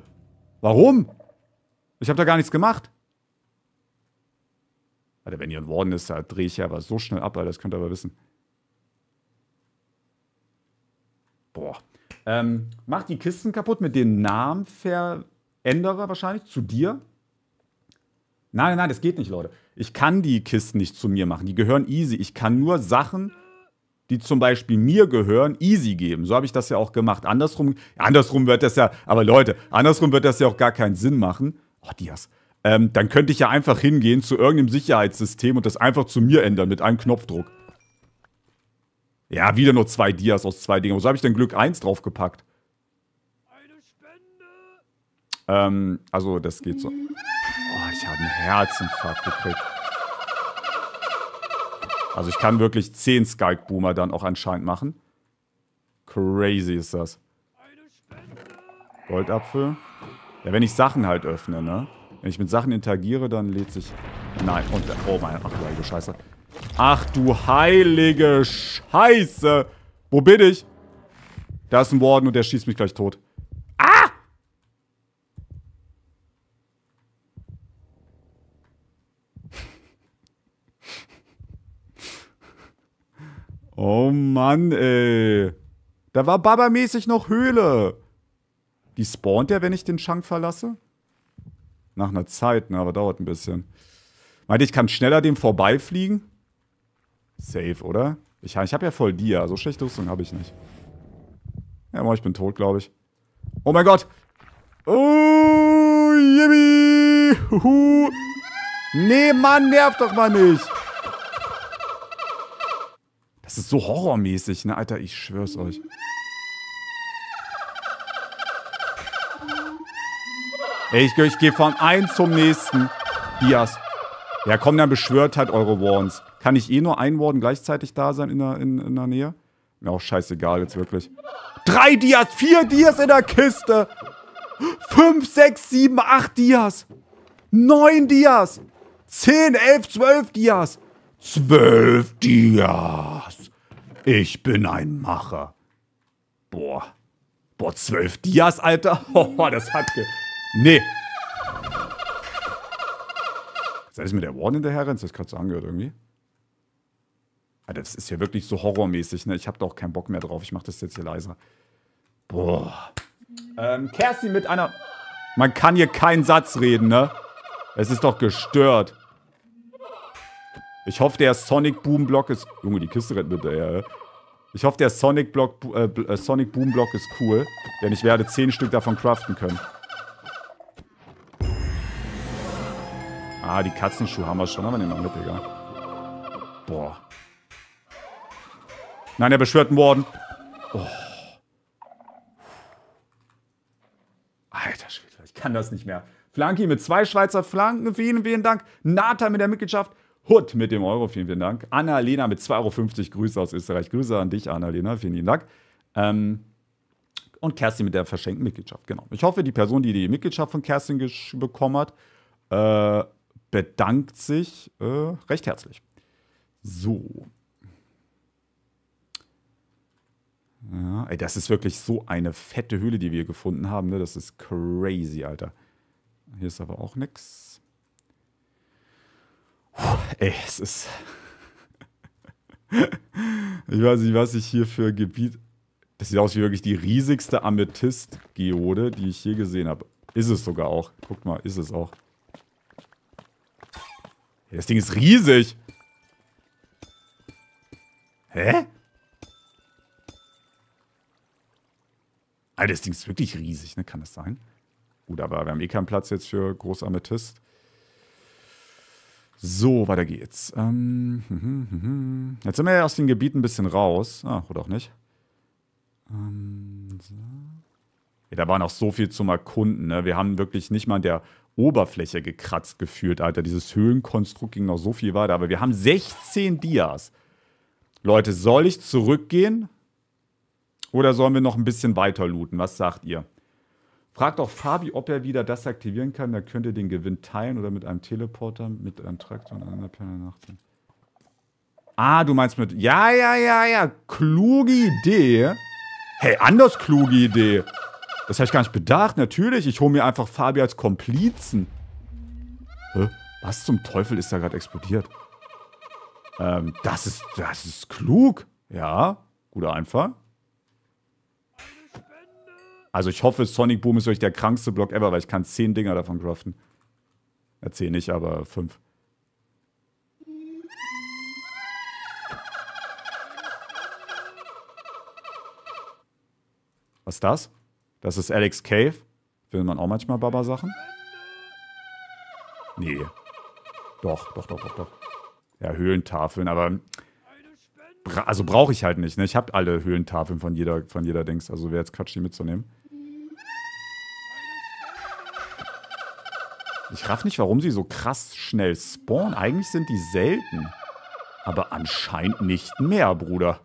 Warum? Ich habe da gar nichts gemacht. Alter, wenn ihr ein Warden ist, da drehe ich ja aber so schnell ab, Alter, das könnt ihr aber wissen. Boah. Ähm, mach die Kisten kaputt mit den Namen verändere wahrscheinlich zu dir. Nein, nein, das geht nicht, Leute. Ich kann die Kisten nicht zu mir machen. Die gehören easy. Ich kann nur Sachen, die zum Beispiel mir gehören, easy geben. So habe ich das ja auch gemacht. Andersrum, andersrum wird das ja, aber Leute, andersrum wird das ja auch gar keinen Sinn machen. Oh, Dias ähm, dann könnte ich ja einfach hingehen zu irgendeinem Sicherheitssystem und das einfach zu mir ändern mit einem Knopfdruck. Ja, wieder nur zwei Dias aus zwei Dingen. Wo habe ich denn Glück 1 draufgepackt? Ähm, also das geht so. Oh, ich habe einen Herzinfarkt gekriegt. Also ich kann wirklich 10 Skype Boomer dann auch anscheinend machen. Crazy ist das. Goldapfel. Ja, wenn ich Sachen halt öffne, ne? Wenn ich mit Sachen interagiere, dann lädt sich... Nein, und... Oh mein... Ach du heilige Scheiße. Ach du heilige Scheiße! Wo bin ich? Da ist ein Warden und der schießt mich gleich tot. Ah! oh Mann, ey. Da war babamäßig noch Höhle. Die spawnt der, wenn ich den Schank verlasse? nach einer Zeit, ne, aber dauert ein bisschen. Meint ich kann schneller dem vorbeifliegen? Safe, oder? Ich, ich habe ja voll Dia, so schlechte Rüstung habe ich nicht. Ja, Mann, ich bin tot, glaube ich. Oh mein Gott! Oh, yippie! Huhu. Nee, Mann, nerv doch mal nicht! Das ist so horrormäßig, ne? Alter, ich schwör's euch. Ich, ich gehe von einem zum nächsten. Dias. Ja, komm, dann beschwört halt eure Warns. Kann ich eh nur ein Warden gleichzeitig da sein in der, in, in der Nähe? Mir auch scheißegal jetzt wirklich. Drei Dias, vier Dias in der Kiste. Fünf, sechs, sieben, acht Dias. Neun Dias. Zehn, elf, zwölf Dias. Zwölf Dias. Ich bin ein Macher. Boah. Boah, zwölf Dias, Alter. Oh, das hat ge... Nee. Sei es mit der Warn hinterher rennt, das gerade so angehört irgendwie. Alter, ah, das ist ja wirklich so horrormäßig, ne? Ich habe da auch keinen Bock mehr drauf. Ich mache das jetzt hier leiser. Boah. Ähm, Kerstin mit einer... Man kann hier keinen Satz reden, ne? Es ist doch gestört. Ich hoffe, der Sonic Boom Block ist... Junge, die Kiste rennt mit der... Ich hoffe, der Sonic, Block, äh, äh, Sonic Boom Block ist cool, denn ich werde 10 Stück davon craften können. Ah, die Katzenschuhe haben wir schon. Haben wir den Angriff, egal. Boah. Nein, er beschwört einen Warden. Oh. Alter Schwede, ich kann das nicht mehr. Flanki mit zwei Schweizer Flanken. Vielen, vielen Dank. Nata mit der Mitgliedschaft. Hut mit dem Euro. Vielen, vielen Dank. Annalena mit 2,50 Euro. Grüße aus Österreich. Grüße an dich, Annalena. Vielen, vielen Dank. Ähm, und Kerstin mit der verschenkten Mitgliedschaft. Genau. Ich hoffe, die Person, die die Mitgliedschaft von Kerstin bekommen hat, äh, bedankt sich äh, recht herzlich. So. Ja, ey, das ist wirklich so eine fette Höhle, die wir gefunden haben. Ne? Das ist crazy, Alter. Hier ist aber auch nix. Puh, ey, es ist... ich weiß nicht, was ich hier für Gebiet... Das sieht aus wie wirklich die riesigste Amethyst-Geode, die ich je gesehen habe. Ist es sogar auch. Guck mal, ist es auch. Das Ding ist riesig. Hä? Alter, das Ding ist wirklich riesig, ne? Kann das sein? Gut, aber wir haben eh keinen Platz jetzt für Großamethyst. So, weiter geht's. Ähm, hm hm, hm, hm, hm, jetzt sind wir ja aus dem Gebiet ein bisschen raus. Ah, oder auch nicht. Ähm, so. Ja, da war noch so viel zum Erkunden. Ne? Wir haben wirklich nicht mal in der Oberfläche gekratzt gefühlt, Alter. Dieses Höhlenkonstrukt ging noch so viel weiter. Aber wir haben 16 Dias. Leute, soll ich zurückgehen? Oder sollen wir noch ein bisschen weiter looten? Was sagt ihr? Fragt auch Fabi, ob er wieder das aktivieren kann. Da könnt ihr den Gewinn teilen oder mit einem Teleporter, mit einem Traktor und einer Perle nachziehen. Ah, du meinst mit. Ja, ja, ja, ja. Kluge Idee. Hey, anders kluge Idee. Das habe ich gar nicht bedacht. Natürlich, ich hole mir einfach Fabi als Komplizen. Hä? Was zum Teufel ist da gerade explodiert? Ähm, das ist, das ist klug. Ja, guter Einfall. Also ich hoffe, Sonic Boom ist euch der krankste Block ever, weil ich kann zehn Dinger davon craften. Ja, zehn nicht, aber fünf. Was ist das? Das ist Alex Cave. Will man auch manchmal Baba-Sachen? Nee. Doch, doch, doch, doch, doch. Ja, Höhlentafeln, aber. Bra also brauche ich halt nicht, ne? Ich habe alle Höhlentafeln von jeder, von jeder Dings. Also wäre jetzt Quatsch, die mitzunehmen. Ich raff nicht, warum sie so krass schnell spawnen. Eigentlich sind die selten. Aber anscheinend nicht mehr, Bruder.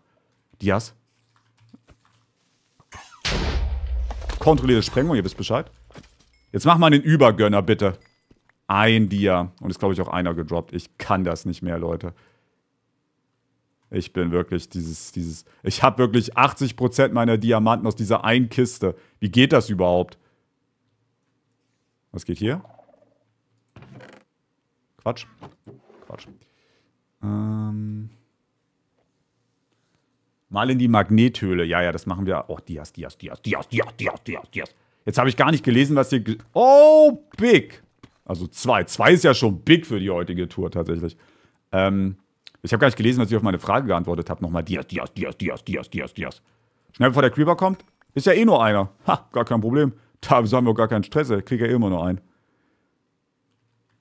Dias, kontrollierte Sprengung, ihr wisst Bescheid. Jetzt mach mal den Übergönner, bitte. Ein Dia. Und ist, glaube ich, auch einer gedroppt. Ich kann das nicht mehr, Leute. Ich bin wirklich dieses, dieses. Ich habe wirklich 80% meiner Diamanten aus dieser einen Kiste. Wie geht das überhaupt? Was geht hier? Quatsch. Quatsch. Ähm mal in die Magnethöhle. Ja, ja, das machen wir. Oh, Dias, Dias, Dias, Dias, Dias, Dias, Dias, Dias. Jetzt habe ich gar nicht gelesen, was hier... Ge oh, big. Also zwei. Zwei ist ja schon big für die heutige Tour tatsächlich. Ähm, ich habe gar nicht gelesen, was ihr auf meine Frage geantwortet habt. Nochmal Dias, Dias, Dias, Dias, Dias, Dias, Dias. Schnell bevor der Creeper kommt, ist ja eh nur einer. Ha, gar kein Problem. Da haben wir gar keinen Stress. Ich kriege ja eh immer nur einen.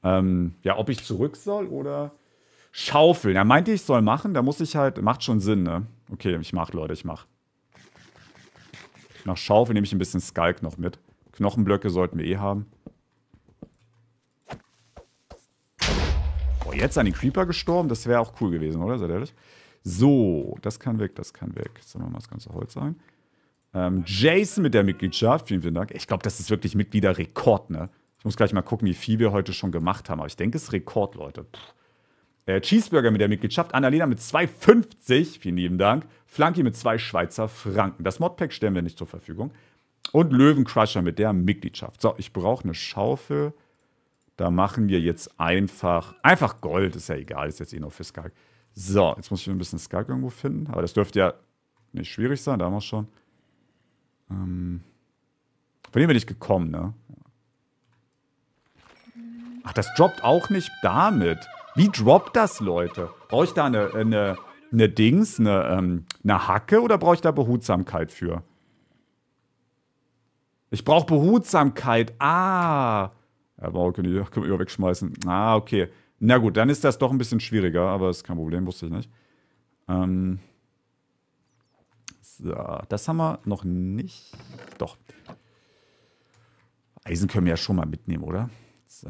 Ähm, ja, ob ich zurück soll oder... Schaufeln. Er meinte, ich soll machen, da muss ich halt, macht schon Sinn, ne? Okay, ich mach, Leute, ich mach. Nach Schaufel nehme ich ein bisschen Skalk noch mit. Knochenblöcke sollten wir eh haben. Boah, jetzt an den Creeper gestorben, das wäre auch cool gewesen, oder? Seid ehrlich? So, das kann weg, das kann weg. Jetzt haben wir mal das ganze Holz ein. Ähm, Jason mit der Mitgliedschaft, vielen, vielen Dank. Ich glaube, das ist wirklich Mitgliederrekord, ne? Ich muss gleich mal gucken, wie viel wir heute schon gemacht haben. Aber ich denke, es ist Rekord, Leute. Puh. Äh, Cheeseburger mit der Mitgliedschaft, Annalena mit 2,50, vielen lieben Dank, Flanki mit 2 Schweizer Franken. Das Modpack stellen wir nicht zur Verfügung. Und Löwencrusher mit der Mitgliedschaft. So, ich brauche eine Schaufel. Da machen wir jetzt einfach, einfach Gold, ist ja egal, ist jetzt eh nur für Skalk. So, jetzt muss ich ein bisschen Skalk irgendwo finden, aber das dürfte ja nicht schwierig sein, da haben wir schon. Ähm, von dem bin ich gekommen, ne? Ach, das droppt auch nicht damit. Wie droppt das, Leute? Brauche ich da eine, eine, eine Dings, eine, ähm, eine Hacke oder brauche ich da Behutsamkeit für? Ich brauche Behutsamkeit. Ah. Aber können die, können wegschmeißen. Ah, okay. Na gut, dann ist das doch ein bisschen schwieriger, aber ist kein Problem, wusste ich nicht. Ähm. So, das haben wir noch nicht. Doch. Eisen können wir ja schon mal mitnehmen, oder? So.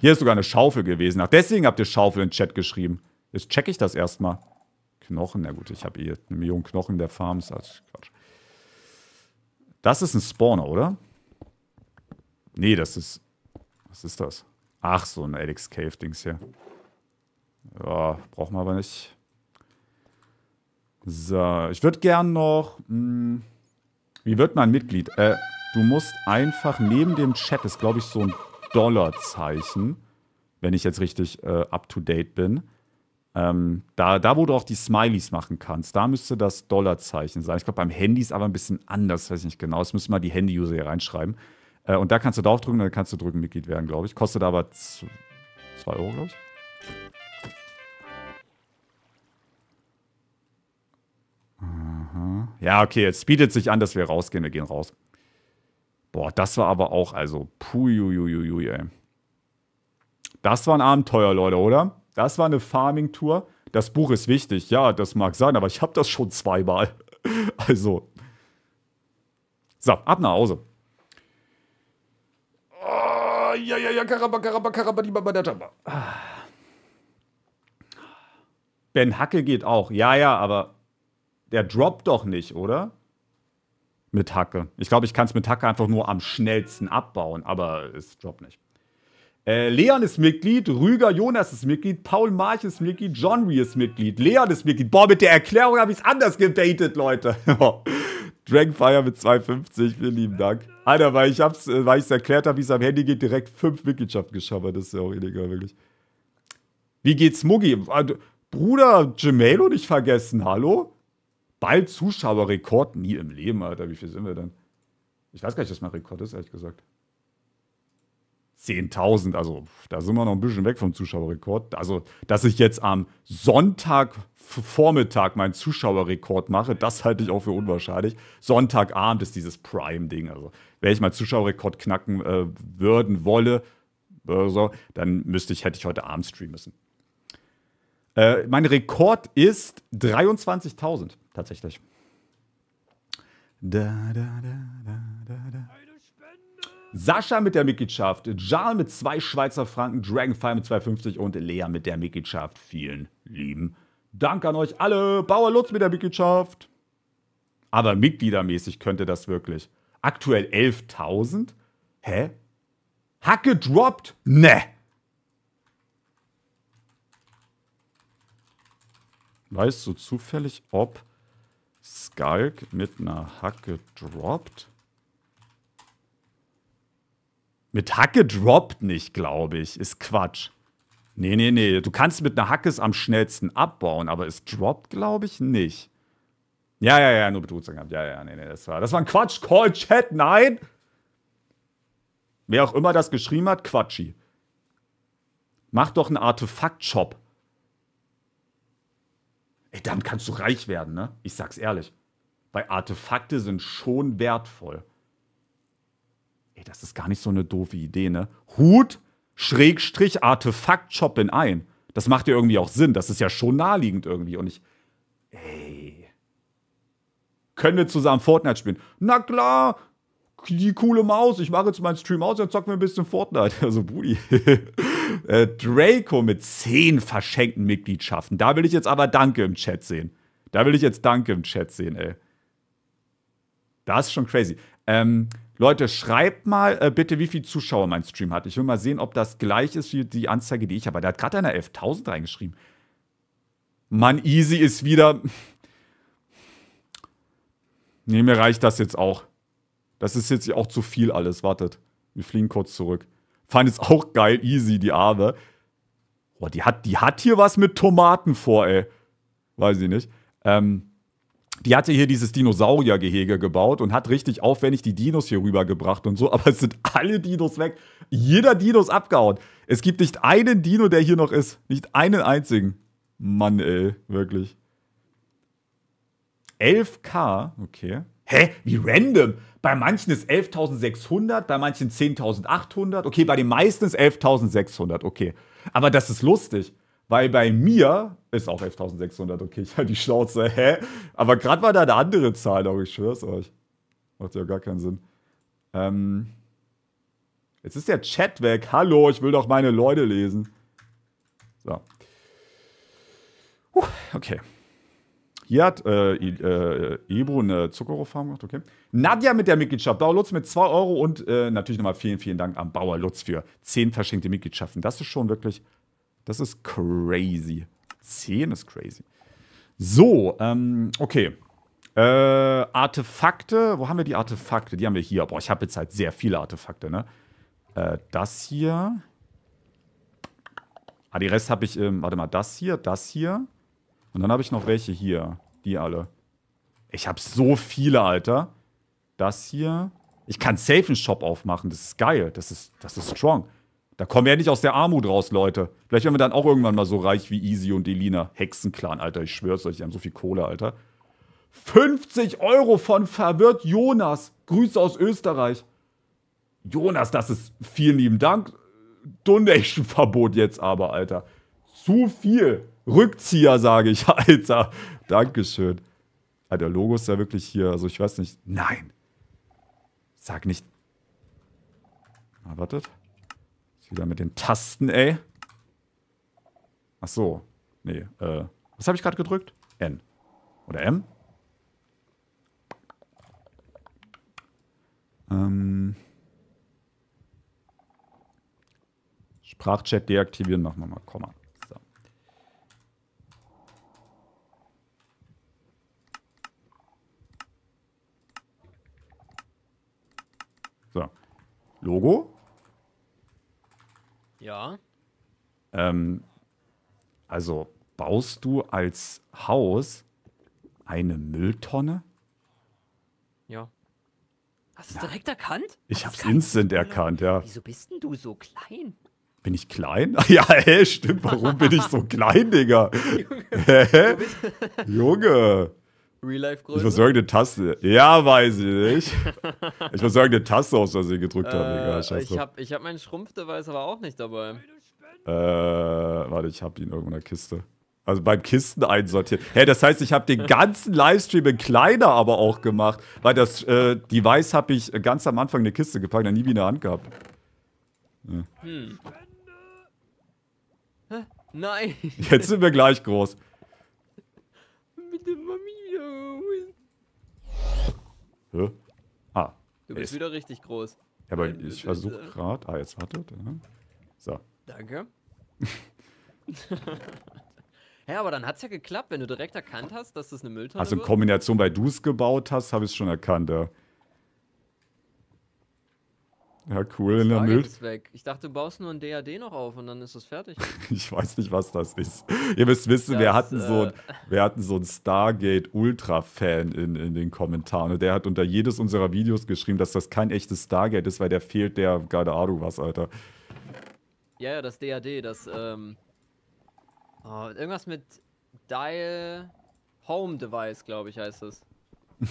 Hier ist sogar eine Schaufel gewesen. Ach, deswegen habt ihr Schaufel in den Chat geschrieben. Jetzt checke ich das erstmal. Knochen, na gut, ich habe hier eine Million Knochen der Farms. Also Quatsch. Das ist ein Spawner, oder? Nee, das ist... Was ist das? Ach, so ein Alex Cave-Dings hier. Ja, brauchen wir aber nicht. So, ich würde gern noch... Mh, hm, wie wird man Mitglied? Äh, du musst einfach neben dem Chat, das ist glaube ich so ein Dollarzeichen, wenn ich jetzt richtig äh, up-to-date bin. Ähm, da, da, wo du auch die Smileys machen kannst, da müsste das Dollarzeichen sein. Ich glaube, beim Handy ist aber ein bisschen anders, weiß ich nicht genau. Das müssen mal die Handy-User hier reinschreiben. Äh, und da kannst du drauf drücken, dann kannst du drücken Mitglied werden, glaube ich. Kostet aber 2 Euro, glaube ich. Aha. Ja, okay, jetzt bietet sich an, dass wir rausgehen. Wir gehen raus. Boah, das war aber auch, also, puiuiuiui, ey. Das war ein Abenteuer, Leute, oder? Das war eine Farming-Tour. Das Buch ist wichtig, ja, das mag sein, aber ich habe das schon zweimal. Also. So, ab nach Hause. Oh, ja, ja, ja, karaba, karaba, karaba, die babadataba. Ben Hacke geht auch. Ja, ja, aber der droppt doch nicht, oder? Mit Hacke. Ich glaube, ich kann es mit Hacke einfach nur am schnellsten abbauen, aber es droppt nicht. Äh, Leon ist Mitglied, Rüger Jonas ist Mitglied, Paul March ist Mitglied, John Ree ist Mitglied, Leon ist Mitglied. Boah, mit der Erklärung habe ich es anders gedatet, Leute. Dragonfire mit 2,50, vielen lieben Dank. Alter, weil ich es äh, weil erklärt habe, wie es am Handy geht, direkt fünf Mitgliedschaften geschabbert. Das ist ja auch illegal, wirklich. Wie geht's Muggi? Äh, Bruder, Gemelo nicht vergessen, hallo? bald Zuschauerrekord. Nie im Leben, Alter. Wie viel sind wir denn? Ich weiß gar nicht, was mein Rekord ist, ehrlich gesagt. 10.000, also da sind wir noch ein bisschen weg vom Zuschauerrekord. Also, dass ich jetzt am Sonntagvormittag meinen Zuschauerrekord mache, das halte ich auch für unwahrscheinlich. Sonntagabend ist dieses Prime-Ding. Also, wenn ich meinen Zuschauerrekord knacken äh, würden wolle, äh, so, dann müsste ich, hätte ich heute Abend streamen müssen. Äh, mein Rekord ist 23.000 tatsächlich. Da, da, da, da, da, da. Sascha mit der Mitgliedschaft, Jarl mit zwei Schweizer Franken, Dragonfire mit 2,50 und Lea mit der Mitgliedschaft. Vielen lieben Dank an euch alle. Bauer Lutz mit der Mitgliedschaft. Aber mitgliedermäßig könnte das wirklich. Aktuell 11.000? Hä? Hacke droppt? Ne. Weißt du zufällig, ob Skulk mit einer Hacke droppt. Mit Hacke droppt nicht, glaube ich. Ist Quatsch. Nee, nee, nee. Du kannst mit einer Hacke es am schnellsten abbauen, aber es droppt, glaube ich, nicht. Ja, ja, ja, nur Betrugsangaben. gehabt. Ja, ja, nee, nee, das war, das war ein Quatsch. Call Chat, nein! Wer auch immer das geschrieben hat, Quatschi. Mach doch einen Artefakt-Shop. Ey, damit kannst du reich werden, ne? Ich sag's ehrlich. Weil Artefakte sind schon wertvoll. Ey, das ist gar nicht so eine doofe Idee, ne? Hut, Schrägstrich, Artefakt, Shop in ein. Das macht ja irgendwie auch Sinn. Das ist ja schon naheliegend irgendwie. Und ich. Ey. Können wir zusammen Fortnite spielen? Na klar, die coole Maus. Ich mache jetzt meinen Stream aus dann zocken wir ein bisschen Fortnite. Also, Brudi. Äh, Draco mit zehn verschenkten Mitgliedschaften. Da will ich jetzt aber Danke im Chat sehen. Da will ich jetzt Danke im Chat sehen, ey. Das ist schon crazy. Ähm, Leute, schreibt mal äh, bitte, wie viele Zuschauer mein Stream hat. Ich will mal sehen, ob das gleich ist wie die Anzeige, die ich habe. Da hat gerade einer 11.000 reingeschrieben. Mann, easy ist wieder. Nee, mir reicht das jetzt auch. Das ist jetzt auch zu viel alles. Wartet. Wir fliegen kurz zurück. Fand es auch geil, easy, die Arme. Boah, die hat, die hat hier was mit Tomaten vor, ey. Weiß ich nicht. Ähm, die hatte hier dieses Dinosauriergehege gebaut und hat richtig aufwendig die Dinos hier rübergebracht und so, aber es sind alle Dinos weg. Jeder Dino ist abgehauen. Es gibt nicht einen Dino, der hier noch ist. Nicht einen einzigen. Mann, ey, wirklich. 11k, okay. Hä? Wie random. Bei manchen ist 11.600, bei manchen 10.800. Okay, bei den meisten ist 11.600. Okay. Aber das ist lustig, weil bei mir ist auch 11.600. Okay, ich halte die Schnauze. Hä? Aber gerade war da eine andere Zahl, aber ich schwör's euch. Macht ja gar keinen Sinn. Ähm. Jetzt ist der Chat weg. Hallo, ich will doch meine Leute lesen. So. Puh, okay. Hier hat äh, äh, Ebro eine Zuckerrohrfarm gemacht, okay. Nadja mit der Mitgliedschaft, Bauer Lutz mit 2 Euro und äh, natürlich nochmal vielen, vielen Dank an Bauer Lutz für 10 verschenkte Mitgliedschaften. Das ist schon wirklich, das ist crazy. 10 ist crazy. So, ähm, okay. Äh, Artefakte, wo haben wir die Artefakte? Die haben wir hier. Boah, ich habe jetzt halt sehr viele Artefakte, ne? Äh, das hier. Ah, die Rest habe ich, ähm, warte mal, das hier, das hier. Und dann habe ich noch welche hier. Die alle. Ich habe so viele, Alter. Das hier. Ich kann safe einen Shop aufmachen. Das ist geil. Das ist, das ist strong. Da kommen wir ja nicht aus der Armut raus, Leute. Vielleicht werden wir dann auch irgendwann mal so reich wie Easy und Elina. Hexenclan, Alter. Ich schwör's euch, die haben so viel Kohle, Alter. 50 Euro von verwirrt Jonas. Grüße aus Österreich. Jonas, das ist vielen lieben Dank. Donation-Verbot jetzt aber, Alter. Zu viel. Rückzieher, sage ich, Alter. Dankeschön. Alter, ah, Logo ist ja wirklich hier. Also ich weiß nicht. Nein. Sag nicht. Ah, wartet. Ist wieder mit den Tasten, ey. Ach so. Nee, äh. Was habe ich gerade gedrückt? N. Oder M? Ähm. Sprachchat deaktivieren, machen wir mal Komma. Logo. Ja. Ähm, also baust du als Haus eine Mülltonne? Ja. Hast du es direkt erkannt? Ich hab's instant erkannt, ja. Wieso bist denn du so klein? Bin ich klein? Ja, hä, stimmt. Warum bin ich so klein, Digga? Junge. Junge. Real-Life-Größe? Ich muss irgendeine Taste. Ja, weiß ich nicht. ich muss irgendeine Taste aus, dass ich gedrückt äh, habe. Ja, ich habe ich hab meinen Schrumpf, aber auch nicht dabei. Äh, warte, ich habe ihn in irgendeiner Kiste. Also beim Kisten einsortiert. Hä, hey, das heißt, ich habe den ganzen Livestream in kleiner aber auch gemacht, weil das äh, Device habe ich ganz am Anfang in eine Kiste gepackt, dann nie wieder in der Hand gehabt. Ja. Hm. Hä? Nein. Jetzt sind wir gleich groß. Bitte, Mami. Hä? Ah. Du bist ist. wieder richtig groß. Ja, aber ich versuche gerade. Ah, jetzt wartet. Ja. So. Danke. Hä, aber dann hat's ja geklappt, wenn du direkt erkannt hast, dass das eine Mülltonne ist. Also in Kombination, weil du es gebaut hast, habe ich es schon erkannt, ja. Ja, cool, in der Müll. weg. Ich dachte, du baust nur ein DAD noch auf und dann ist es fertig. ich weiß nicht, was das ist. Ihr müsst wissen, das, wir, hatten äh... so ein, äh, wir hatten so einen Stargate Ultra-Fan in, in den Kommentaren. Und der hat unter jedes unserer Videos geschrieben, dass das kein echtes Stargate ist, weil der fehlt der gerade Aru was, Alter. Ja, ja, das DAD, das, ähm. Oh, irgendwas mit Dial Home Device, glaube ich, heißt es.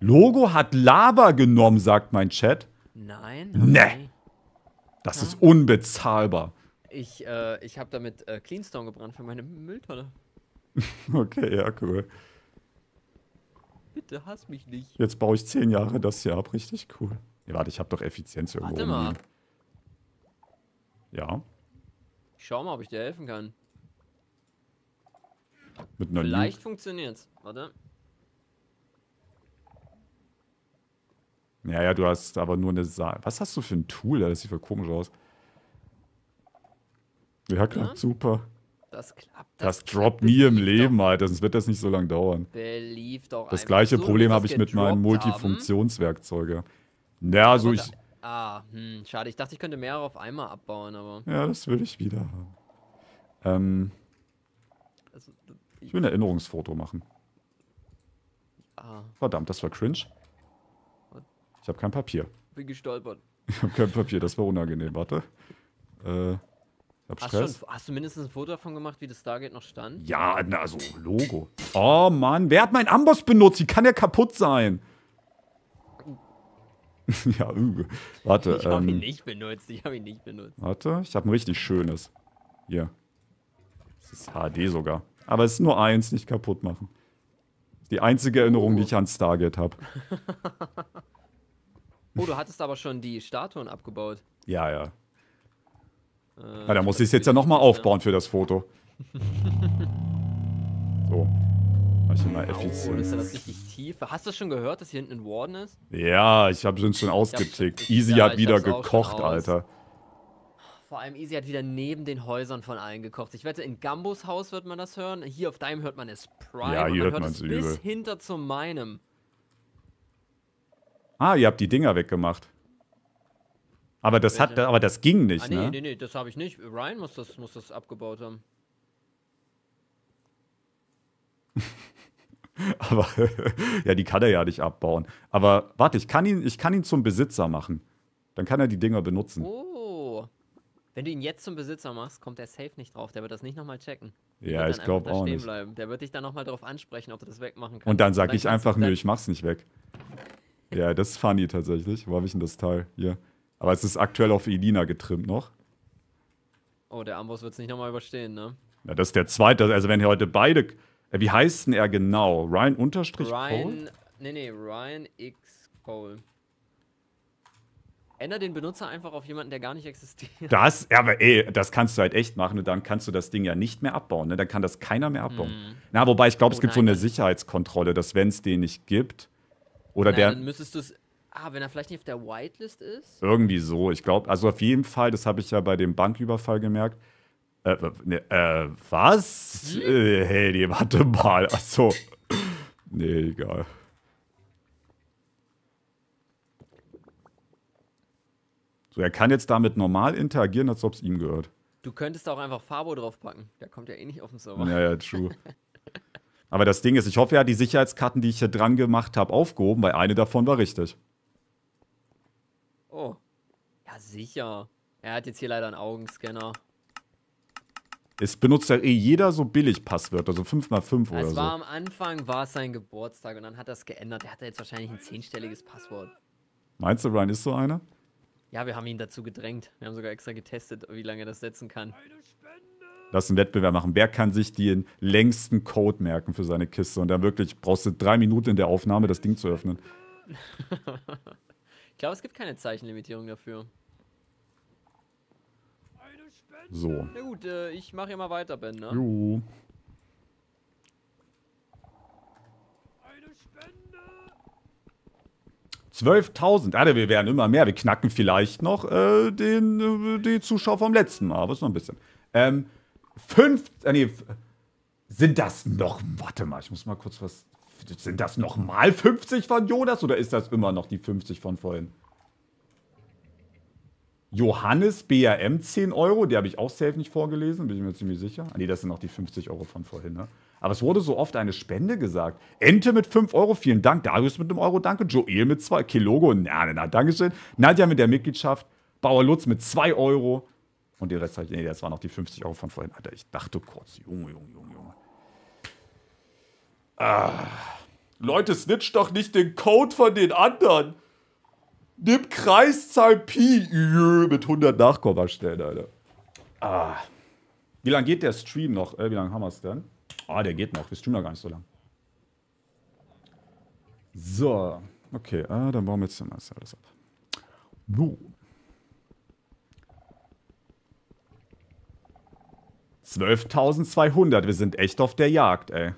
Logo hat Lava genommen, sagt mein Chat. Nein. Nee. Das ist unbezahlbar. Ich, äh, ich habe damit äh, Cleanstone gebrannt für meine Mülltonne. okay, ja, cool. Bitte hass mich nicht. Jetzt baue ich zehn Jahre das hier ab. Richtig cool. Ja, warte, ich habe doch Effizienz irgendwo. Warte mal. Umgehen. Ja. Ich schau mal, ob ich dir helfen kann. Mit einer Vielleicht Luke. funktioniert's. Warte. Ja, ja, du hast aber nur eine Sa Was hast du für ein Tool? Das sieht voll komisch aus. Ja, klappt ja? super. Das klappt. Das, das droppt nie im Leben, doch. Alter. Sonst wird das nicht so lange dauern. Belief doch Das gleiche so, Problem habe ich mit meinen Multifunktionswerkzeugen. Naja, also ich. Ah, hm, schade. Ich dachte, ich könnte mehrere auf einmal abbauen, aber. Ja, das will ich wieder haben. Ähm. Also, ich will ein Erinnerungsfoto machen. Ah. Verdammt, das war cringe. Ich habe kein Papier. Bin gestolpert. Ich habe kein Papier, das war unangenehm. Warte. Äh, ich hab hast, Stress. Schon, hast du mindestens ein Foto davon gemacht, wie das Stargate noch stand? Ja, also Logo. Oh Mann, wer hat meinen Amboss benutzt? Wie kann der kaputt sein? ja, übe. Uh. Warte. Ich habe ähm, ihn nicht benutzt. Ich habe ihn nicht benutzt. Warte, ich habe ein richtig schönes. Hier. Das ist HD sogar. Aber es ist nur eins, nicht kaputt machen. Die einzige Erinnerung, oh. die ich an Stargate habe. Oh, du hattest aber schon die Statuen abgebaut. Ja, ja. Äh, Na, ah, da muss ich es jetzt ja nochmal äh, aufbauen für das Foto. so. Mach ich mal effizient. Oh, ist das richtig tief. Hast du das schon gehört, dass hier hinten ein Warden ist? Ja, ich habe es schon ausgetickt. Schon, Easy ja, hat wieder gekocht, Alter. Vor allem Easy hat wieder neben den Häusern von allen gekocht. Ich wette, in Gambos Haus wird man das hören. Hier auf deinem hört man es prime. Ja, hier hört man es übel. Bis hinter zu meinem. Ah, ihr habt die Dinger weggemacht. Aber das, hat, aber das ging nicht, ah, nee, ne? Nee, nee, das habe ich nicht. Ryan muss das, muss das abgebaut haben. aber, ja, die kann er ja nicht abbauen. Aber warte, ich kann, ihn, ich kann ihn zum Besitzer machen. Dann kann er die Dinger benutzen. Oh. Wenn du ihn jetzt zum Besitzer machst, kommt er safe nicht drauf. Der wird das nicht nochmal checken. Der ja, ich glaube auch nicht. Bleiben. Der wird dich dann nochmal drauf ansprechen, ob du das wegmachen kannst. Und dann sage ich einfach, nö, ich mach's nicht weg. Ja, das ist funny tatsächlich. Wo habe ich denn das Teil? Hier. Aber es ist aktuell auf Elina getrimmt noch. Oh, der Amboss wird es nicht nochmal überstehen, ne? Ja, das ist der zweite. Also, wenn hier heute beide. Äh, wie heißt denn er genau? Ryan unterstrich Ryan. Nee, nee, Ryan X Cole. Änder den Benutzer einfach auf jemanden, der gar nicht existiert. Das, aber ey, das kannst du halt echt machen und dann kannst du das Ding ja nicht mehr abbauen. Ne? Dann kann das keiner mehr abbauen. Mm. Na, wobei ich glaube, oh, es gibt nein. so eine Sicherheitskontrolle, dass wenn es den nicht gibt, oder naja, der. Dann müsstest du es. Ah, wenn er vielleicht nicht auf der Whitelist ist? Irgendwie so, ich glaube. Also auf jeden Fall, das habe ich ja bei dem Banküberfall gemerkt. Äh, ne, äh, was? Hm? Äh, hey, die, warte mal. Achso. nee, egal. So, er kann jetzt damit normal interagieren, als ob es ihm gehört. Du könntest auch einfach Fabo draufpacken. Der kommt ja eh nicht auf den Server. Ja, ja, true. Aber das Ding ist, ich hoffe, er hat die Sicherheitskarten, die ich hier dran gemacht habe, aufgehoben, weil eine davon war richtig. Oh. Ja, sicher. Er hat jetzt hier leider einen Augenscanner. Es benutzt ja eh jeder so billig Passwörter, so 5x5 oder so. Es war am Anfang, war es sein Geburtstag und dann hat er es geändert. Er hat jetzt wahrscheinlich ein zehnstelliges Passwort. Meinst du, Ryan ist so einer? Ja, wir haben ihn dazu gedrängt. Wir haben sogar extra getestet, wie lange er das setzen kann. Lass einen Wettbewerb machen. Wer kann sich den längsten Code merken für seine Kiste? Und dann wirklich brauchst du drei Minuten in der Aufnahme, das Ding zu öffnen. ich glaube, es gibt keine Zeichenlimitierung dafür. So. Na gut, äh, ich mache ja mal weiter, Ben, ne? Juhu. Eine Spende! 12.000. Alter, ah, wir werden immer mehr. Wir knacken vielleicht noch äh, den, äh, die Zuschauer vom letzten Mal, aber ist noch ein bisschen. Ähm, fünf, äh, nee, sind das noch, warte mal, ich muss mal kurz was, sind das nochmal 50 von Jonas oder ist das immer noch die 50 von vorhin? Johannes BRM 10 Euro, die habe ich auch safe nicht vorgelesen, bin ich mir ziemlich sicher. Ah, nee, das sind noch die 50 Euro von vorhin, ne? Aber es wurde so oft eine Spende gesagt. Ente mit 5 Euro, vielen Dank. Darius mit einem Euro, danke. Joel mit 2, Kilogo, na, na, na, Dankeschön. Nadja mit der Mitgliedschaft, Bauer Lutz mit 2 Euro. Und den Rest habe nee, das waren noch die 50 Euro von vorhin. Alter, ich dachte kurz, Junge, Junge, Junge, Junge. Ah. Leute, snitch doch nicht den Code von den anderen. Nimm Kreiszahl Pi mit 100 Nachkommastellen, Alter. Ah. Wie lange geht der Stream noch? Äh, wie lange haben wir es denn? Ah, der geht noch. Wir streamen noch gar nicht so lang. So. Okay, ah, dann bauen wir jetzt mal alles ab. Boom. 12.200, wir sind echt auf der Jagd, ey.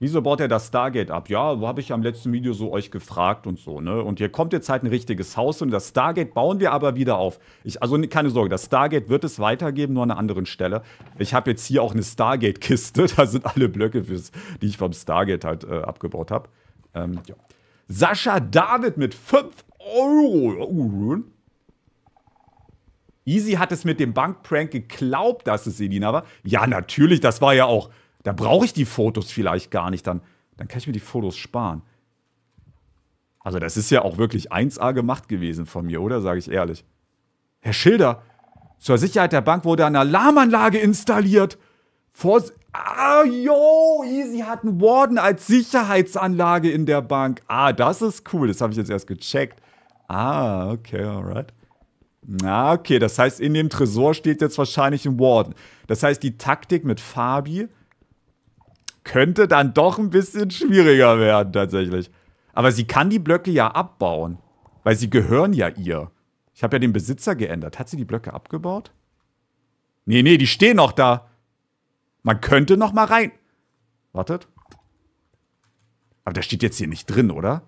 Wieso baut er das Stargate ab? Ja, wo habe ich am letzten Video so euch gefragt und so, ne? Und hier kommt jetzt halt ein richtiges Haus und das Stargate bauen wir aber wieder auf. Ich, also keine Sorge, das Stargate wird es weitergeben, nur an einer anderen Stelle. Ich habe jetzt hier auch eine Stargate-Kiste, da sind alle Blöcke, fürs, die ich vom Stargate halt äh, abgebaut habe. Ähm, ja. Sascha David mit 5 Euro. Uh, Easy hat es mit dem Bankprank geglaubt, dass es Selina war. Ja, natürlich, das war ja auch. Da brauche ich die Fotos vielleicht gar nicht. Dann, dann kann ich mir die Fotos sparen. Also, das ist ja auch wirklich 1A gemacht gewesen von mir, oder? Sage ich ehrlich. Herr Schilder, zur Sicherheit der Bank wurde eine Alarmanlage installiert. Vor ah, yo, Easy hat einen Warden als Sicherheitsanlage in der Bank. Ah, das ist cool. Das habe ich jetzt erst gecheckt. Ah, okay, alright. Na, okay, das heißt, in dem Tresor steht jetzt wahrscheinlich ein Warden. Das heißt, die Taktik mit Fabi könnte dann doch ein bisschen schwieriger werden, tatsächlich. Aber sie kann die Blöcke ja abbauen, weil sie gehören ja ihr. Ich habe ja den Besitzer geändert. Hat sie die Blöcke abgebaut? Nee, nee, die stehen noch da. Man könnte noch mal rein. Wartet. Aber das steht jetzt hier nicht drin, oder?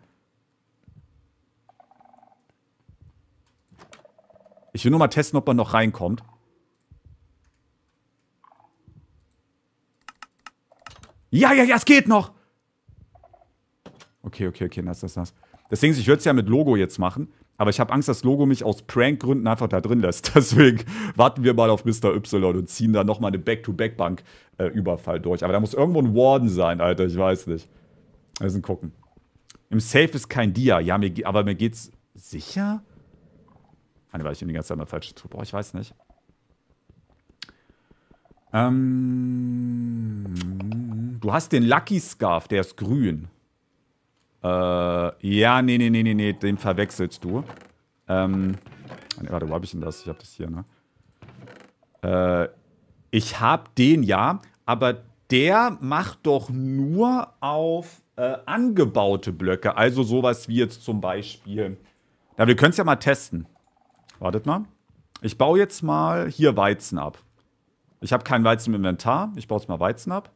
Ich will nur mal testen, ob man noch reinkommt. Ja, ja, ja, es geht noch. Okay, okay, okay, nass, nass, nass. Deswegen, ich würde es ja mit Logo jetzt machen, aber ich habe Angst, dass Logo mich aus Prankgründen einfach da drin lässt. Deswegen warten wir mal auf Mr. Y und ziehen da nochmal eine Back-to-Back-Bank-Überfall äh, durch. Aber da muss irgendwo ein Warden sein, Alter, ich weiß nicht. Wir müssen gucken. Im Safe ist kein Dia. Ja, mir, aber mir geht's sicher? Nein, weil ich ihm die ganze Zeit mal falsch tue. Boah, ich weiß nicht. Ähm, du hast den Lucky Scarf, der ist grün. Äh, ja, nee, nee, nee, nee, nee, den verwechselst du. Ähm, nee, warte, wo habe ich denn das? Ich habe das hier, ne? Äh, ich habe den ja, aber der macht doch nur auf äh, angebaute Blöcke. Also sowas wie jetzt zum Beispiel. Na, wir können es ja mal testen. Wartet mal. Ich baue jetzt mal hier Weizen ab. Ich habe keinen Weizen im Inventar. Ich baue jetzt mal Weizen ab.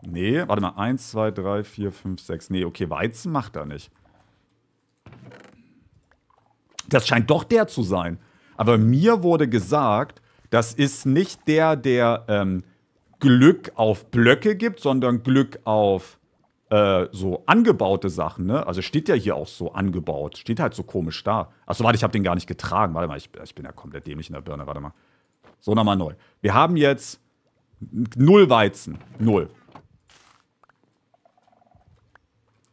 Nee, warte mal. 1, 2, 3, 4, 5, 6. Nee, okay, Weizen macht er nicht. Das scheint doch der zu sein. Aber mir wurde gesagt, das ist nicht der, der ähm, Glück auf Blöcke gibt, sondern Glück auf äh, so angebaute Sachen, ne? Also steht ja hier auch so angebaut. Steht halt so komisch da. Achso, warte, ich habe den gar nicht getragen. Warte mal, ich, ich bin ja komplett dämlich in der Birne. Warte mal. So, nochmal neu. Wir haben jetzt null Weizen. Null.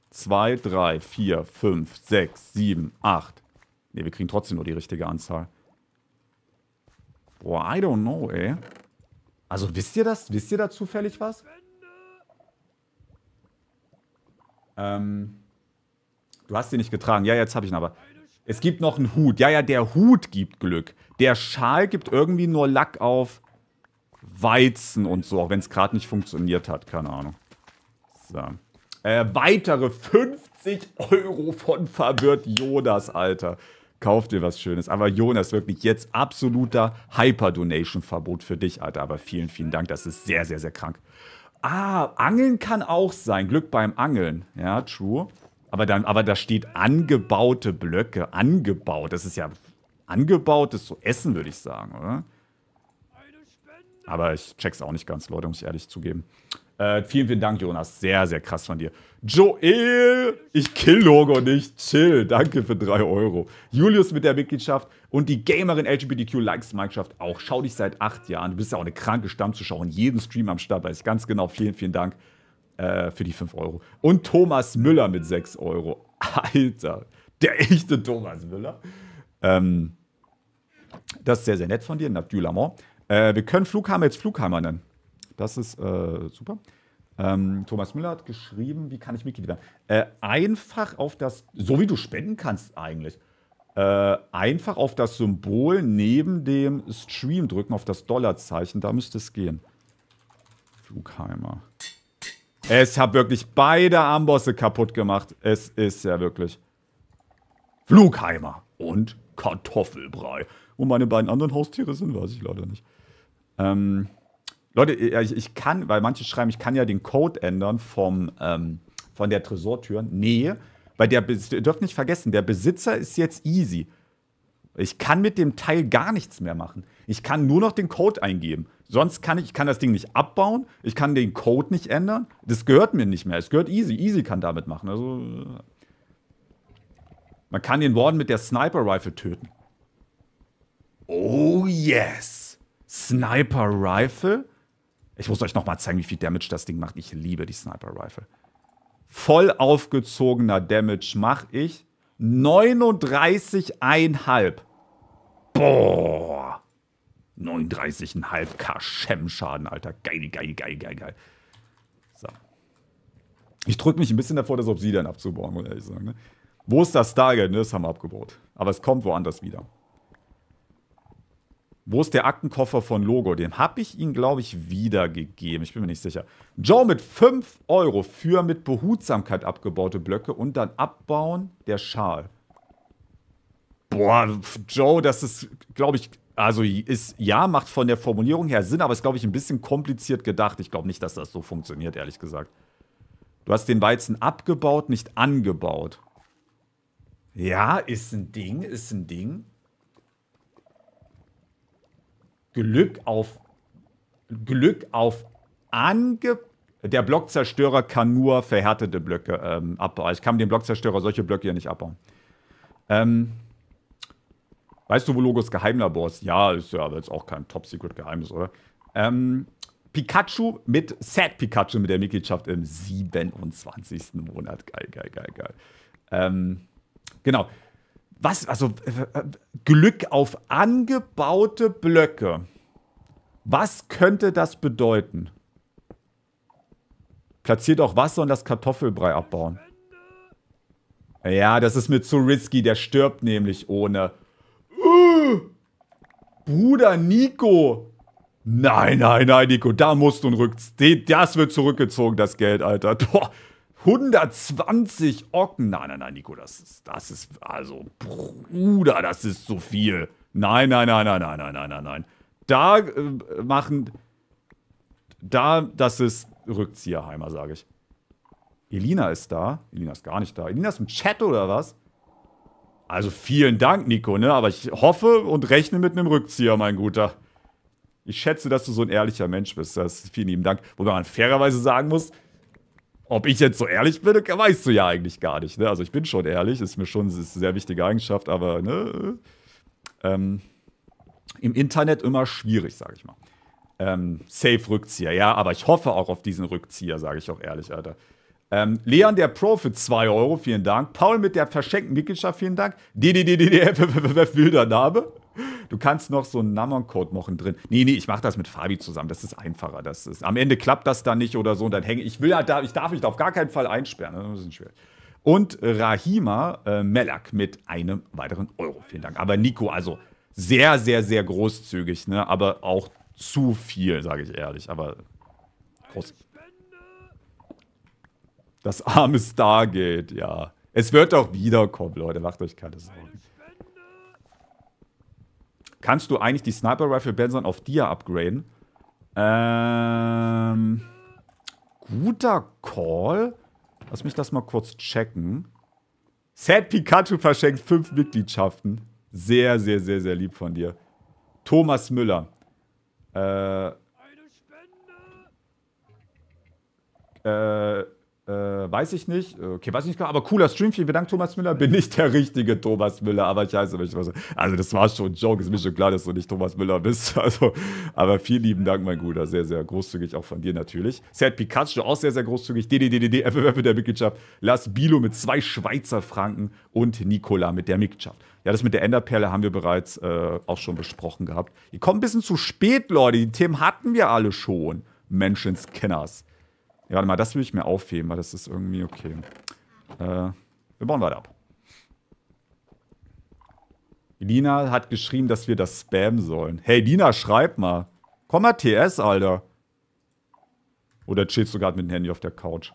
Zwei, drei, vier, fünf, sechs, sieben, acht. Ne, wir kriegen trotzdem nur die richtige Anzahl. Boah, I don't know, ey. Also wisst ihr das? Wisst ihr da zufällig was? Ähm, du hast ihn nicht getragen. Ja, jetzt habe ich ihn aber. Es gibt noch einen Hut. Ja, ja, der Hut gibt Glück. Der Schal gibt irgendwie nur Lack auf Weizen und so, auch wenn es gerade nicht funktioniert hat. Keine Ahnung. So. Äh, weitere 50 Euro von verwirrt Jonas, Alter. Kauf dir was Schönes. Aber Jonas, wirklich jetzt absoluter Hyper-Donation-Verbot für dich, Alter. Aber vielen, vielen Dank. Das ist sehr, sehr, sehr krank. Ah, Angeln kann auch sein. Glück beim Angeln. Ja, true. Aber, dann, aber da steht angebaute Blöcke. Angebaut. Das ist ja angebautes so Essen, würde ich sagen, oder? Aber ich check's auch nicht ganz, Leute, muss ich ehrlich zugeben. Äh, vielen, vielen Dank, Jonas. Sehr, sehr krass von dir. Joel, ich kill Logo nicht. Chill, danke für 3 Euro. Julius mit der Mitgliedschaft und die Gamerin LGBTQ Likes Minecraft auch. Schau dich seit acht Jahren. Du bist ja auch eine kranke Stammzuschauer in jedem Stream am Start. Weiß ich ganz genau. Vielen, vielen Dank äh, für die 5 Euro. Und Thomas Müller mit 6 Euro. Alter, der echte Thomas Müller. Ähm, das ist sehr, sehr nett von dir, Nabdül Amor. Äh, wir können Flugheimer jetzt Flugheimer nennen. Das ist äh, super. Ähm, Thomas Müller hat geschrieben, wie kann ich Mitglied werden? Äh, einfach auf das, so wie du spenden kannst eigentlich, äh, einfach auf das Symbol neben dem Stream drücken, auf das Dollarzeichen, da müsste es gehen. Flugheimer. Es hat wirklich beide Ambosse kaputt gemacht. Es ist ja wirklich Flugheimer und Kartoffelbrei. Wo meine beiden anderen Haustiere sind, weiß ich leider nicht. Ähm, Leute, ich, ich, kann, weil manche schreiben, ich kann ja den Code ändern vom, ähm, von der Tresortür. Nee, weil der, ihr dürft nicht vergessen, der Besitzer ist jetzt easy. Ich kann mit dem Teil gar nichts mehr machen. Ich kann nur noch den Code eingeben. Sonst kann ich, ich kann das Ding nicht abbauen, ich kann den Code nicht ändern. Das gehört mir nicht mehr. Es gehört Easy. Easy kann damit machen. Also man kann den Warden mit der Sniper Rifle töten. Oh yes. Sniper Rifle? Ich muss euch nochmal zeigen, wie viel Damage das Ding macht. Ich liebe die Sniper Rifle. Voll aufgezogener Damage mache ich 39,5. Boah. 39,5 K schaden Alter. Geil, geil, geil, geil, geil. So. Ich drücke mich ein bisschen davor, das Obsidian abzubauen, muss ich ehrlich sagen. Ne? Wo ist das Stargate? Ne? Das haben wir abgebaut. Aber es kommt woanders wieder. Wo ist der Aktenkoffer von Logo? Den habe ich ihm, glaube ich, wiedergegeben. Ich bin mir nicht sicher. Joe mit 5 Euro für mit Behutsamkeit abgebaute Blöcke und dann Abbauen der Schal. Boah, Joe, das ist, glaube ich, also ist ja, macht von der Formulierung her Sinn, aber ist, glaube ich, ein bisschen kompliziert gedacht. Ich glaube nicht, dass das so funktioniert, ehrlich gesagt. Du hast den Weizen abgebaut, nicht angebaut. Ja, ist ein Ding, ist ein Ding. Glück auf, Glück auf Ange der Blockzerstörer kann nur verhärtete Blöcke ähm, abbauen. Also ich kann mit dem Blockzerstörer solche Blöcke ja nicht abbauen. Ähm, weißt du, wo Logos Geheimlabor ist? Ja, ist ja aber jetzt auch kein Top-Secret-Geheimnis, oder? Ähm, Pikachu mit Sad Pikachu mit der Mitgliedschaft im 27. Monat. Geil, geil, geil, geil. Ähm, genau was, also äh, äh, Glück auf angebaute Blöcke. Was könnte das bedeuten? Platziert auch Wasser und das Kartoffelbrei abbauen. Ja, das ist mir zu risky. Der stirbt nämlich ohne. Äh! Bruder Nico. Nein, nein, nein, Nico. Da musst du ein Rückzug. Das wird zurückgezogen, das Geld, Alter. Boah. 120 Ocken. Nein, nein, nein, Nico, das ist, das ist, also, Bruder, das ist so viel. Nein, nein, nein, nein, nein, nein, nein, nein, nein. Da äh, machen, da, das ist Rückzieherheimer, sage ich. Elina ist da. Elina ist gar nicht da. Elina ist im Chat oder was? Also vielen Dank, Nico, ne? Aber ich hoffe und rechne mit einem Rückzieher, mein Guter. Ich schätze, dass du so ein ehrlicher Mensch bist. Das, ist vielen lieben Dank. Wobei man fairerweise sagen muss, ob ich jetzt so ehrlich bin, weißt du ja eigentlich gar nicht. Ne? Also ich bin schon ehrlich, ist mir schon ist eine sehr wichtige Eigenschaft, aber ne, ähm, im Internet immer schwierig, sage ich mal. Ähm, safe Rückzieher, ja, aber ich hoffe auch auf diesen Rückzieher, sage ich auch ehrlich, Alter. Ähm, Leon der Pro für 2 Euro, vielen Dank. Paul mit der verschenkten Mitgliedschaft, vielen Dank. DDDDDF, wilder Name. Du kannst noch so einen Nummern-Code machen drin. Nee, nee, ich mache das mit Fabi zusammen. Das ist einfacher. Das ist, am Ende klappt das dann nicht oder so. Und dann hänge ich. Will, ich darf mich da auf gar keinen Fall einsperren. Das ist ein bisschen schwer. Und Rahima äh, Melak mit einem weiteren Euro. Vielen Dank. Aber Nico, also sehr, sehr, sehr großzügig, ne? aber auch zu viel, sage ich ehrlich. Aber groß. Das arme Stargate, ja. Es wird doch wiederkommen, Leute. Macht euch keine Sorgen kannst du eigentlich die Sniper Rifle Benson auf dir upgraden. Ähm, guter Call. Lass mich das mal kurz checken. Sad Pikachu verschenkt fünf Mitgliedschaften. Sehr, sehr, sehr, sehr lieb von dir. Thomas Müller. Äh, Eine Spende. Äh, äh, weiß ich nicht. Äh, okay, weiß ich nicht klar, genau, aber cooler Stream. Vielen Dank, Thomas Müller. Bin ich der richtige Thomas Müller, aber ich heiße mich. Also, das war schon ein Joke. Ist mir schon klar, dass du nicht Thomas Müller bist. Also, aber vielen lieben Dank, mein Guter. Sehr, sehr großzügig auch von dir natürlich. Sad Pikachu auch sehr, sehr großzügig. DDDDD, FFF mit der Mitgliedschaft. Lars Bilo mit zwei Schweizer Franken und Nicola mit der Mitgliedschaft. Ja, das mit der Enderperle haben wir bereits äh, auch schon besprochen gehabt. Ihr kommt ein bisschen zu spät, Leute. Die Themen hatten wir alle schon. Menschenskenners. Ja, warte mal, das will ich mir aufheben, weil das ist irgendwie okay. Äh, wir bauen weiter ab. Lina hat geschrieben, dass wir das spammen sollen. Hey, Lina, schreib mal. Komm mal TS, Alter. Oder chillst du gerade mit dem Handy auf der Couch?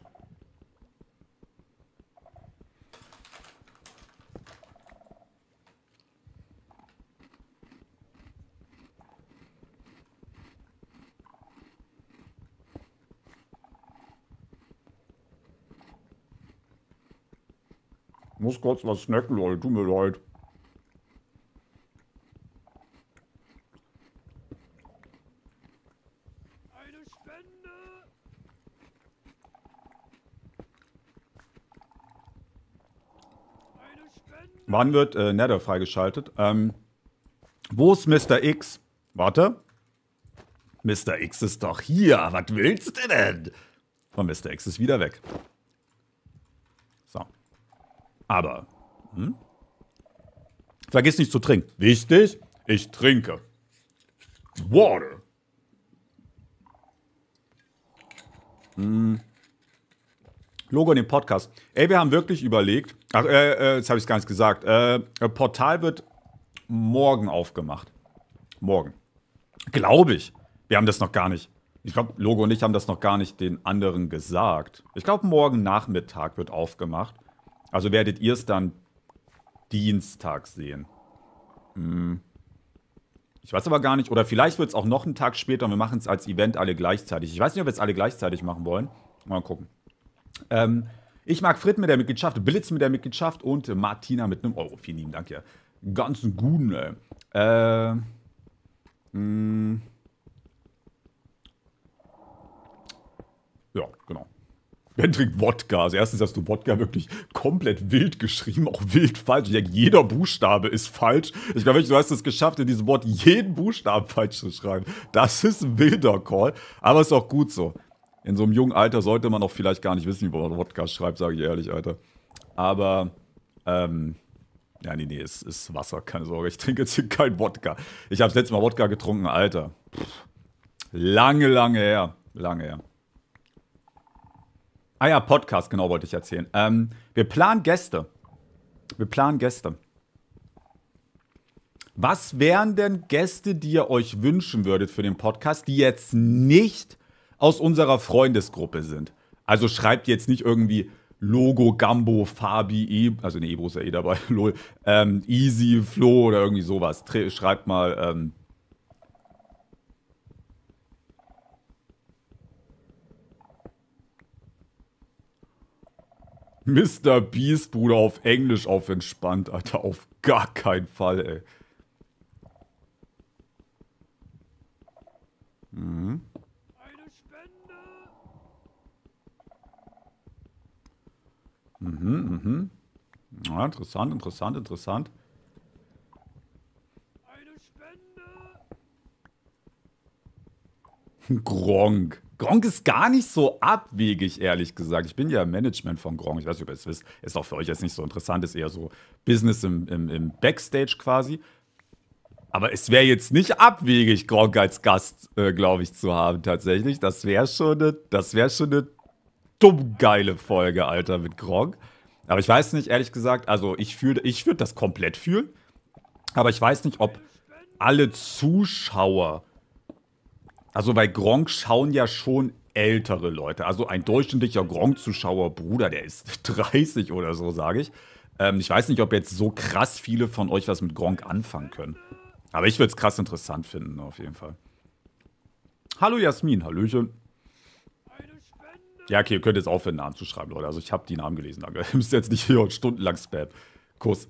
muss kurz was snacken, Leute. Tut mir leid. Eine Spende! Eine Spende! Wann wird äh, Nether freigeschaltet? Ähm, wo ist Mr. X? Warte. Mr. X ist doch hier. Was willst du denn? Und Mr. X ist wieder weg. Aber hm? vergiss nicht zu trinken. Wichtig, ich trinke. Water. Hm. Logo in dem Podcast. Ey, wir haben wirklich überlegt. Ach, äh, äh jetzt habe ich es gar nicht gesagt. Äh, Portal wird morgen aufgemacht. Morgen. Glaube ich. Wir haben das noch gar nicht. Ich glaube, Logo und ich haben das noch gar nicht den anderen gesagt. Ich glaube, morgen Nachmittag wird aufgemacht. Also werdet ihr es dann Dienstag sehen. Hm. Ich weiß aber gar nicht. Oder vielleicht wird es auch noch einen Tag später und wir machen es als Event alle gleichzeitig. Ich weiß nicht, ob wir es alle gleichzeitig machen wollen. Mal gucken. Ähm, ich mag Frit mit der Mitgliedschaft, Blitz mit der Mitgliedschaft und Martina mit einem Euro. Vielen lieben Dank, ja. Ganz guten, ey. Äh, hm. Ja, genau. Ben trinkt Wodka. Also erstens hast du Wodka wirklich komplett wild geschrieben, auch wild falsch. Ich denke, jeder Buchstabe ist falsch. Ich glaube, du hast es geschafft, in diesem Wort jeden Buchstaben falsch zu schreiben. Das ist ein wilder Call, aber ist auch gut so. In so einem jungen Alter sollte man auch vielleicht gar nicht wissen, wie man Wodka schreibt, sage ich ehrlich, Alter. Aber, ähm, ja, nee, nee, es ist Wasser, keine Sorge. Ich trinke jetzt hier kein Wodka. Ich habe das letzte Mal Wodka getrunken, Alter. Pff, lange, lange her. Lange her. Ah ja, Podcast, genau wollte ich erzählen. Ähm, wir planen Gäste. Wir planen Gäste. Was wären denn Gäste, die ihr euch wünschen würdet für den Podcast, die jetzt nicht aus unserer Freundesgruppe sind? Also schreibt jetzt nicht irgendwie Logo, Gambo, Fabi, e also ne, Ebo ist ja eh dabei, lol, ähm, Easy, Flo oder irgendwie sowas. Tre schreibt mal, ähm, Mr. Beast, Bruder, auf Englisch, auf entspannt, Alter. Auf gar keinen Fall, ey. Mhm. Eine Spende! Mhm, mhm. Ja, interessant, interessant, interessant. Eine Spende! Gronk. Gronk ist gar nicht so abwegig, ehrlich gesagt. Ich bin ja im Management von Gronk. Ich weiß nicht, ob ihr es wisst. Ist auch für euch jetzt nicht so interessant. Ist eher so Business im, im, im Backstage quasi. Aber es wäre jetzt nicht abwegig, Gronk als Gast, äh, glaube ich, zu haben, tatsächlich. Das wäre schon eine wär ne dumm geile Folge, Alter, mit Gronk. Aber ich weiß nicht, ehrlich gesagt, also ich, ich würde das komplett fühlen. Aber ich weiß nicht, ob alle Zuschauer also bei Gronk schauen ja schon ältere Leute. Also ein durchschnittlicher Gronk-Zuschauer, Bruder, der ist 30 oder so, sage ich. Ähm, ich weiß nicht, ob jetzt so krass viele von euch was mit Gronk anfangen können. Aber ich würde es krass interessant finden, auf jeden Fall. Hallo Jasmin, Hallöchen. Ja, okay, ihr könnt jetzt aufhören, Namen zu schreiben, Leute. Also ich habe die Namen gelesen, danke. Ihr müsst jetzt nicht hier stundenlang spam. Kuss.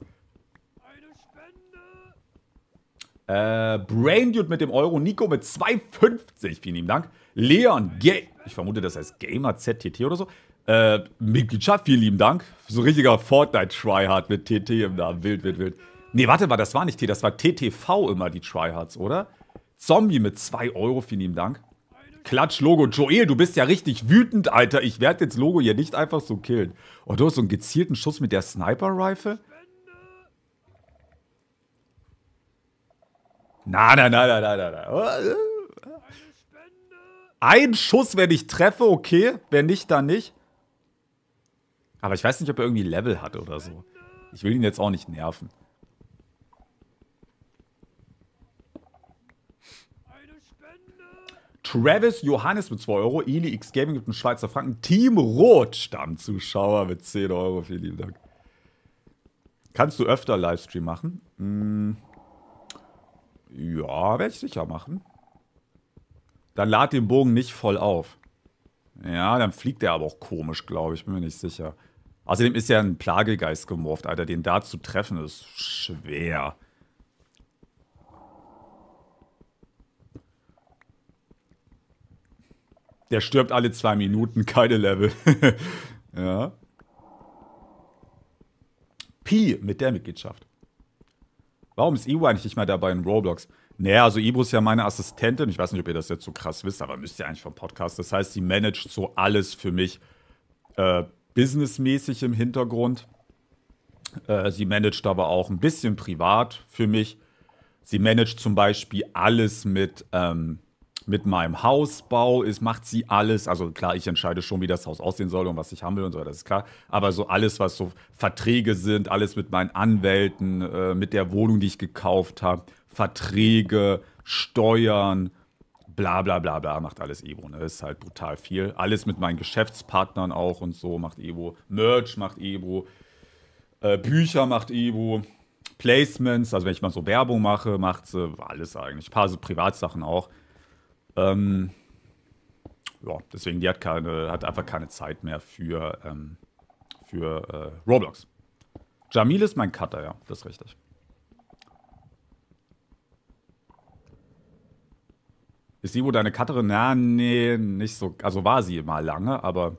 Äh, Braindude mit dem Euro, Nico mit 2,50, vielen lieben Dank. Leon, Ga ich vermute, das heißt Gamer ZTT oder so. Äh, Mitgliedschaft, vielen lieben Dank. So richtiger Fortnite-Tryhard mit TT im Namen. Wild, wild, wild. Nee, warte mal, das war nicht T, das war TTV immer, die Tryhards, oder? Zombie mit 2 Euro, vielen lieben Dank. Klatsch, Logo. Joel, du bist ja richtig wütend, Alter. Ich werde jetzt Logo hier nicht einfach so killen. Oh, du hast so einen gezielten Schuss mit der Sniper-Rifle? nein, nein, nein, nein, nein. na. Ein Schuss, wenn ich treffe, okay. Wenn nicht, dann nicht. Aber ich weiß nicht, ob er irgendwie Level hat oder so. Ich will ihn jetzt auch nicht nerven. Travis Johannes mit 2 Euro, Eli X Gaming mit einem Schweizer Franken, Team Rot, Stammzuschauer mit 10 Euro, vielen lieben Dank. Kannst du öfter Livestream machen? Hm. Ja, werde ich sicher machen. Dann lad den Bogen nicht voll auf. Ja, dann fliegt der aber auch komisch, glaube ich. Bin mir nicht sicher. Außerdem ist ja ein Plagegeist gemorft, Alter. Den da zu treffen ist schwer. Der stirbt alle zwei Minuten, keine Level. ja. Pi mit der Mitgliedschaft. Warum ist Ibu eigentlich nicht mehr dabei in Roblox? Naja, also Ibu ist ja meine Assistentin. Ich weiß nicht, ob ihr das jetzt so krass wisst, aber müsst ihr eigentlich vom Podcast. Das heißt, sie managt so alles für mich äh, businessmäßig im Hintergrund. Äh, sie managt aber auch ein bisschen privat für mich. Sie managt zum Beispiel alles mit ähm, mit meinem Hausbau ist, macht sie alles. Also klar, ich entscheide schon, wie das Haus aussehen soll und was ich haben will und so, das ist klar. Aber so alles, was so Verträge sind, alles mit meinen Anwälten, äh, mit der Wohnung, die ich gekauft habe, Verträge, Steuern, bla bla bla bla, macht alles Evo. Ne? Ist halt brutal viel. Alles mit meinen Geschäftspartnern auch und so macht Evo. Merch macht Evo. Äh, Bücher macht Evo. Placements, also wenn ich mal so Werbung mache, macht sie alles eigentlich. Ein paar so Privatsachen auch. Ähm, ja, deswegen, die hat, keine, hat einfach keine Zeit mehr für, ähm, für äh, Roblox. Jamil ist mein Cutter, ja, das ist richtig. Ist Sibo deine Cutterin? Na, nee, nicht so. Also war sie mal lange, aber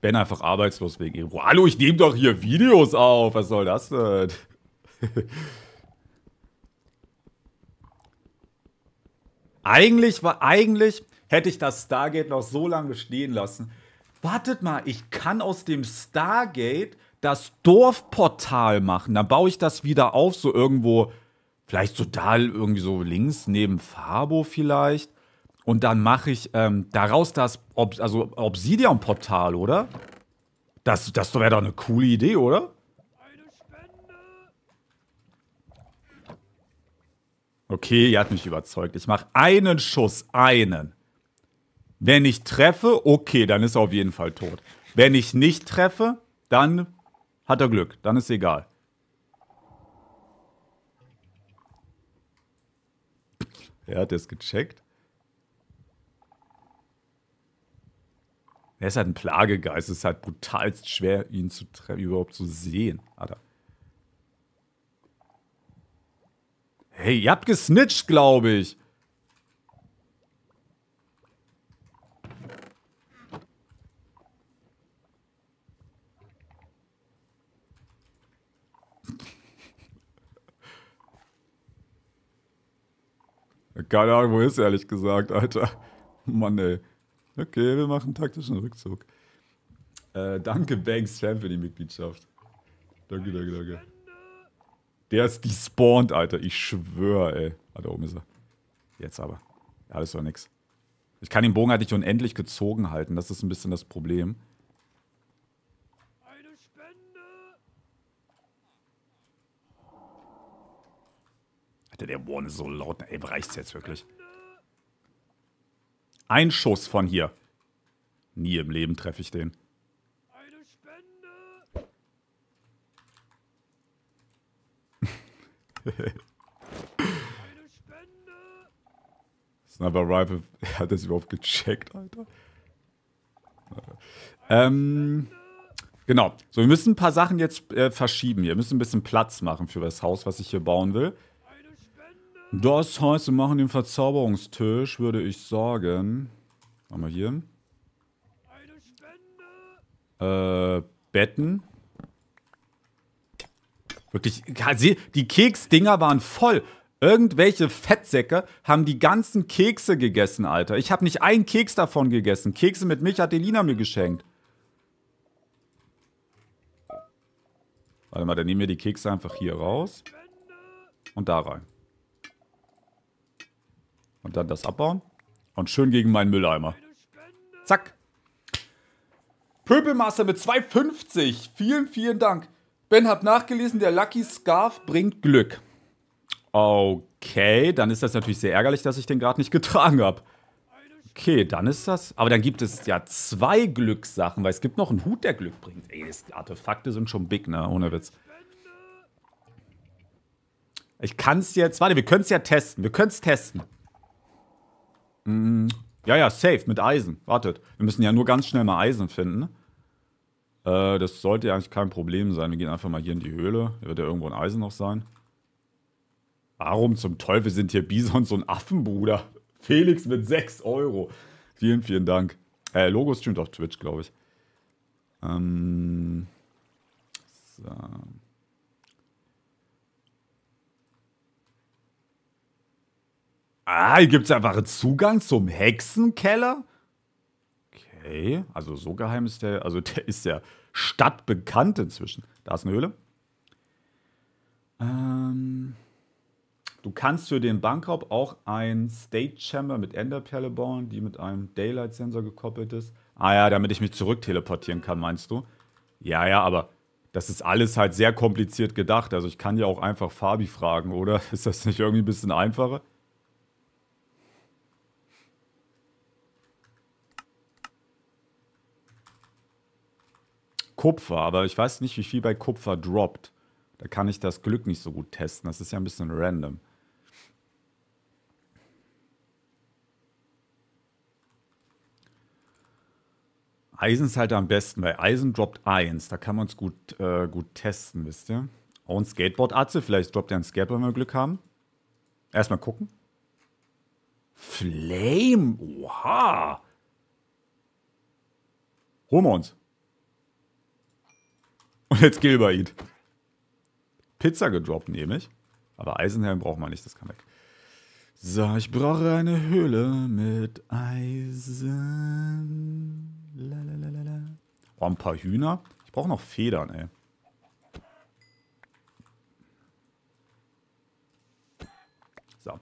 bin einfach arbeitslos wegen ihr. Hallo, ich nehme doch hier Videos auf. Was soll das denn? Eigentlich war, eigentlich hätte ich das Stargate noch so lange stehen lassen. Wartet mal, ich kann aus dem Stargate das Dorfportal machen. Dann baue ich das wieder auf, so irgendwo, vielleicht so da, irgendwie so links neben Fabo vielleicht. Und dann mache ich ähm, daraus das Ob also Obsidian-Portal, oder? Das, das wäre doch eine coole Idee, oder? Okay, ihr habt mich überzeugt. Ich mache einen Schuss, einen. Wenn ich treffe, okay, dann ist er auf jeden Fall tot. Wenn ich nicht treffe, dann hat er Glück. Dann ist egal. Er hat es gecheckt. Er ist halt ein Plagegeist. Es ist halt brutalst schwer, ihn zu überhaupt zu sehen. Alter. Hey, ihr habt gesnitcht, glaube ich. Keine Ahnung, wo ist er, ehrlich gesagt, Alter. Mann, ey. Okay, wir machen einen taktischen Rückzug. Äh, danke, Banks Champ, für die Mitgliedschaft. Danke, danke, danke. Der ist despawned, Alter. Ich schwöre, ey. Ah, da oben ist er. Jetzt aber. Alles oder ist nix. Ich kann den Bogen halt nicht unendlich gezogen halten. Das ist ein bisschen das Problem. Eine Spende. Alter, der Warn ist so laut. Ey, reicht's jetzt wirklich? Ein Schuss von hier. Nie im Leben treffe ich den. Sniper Rifle, hat das überhaupt gecheckt, Alter? Ähm, genau. So, wir müssen ein paar Sachen jetzt äh, verschieben. Wir müssen ein bisschen Platz machen für das Haus, was ich hier bauen will. Das heißt, wir machen den Verzauberungstisch, würde ich sagen. Machen wir hier. Äh, Betten. Wirklich, die Keksdinger waren voll. Irgendwelche Fettsäcke haben die ganzen Kekse gegessen, Alter. Ich habe nicht einen Keks davon gegessen. Kekse mit Milch hat Elina mir geschenkt. Warte mal, dann nehmen wir die Kekse einfach hier raus. Und da rein. Und dann das abbauen. Und schön gegen meinen Mülleimer. Zack. Pöbelmaster mit 2,50. Vielen, vielen Dank. Ben hat nachgelesen, der Lucky Scarf bringt Glück. Okay, dann ist das natürlich sehr ärgerlich, dass ich den gerade nicht getragen habe. Okay, dann ist das. Aber dann gibt es ja zwei Glückssachen, weil es gibt noch einen Hut, der Glück bringt. Ey, das Artefakte sind schon big, ne? Ohne Witz. Ich kann es jetzt. Warte, wir können es ja testen. Wir können es testen. Mm, ja, ja, safe mit Eisen. Wartet. Wir müssen ja nur ganz schnell mal Eisen finden. Äh, das sollte ja eigentlich kein Problem sein. Wir gehen einfach mal hier in die Höhle. Da wird ja irgendwo ein Eisen noch sein. Warum zum Teufel sind hier Bisons und Affenbruder? Felix mit 6 Euro. Vielen, vielen Dank. Äh, Logo streamt auf Twitch, glaube ich. Ähm, so. Ah, hier gibt es einfach einen Zugang zum Hexenkeller? Okay, also so geheim ist der, also der ist ja stadtbekannt inzwischen. Da ist eine Höhle. Ähm, du kannst für den Bankraub auch ein State Chamber mit Enderperle bauen, die mit einem Daylight-Sensor gekoppelt ist. Ah ja, damit ich mich zurück teleportieren kann, meinst du? Ja, ja, aber das ist alles halt sehr kompliziert gedacht. Also ich kann ja auch einfach Fabi fragen, oder? Ist das nicht irgendwie ein bisschen einfacher? Kupfer, aber ich weiß nicht, wie viel bei Kupfer droppt. Da kann ich das Glück nicht so gut testen. Das ist ja ein bisschen random. Eisen ist halt am besten, weil Eisen droppt 1. Da kann man es gut, äh, gut testen, wisst ihr. Auch ein Skateboard-Atze. Vielleicht droppt er ein Skateboard, wenn wir Glück haben. Erstmal gucken. Flame. Oha. Holen wir uns. Und jetzt Gilbert. Eat. Pizza gedroppt, nehme ich. Aber Eisenhelm braucht man nicht, das kann weg. So, ich brauche eine Höhle mit Eisen. Lalalala. Oh, ein paar Hühner. Ich brauche noch Federn, ey. So.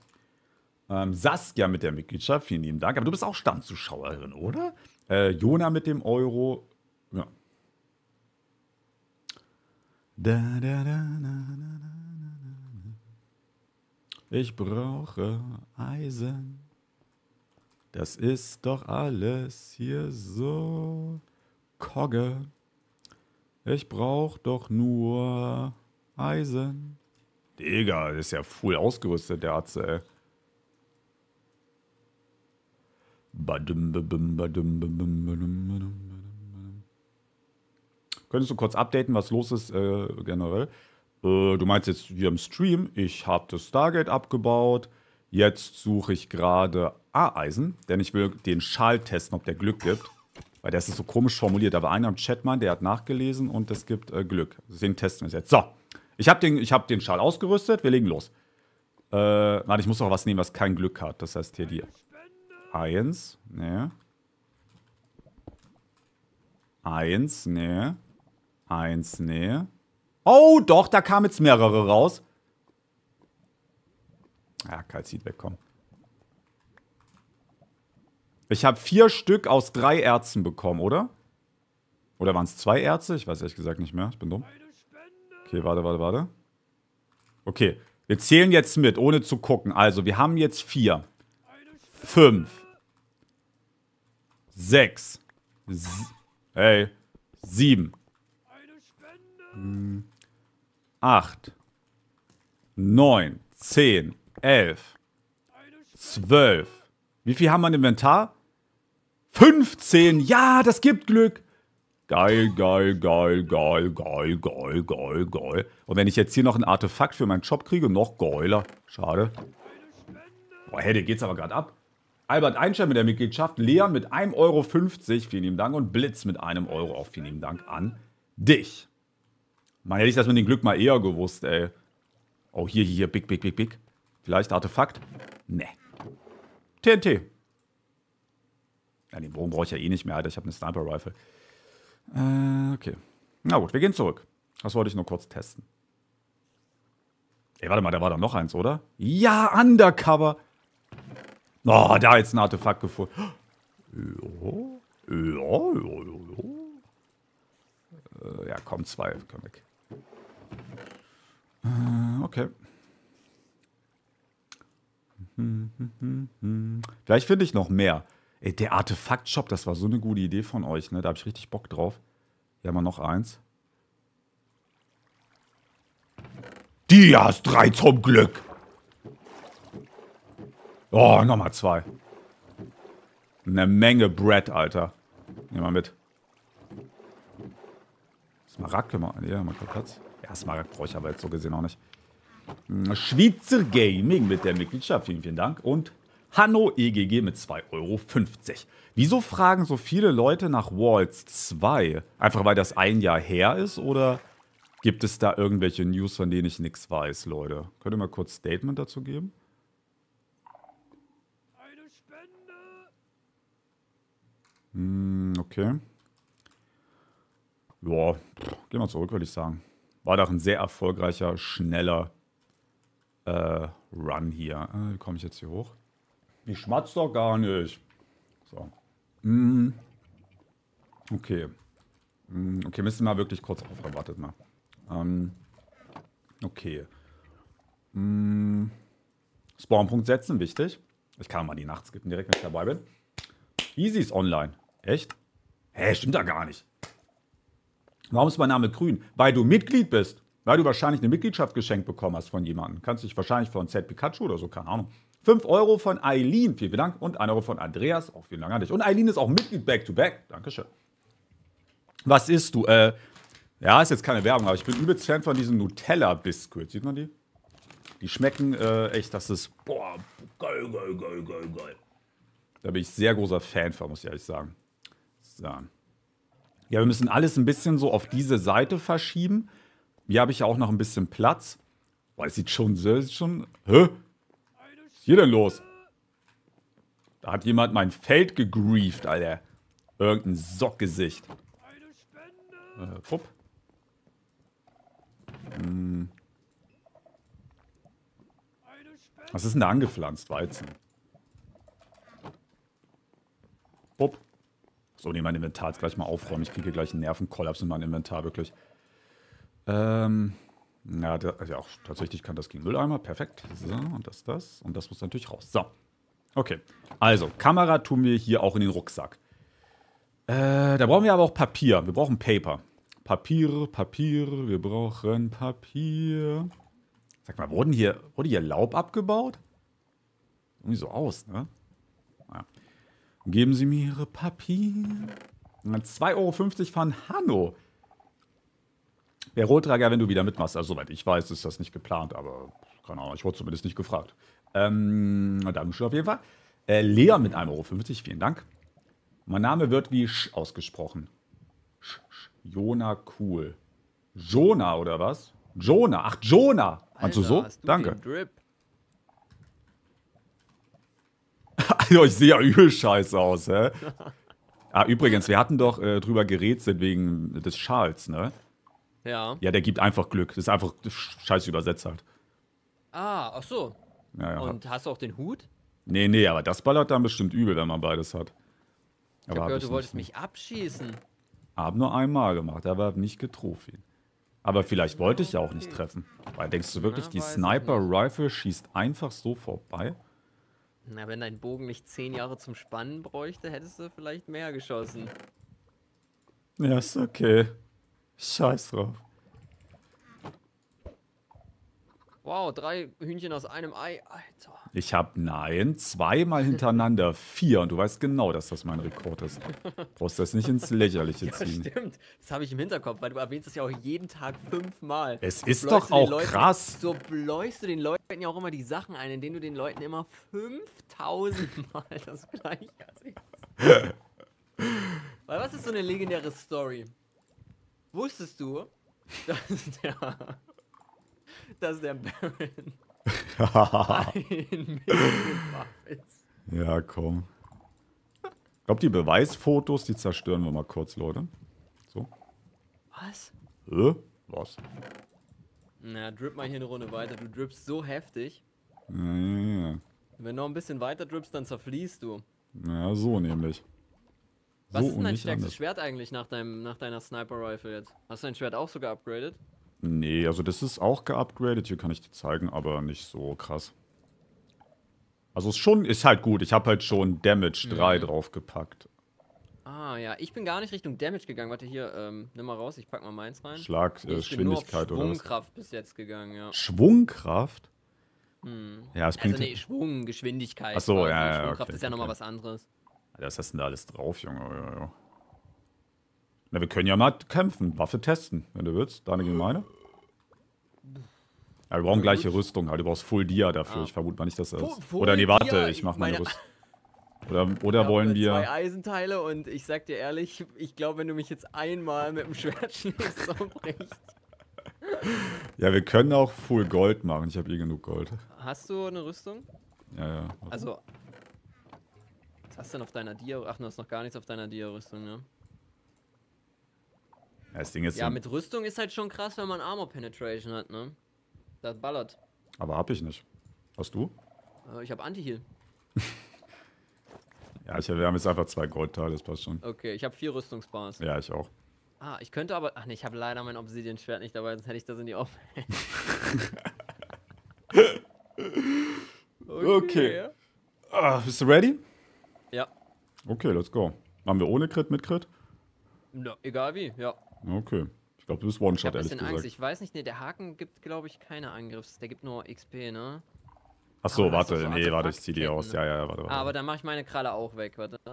Ähm, Saskia mit der Mitgliedschaft, vielen lieben Dank. Aber du bist auch Stammzuschauerin, oder? Äh, Jona mit dem Euro. Ja, da, da, da, ich brauche Eisen. Das ist doch alles hier so Kogge. Ich brauch doch nur Eisen. Digga, ist ja voll ausgerüstet, der Atze, ey. Badum, badum, badum, badum, badum, badum. Könntest du kurz updaten, was los ist äh, generell? Äh, du meinst jetzt hier im Stream, ich habe das Stargate abgebaut. Jetzt suche ich gerade A-Eisen, denn ich will den Schal testen, ob der Glück gibt. Weil das ist so komisch formuliert. Da war einer im Chat, Mann, der hat nachgelesen und es gibt äh, Glück. Deswegen testen wir es jetzt. So, ich habe den, hab den Schal ausgerüstet, wir legen los. Äh, warte, ich muss noch was nehmen, was kein Glück hat. Das heißt hier die Eins, ne. Eins, ne. Eins, nee. Oh, doch, da kamen jetzt mehrere raus. Ja, Kalzit wegkommen. Ich habe vier Stück aus drei Ärzten bekommen, oder? Oder waren es zwei Ärzte? Ich weiß ehrlich gesagt nicht mehr. Ich bin dumm. Okay, warte, warte, warte. Okay, wir zählen jetzt mit, ohne zu gucken. Also, wir haben jetzt vier. Fünf. Sechs. Ey. Sieben. 8, 9, 10, 11, 12. Wie viel haben wir im Inventar? 15. Ja, das gibt Glück. Geil, geil, geil, geil, geil, geil, geil, geil. Und wenn ich jetzt hier noch ein Artefakt für meinen Job kriege, noch geiler. Schade. Boah, hey, dir geht's aber gerade ab. Albert Einstein mit der Mitgliedschaft, Leon mit 1,50 Euro, vielen lieben Dank und Blitz mit einem Euro, auch vielen lieben Dank an dich. Man hätte ich das mit dem Glück mal eher gewusst, ey. Oh, hier, hier, hier, big, big, big, big. Vielleicht Artefakt? Ne. TNT. Ja, den Bogen brauche ich ja eh nicht mehr, Alter. Ich habe eine Sniper-Rifle. Äh, okay. Na gut, wir gehen zurück. Das wollte ich nur kurz testen. Ey, warte mal, da war doch noch eins, oder? Ja, Undercover. Oh, da jetzt ein Artefakt gefunden. Ja, ja, ja, ja. Äh, ja, komm, zwei. Komm weg. Äh, okay. Vielleicht finde ich noch mehr. Ey, der Artefakt-Shop, das war so eine gute Idee von euch, ne? Da habe ich richtig Bock drauf. Hier haben wir noch eins. Die hast drei zum Glück. Oh, nochmal zwei. Eine Menge Bread, Alter. Nehmen wir mit. Smaragd können wir. Ja, mal kurz Platz. Ja, brauche ich aber jetzt so gesehen auch nicht. Hm, Schweizer Gaming mit der Mitgliedschaft, vielen, vielen Dank. Und Hanno EGG mit 2,50 Euro. Wieso fragen so viele Leute nach Walls 2? Einfach weil das ein Jahr her ist oder gibt es da irgendwelche News, von denen ich nichts weiß, Leute? Könnt ihr mal kurz Statement dazu geben? Eine Spende! Hm, okay. Ja, gehen wir zurück, würde ich sagen. War doch ein sehr erfolgreicher, schneller äh, Run hier. Ah, wie komme ich jetzt hier hoch? Ich schmatze doch gar nicht. So. Mm. Okay. Mm. Okay, müssen wir wirklich kurz aufhören. Wartet mal. Ähm. Okay. Mm. Spawnpunkt setzen, wichtig. Ich kann mal die Nacht skippen, direkt wenn ich dabei bin. Easy ist online. Echt? Hä, stimmt da gar nicht. Warum ist mein Name grün? Weil du Mitglied bist. Weil du wahrscheinlich eine Mitgliedschaft geschenkt bekommen hast von jemandem. Kannst dich wahrscheinlich von Z Pikachu oder so, keine Ahnung. 5 Euro von Eileen, vielen, Dank. Und 1 Euro von Andreas, auch vielen Dank an dich. Und Eileen ist auch Mitglied Back-to-Back. Back. Dankeschön. Was isst du? Äh, ja, ist jetzt keine Werbung, aber ich bin übelst Fan von diesen Nutella-Biscuits. Sieht man die? Die schmecken äh, echt, das ist, boah, geil, geil, geil, geil, geil. Da bin ich sehr großer Fan von, muss ich ehrlich sagen. So ja, wir müssen alles ein bisschen so auf diese Seite verschieben. Hier habe ich ja auch noch ein bisschen Platz. Boah, es sieht schon, das schon, hä? Was ist hier denn los? Da hat jemand mein Feld gegrieft, Alter. Irgendein Sockgesicht. Äh, pupp. Hm. Was ist denn da angepflanzt? Weizen. So, nee, mein Inventar jetzt gleich mal aufräumen. Ich kriege gleich einen Nervenkollaps in meinem Inventar, wirklich. Ähm, na, da, ja, auch tatsächlich kann das gegen Mülleimer. Perfekt. So, und das, das. Und das muss natürlich raus. So. Okay. Also, Kamera tun wir hier auch in den Rucksack. Äh, da brauchen wir aber auch Papier. Wir brauchen Paper. Papier, Papier, wir brauchen Papier. Sag mal, wurden hier, wurde hier Laub abgebaut? Irgendwie so aus, ne? Geben Sie mir Ihre Papier. 2,50 äh, Euro von Hanno. Wäre Rotrager, wenn du wieder mitmachst. Also, soweit ich weiß, ist das nicht geplant, aber keine Ahnung, ich wurde zumindest nicht gefragt. Ähm, Dankeschön auf jeden Fall. Äh, Lea mit 1,50 Euro, vielen Dank. Mein Name wird wie Sch ausgesprochen. Sch, Sch, Jona Kuhl. Jona oder was? Jona, ach Jona. Meinst du so? Danke. ich sehe ja übel scheiße aus, hä? Ah, übrigens, wir hatten doch äh, drüber gerätselt wegen des Schals, ne? Ja. Ja, der gibt einfach Glück. Das ist einfach scheiß übersetzt halt. Ah, ach so. Ja, ja. Und hast du auch den Hut? Nee, nee, aber das ballert dann bestimmt übel, wenn man beides hat. Ich aber hab gehört, du wolltest nicht. mich abschießen. Ah, hab nur einmal gemacht, aber nicht getroffen. Aber vielleicht wollte ich ja auch nicht treffen. Weil denkst du wirklich, Na, die Sniper-Rifle schießt einfach so vorbei? Na, wenn dein Bogen nicht zehn Jahre zum Spannen bräuchte, hättest du vielleicht mehr geschossen. Ja, ist okay. Scheiß drauf. Wow, drei Hühnchen aus einem Ei, Alter. Ich habe, nein, zweimal hintereinander vier. Und du weißt genau, dass das mein Rekord ist. Du brauchst das nicht ins Lächerliche ziehen. Ja, stimmt, das habe ich im Hinterkopf, weil du erwähnst es ja auch jeden Tag fünfmal. Es ist doch auch Leuten, krass. So bläust du den Leuten ja auch immer die Sachen ein, indem du den Leuten immer 5000 Mal das Gleiche erzählst. weil was ist so eine legendäre Story? Wusstest du, dass der... dass der Baron ein ist. Ja, komm. Ich glaube, die Beweisfotos, die zerstören wir mal kurz, Leute. So. Was? Hä? Äh? Was? Na, drip mal hier eine Runde weiter. Du drippst so heftig. Ja, Wenn du noch ein bisschen weiter drippst, dann zerfließt du. Ja, so nämlich. Was so ist denn dein stärkstes anders. Schwert eigentlich nach, deinem, nach deiner Sniper-Rifle jetzt? Hast du dein Schwert auch sogar upgraded? Nee, also das ist auch geupgradet. Hier kann ich dir zeigen, aber nicht so krass. Also ist schon, ist halt gut. Ich habe halt schon Damage 3 mhm. draufgepackt. Ah ja, ich bin gar nicht Richtung Damage gegangen. Warte hier, ähm, nimm mal raus, ich pack mal meins rein. Schlag, äh, ich Geschwindigkeit oder Schwungkraft bis jetzt gegangen, ja. Schwungkraft? Hm. Ja, es also bringt. Also nee, Schwung, Geschwindigkeit. Achso, ja, ja. Schwungkraft okay, ist ja okay. nochmal was anderes. Alter, was hast denn da alles drauf, Junge? Ja, ja. Na, wir können ja mal kämpfen. Waffe testen, wenn du willst. Deine gegen meine. Ja, wir brauchen gleiche Rüstung, halt. Du brauchst Full Dia ah. dafür. Ah. Ich vermute mal nicht, dass das ist. Full oder nee, warte, ich mach meine, Rüstung. Oder, oder ja, wollen wir. Zwei Eisenteile und ich sag dir ehrlich, ich glaube, wenn du mich jetzt einmal mit dem Schwert schlägst, so bricht. Ja, wir können auch Full Gold machen. Ich habe eh genug Gold. Hast du eine Rüstung? Ja, ja. Warte. Also. Was hast du denn auf deiner Dia? Ach, du hast noch gar nichts auf deiner Dia-Rüstung, ne? Ja, das Ding ist ja, mit Rüstung ist halt schon krass, wenn man Armor Penetration hat, ne? Das ballert. Aber hab ich nicht. Hast du? Äh, ich hab Anti-Heal. ja, ich, wir haben jetzt einfach zwei Goldteile, das passt schon. Okay, ich habe vier Rüstungsbars. Ja, ich auch. Ah, ich könnte aber. Ach ne, ich habe leider mein Obsidian-Schwert nicht dabei, sonst hätte ich das in die Off. okay. okay. Ah, bist du ready? Ja. Okay, let's go. Machen wir ohne Crit, mit Crit? Na, egal wie, ja. Okay. Ich glaube, du bist One-Shot, ehrlich gesagt. Angst. Ich weiß nicht, nee, der Haken gibt, glaube ich, keine Angriffs. Der gibt nur XP, ne? Ach so, warte, so nee, warte, ich zieh die aus. Ja, ja, warte, warte. Aber dann mache ich meine Kralle auch weg, warte. So.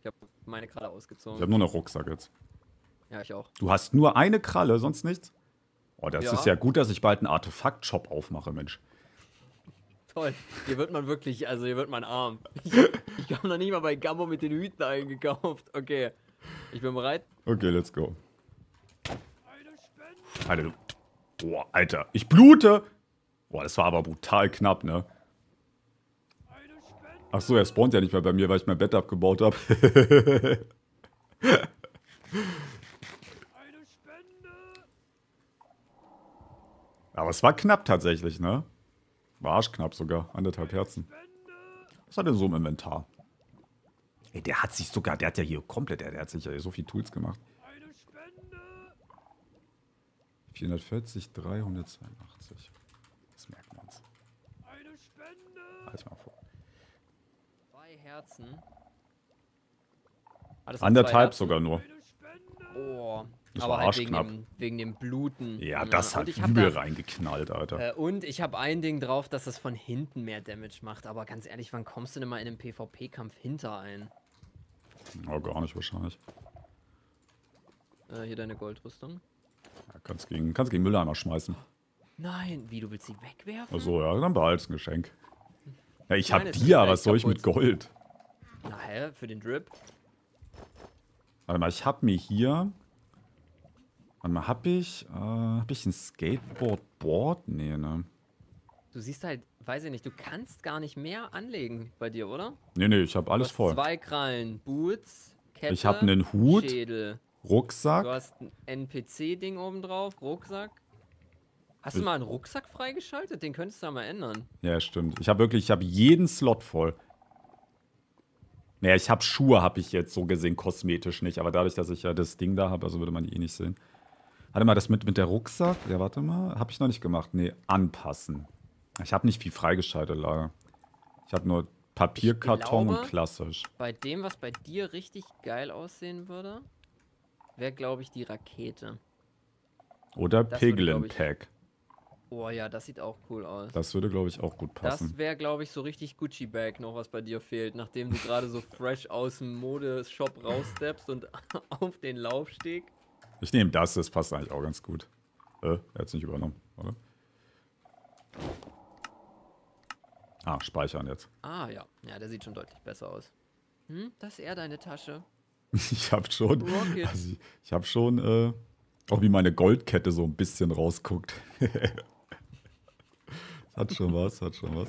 Ich habe meine Kralle ausgezogen. Ich habe nur noch Rucksack jetzt. Ja, ich auch. Du hast nur eine Kralle, sonst nichts? Oh, das ja. ist ja gut, dass ich bald einen Artefakt-Shop aufmache, Mensch. Toll. Hier wird man wirklich, also hier wird man arm. Ich, ich habe noch nicht mal bei Gambo mit den Hüten eingekauft. Okay. Ich bin bereit. Okay, let's go. Halleluja. Boah, Alter. Ich blute. Boah, das war aber brutal knapp, ne? Achso, er spawnt ja nicht mehr bei mir, weil ich mein Bett abgebaut habe. aber es war knapp tatsächlich, ne? War arschknapp sogar. Anderthalb Herzen. Was hat er denn so im Inventar? Ey, der hat sich sogar, der hat ja hier komplett, der, der hat sich ja so viel Tools gemacht. 440, 382. Das merkt man uns. Eine Spende! Halt mal vor. Zwei Herzen. Ah, Anderthalb Herzen. sogar nur. Oh, das aber halt wegen dem, wegen dem, Bluten. Ja, das ja. hat übel da, reingeknallt, Alter. Äh, und ich habe ein Ding drauf, dass das von hinten mehr Damage macht. Aber ganz ehrlich, wann kommst du denn mal in einem PvP-Kampf hinter ein? Oh, gar nicht wahrscheinlich. Äh, hier deine Goldrüstung. Ja, kannst gegen, kannst gegen Mülleimer schmeißen. Nein, wie, du willst sie wegwerfen? Achso, ja, dann behalt's ein Geschenk. Ja, ich Meine hab ja, was soll ich mit Gold? Na hä, für den Drip? Warte mal, ich hab mir hier... Warte mal, hab ich... Äh, hab ich ein Skateboard-Board? Nee, ne. Du siehst halt, weiß ich nicht, du kannst gar nicht mehr anlegen bei dir, oder? Nee, nee, ich hab alles voll. Zwei Krallen, Boots, Kette, ich hab einen Hut. Schädel. Rucksack. Du hast ein NPC-Ding oben drauf, Rucksack. Hast du mal einen Rucksack freigeschaltet? Den könntest du ja mal ändern. Ja, stimmt. Ich habe wirklich, ich habe jeden Slot voll. Naja, ich habe Schuhe, habe ich jetzt so gesehen, kosmetisch nicht. Aber dadurch, dass ich ja das Ding da habe, also würde man die eh nicht sehen. Warte mal, das mit, mit der Rucksack. Ja, warte mal. Habe ich noch nicht gemacht. Nee, anpassen. Ich habe nicht viel freigeschaltet, leider. Ich habe nur Papierkarton glaube, und klassisch. Bei dem, was bei dir richtig geil aussehen würde, wäre, glaube ich, die Rakete. Oder das Piglin ich, Pack. Oh ja, das sieht auch cool aus. Das würde, glaube ich, auch gut passen. Das wäre, glaube ich, so richtig Gucci-Bag noch, was bei dir fehlt, nachdem du gerade so fresh aus dem Modeshop raussteppst und auf den Laufsteg. Ich nehme das, das passt eigentlich auch ganz gut. Äh, er hat es nicht übernommen, oder? Ah, speichern jetzt. Ah, ja. Ja, der sieht schon deutlich besser aus. Hm, das ist eher deine Tasche. Ich habe schon, oh, also ich, ich habe schon, äh, auch wie meine Goldkette so ein bisschen rausguckt. hat schon was, hat schon was.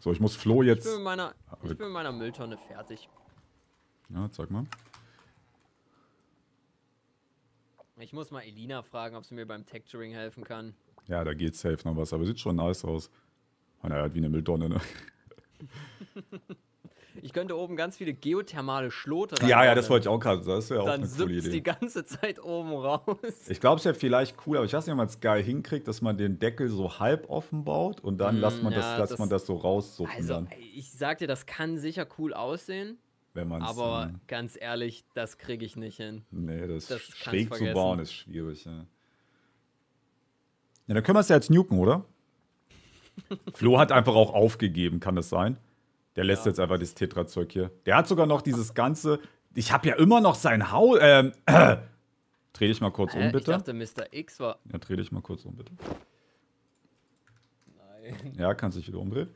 So, ich muss Flo jetzt. Ich bin mit meiner, ah, ich bin meiner Mülltonne fertig. Ja, sag mal. Ich muss mal Elina fragen, ob sie mir beim Texturing helfen kann. Ja, da geht safe noch was, aber sieht schon nice aus. Oh, naja, halt wie eine Mülltonne, ne? Ich könnte oben ganz viele geothermale Schlote rein. Ja, ja, das wollte ich auch gerade. Das ist ja auch Dann eine coole Idee. die ganze Zeit oben raus. Ich glaube, es wäre vielleicht cool, aber ich weiß nicht, ob man es geil hinkriegt, dass man den Deckel so halb offen baut und dann mm, lässt man, ja, das, das, man das so raussuchen. Also, dann. ich sag dir, das kann sicher cool aussehen. Wenn man's, aber äh, ganz ehrlich, das kriege ich nicht hin. Nee, das, das schräg zu bauen ist schwierig. Ja, ja dann können wir es ja jetzt nuken, oder? Flo hat einfach auch aufgegeben, kann das sein? Der lässt ja. jetzt einfach das Tetra-Zeug hier. Der hat sogar noch dieses ganze. Ich habe ja immer noch sein Haus. Ähm, äh. Dreh dich mal kurz äh, um, bitte. Ich dachte, Mr. X war. Ja, dreh dich mal kurz um, bitte. Nein. Ja, kannst dich wieder umdrehen.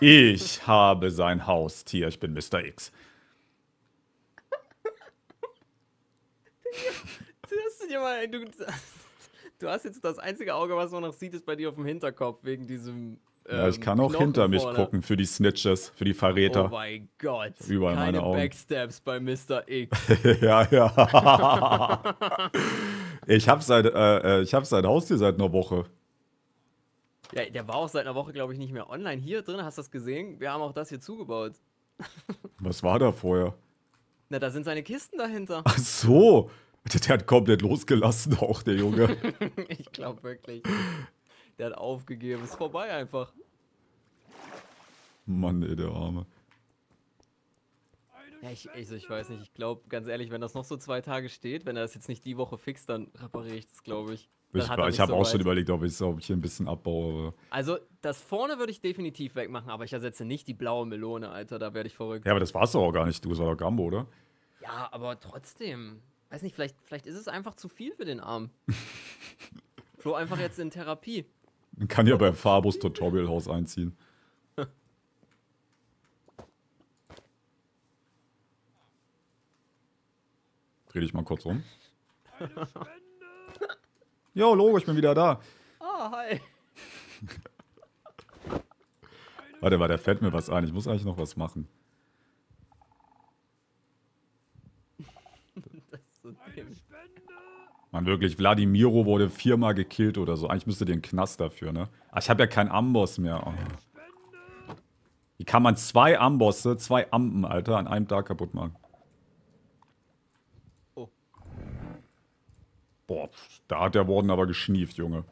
Ich habe sein Haustier. Ich bin Mr. X. du, hast dir mal, du, du hast jetzt das einzige Auge, was man noch sieht, ist bei dir auf dem Hinterkopf wegen diesem ähm, ja, ich ähm, kann auch Knochen hinter mich vorne. gucken für die Snitches, für die Verräter. Oh mein Gott. Überall Keine meine Augen. Backstabs bei Mr. X. ja, ja. ich habe sein, äh, äh hab sein Haustier seit einer Woche. Ja, der war auch seit einer Woche, glaube ich, nicht mehr online. Hier drin, hast du das gesehen? Wir haben auch das hier zugebaut. Was war da vorher? Na, da sind seine Kisten dahinter. Ach so. der hat komplett losgelassen, auch der Junge. ich glaube wirklich. Der hat aufgegeben. Ist vorbei einfach. Mann, ey, der Arme. Ja, ich, ich, ich weiß nicht. Ich glaube, ganz ehrlich, wenn das noch so zwei Tage steht, wenn er das jetzt nicht die Woche fixt, dann repariere ich das, glaube ich. ich, ich habe so auch schon überlegt, ob ich, ob ich hier ein bisschen abbaue. Also, das vorne würde ich definitiv wegmachen, aber ich ersetze nicht die blaue Melone, Alter. Da werde ich verrückt. Ja, aber das war es doch auch gar nicht. Du, das doch Gambo, oder? Ja, aber trotzdem. Weiß nicht, vielleicht, vielleicht ist es einfach zu viel für den Arm. Flo einfach jetzt in Therapie. Man kann ja bei Fabus Tutorial Haus einziehen. Dreh dich mal kurz um. Jo, Logo, ich bin wieder da. Ah, oh, hi. Warte, warte, fällt mir was ein. Ich muss eigentlich noch was machen. Man wirklich, Vladimiro wurde viermal gekillt oder so. Eigentlich müsste den Knast dafür, ne? Ach, ich habe ja keinen Amboss mehr. Oh. Wie kann man zwei Ambosse, zwei Ampen, Alter, an einem Tag kaputt machen? Oh. Boah, da hat der Warden aber geschnieft, Junge.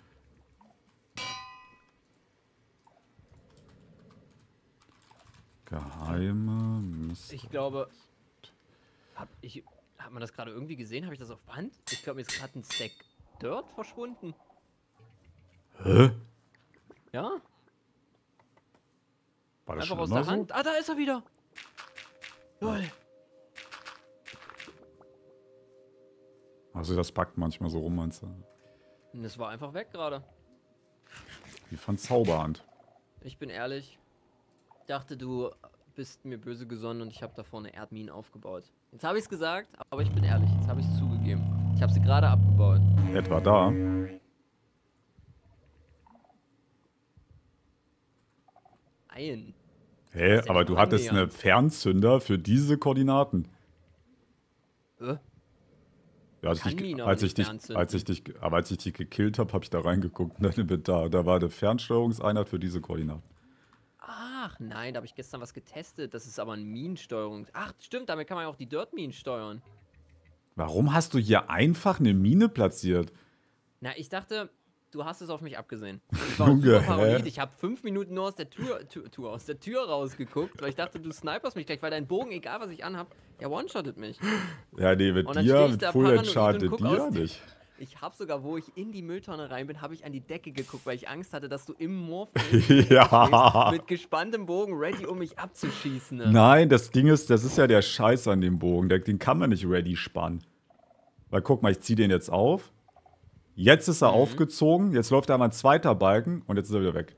Geheime Mist. Ich glaube, hab ich hat man das gerade irgendwie gesehen? Habe ich das auf Band? Ich glaube, mir ist gerade ein Stack Dirt verschwunden. Hä? Ja? War das Einfach schon aus der so? Hand. Ah, da ist er wieder. Lol. Also das packt manchmal so rum, meinst du? das war einfach weg gerade. Wie von Zauberhand. Ich bin ehrlich. Ich Dachte, du bist mir böse gesonnen und ich habe da vorne Erdminen aufgebaut. Jetzt habe ich es gesagt, aber ich bin ehrlich, jetzt habe ich es zugegeben. Ich habe sie gerade abgebaut. Etwa da. Nein. Hä, hey, aber du hattest eine Fernzünder für diese Koordinaten. Äh? Ja, als, ich dich, als, ich dich, als ich dich, als ich dich gekillt habe, habe ich da reingeguckt in dein Inventar. Da war eine Fernsteuerungseinheit für diese Koordinaten. Ach nein, da habe ich gestern was getestet. Das ist aber ein Minensteuerung. Ach, stimmt, damit kann man ja auch die Dirt-Minen steuern. Warum hast du hier einfach eine Mine platziert? Na, ich dachte, du hast es auf mich abgesehen. Ich Junge, Ich habe fünf Minuten nur aus der Tür, Tür, Tür, aus der Tür rausgeguckt, weil ich dachte, du sniperst mich gleich, weil dein Bogen, egal was ich anhab, der one-shottet mich. Ja, nee, mit dir, mit Full Enchanted, dir nicht. Ich habe sogar, wo ich in die Mülltonne rein bin, habe ich an die Decke geguckt, weil ich Angst hatte, dass du im Moor ja. mit gespanntem Bogen ready, um mich abzuschießen. Ne? Nein, das Ding ist, das ist ja der Scheiß an dem Bogen. Den kann man nicht ready spannen. Weil guck mal, ich ziehe den jetzt auf. Jetzt ist er mhm. aufgezogen, jetzt läuft da mal ein zweiter Balken und jetzt ist er wieder weg.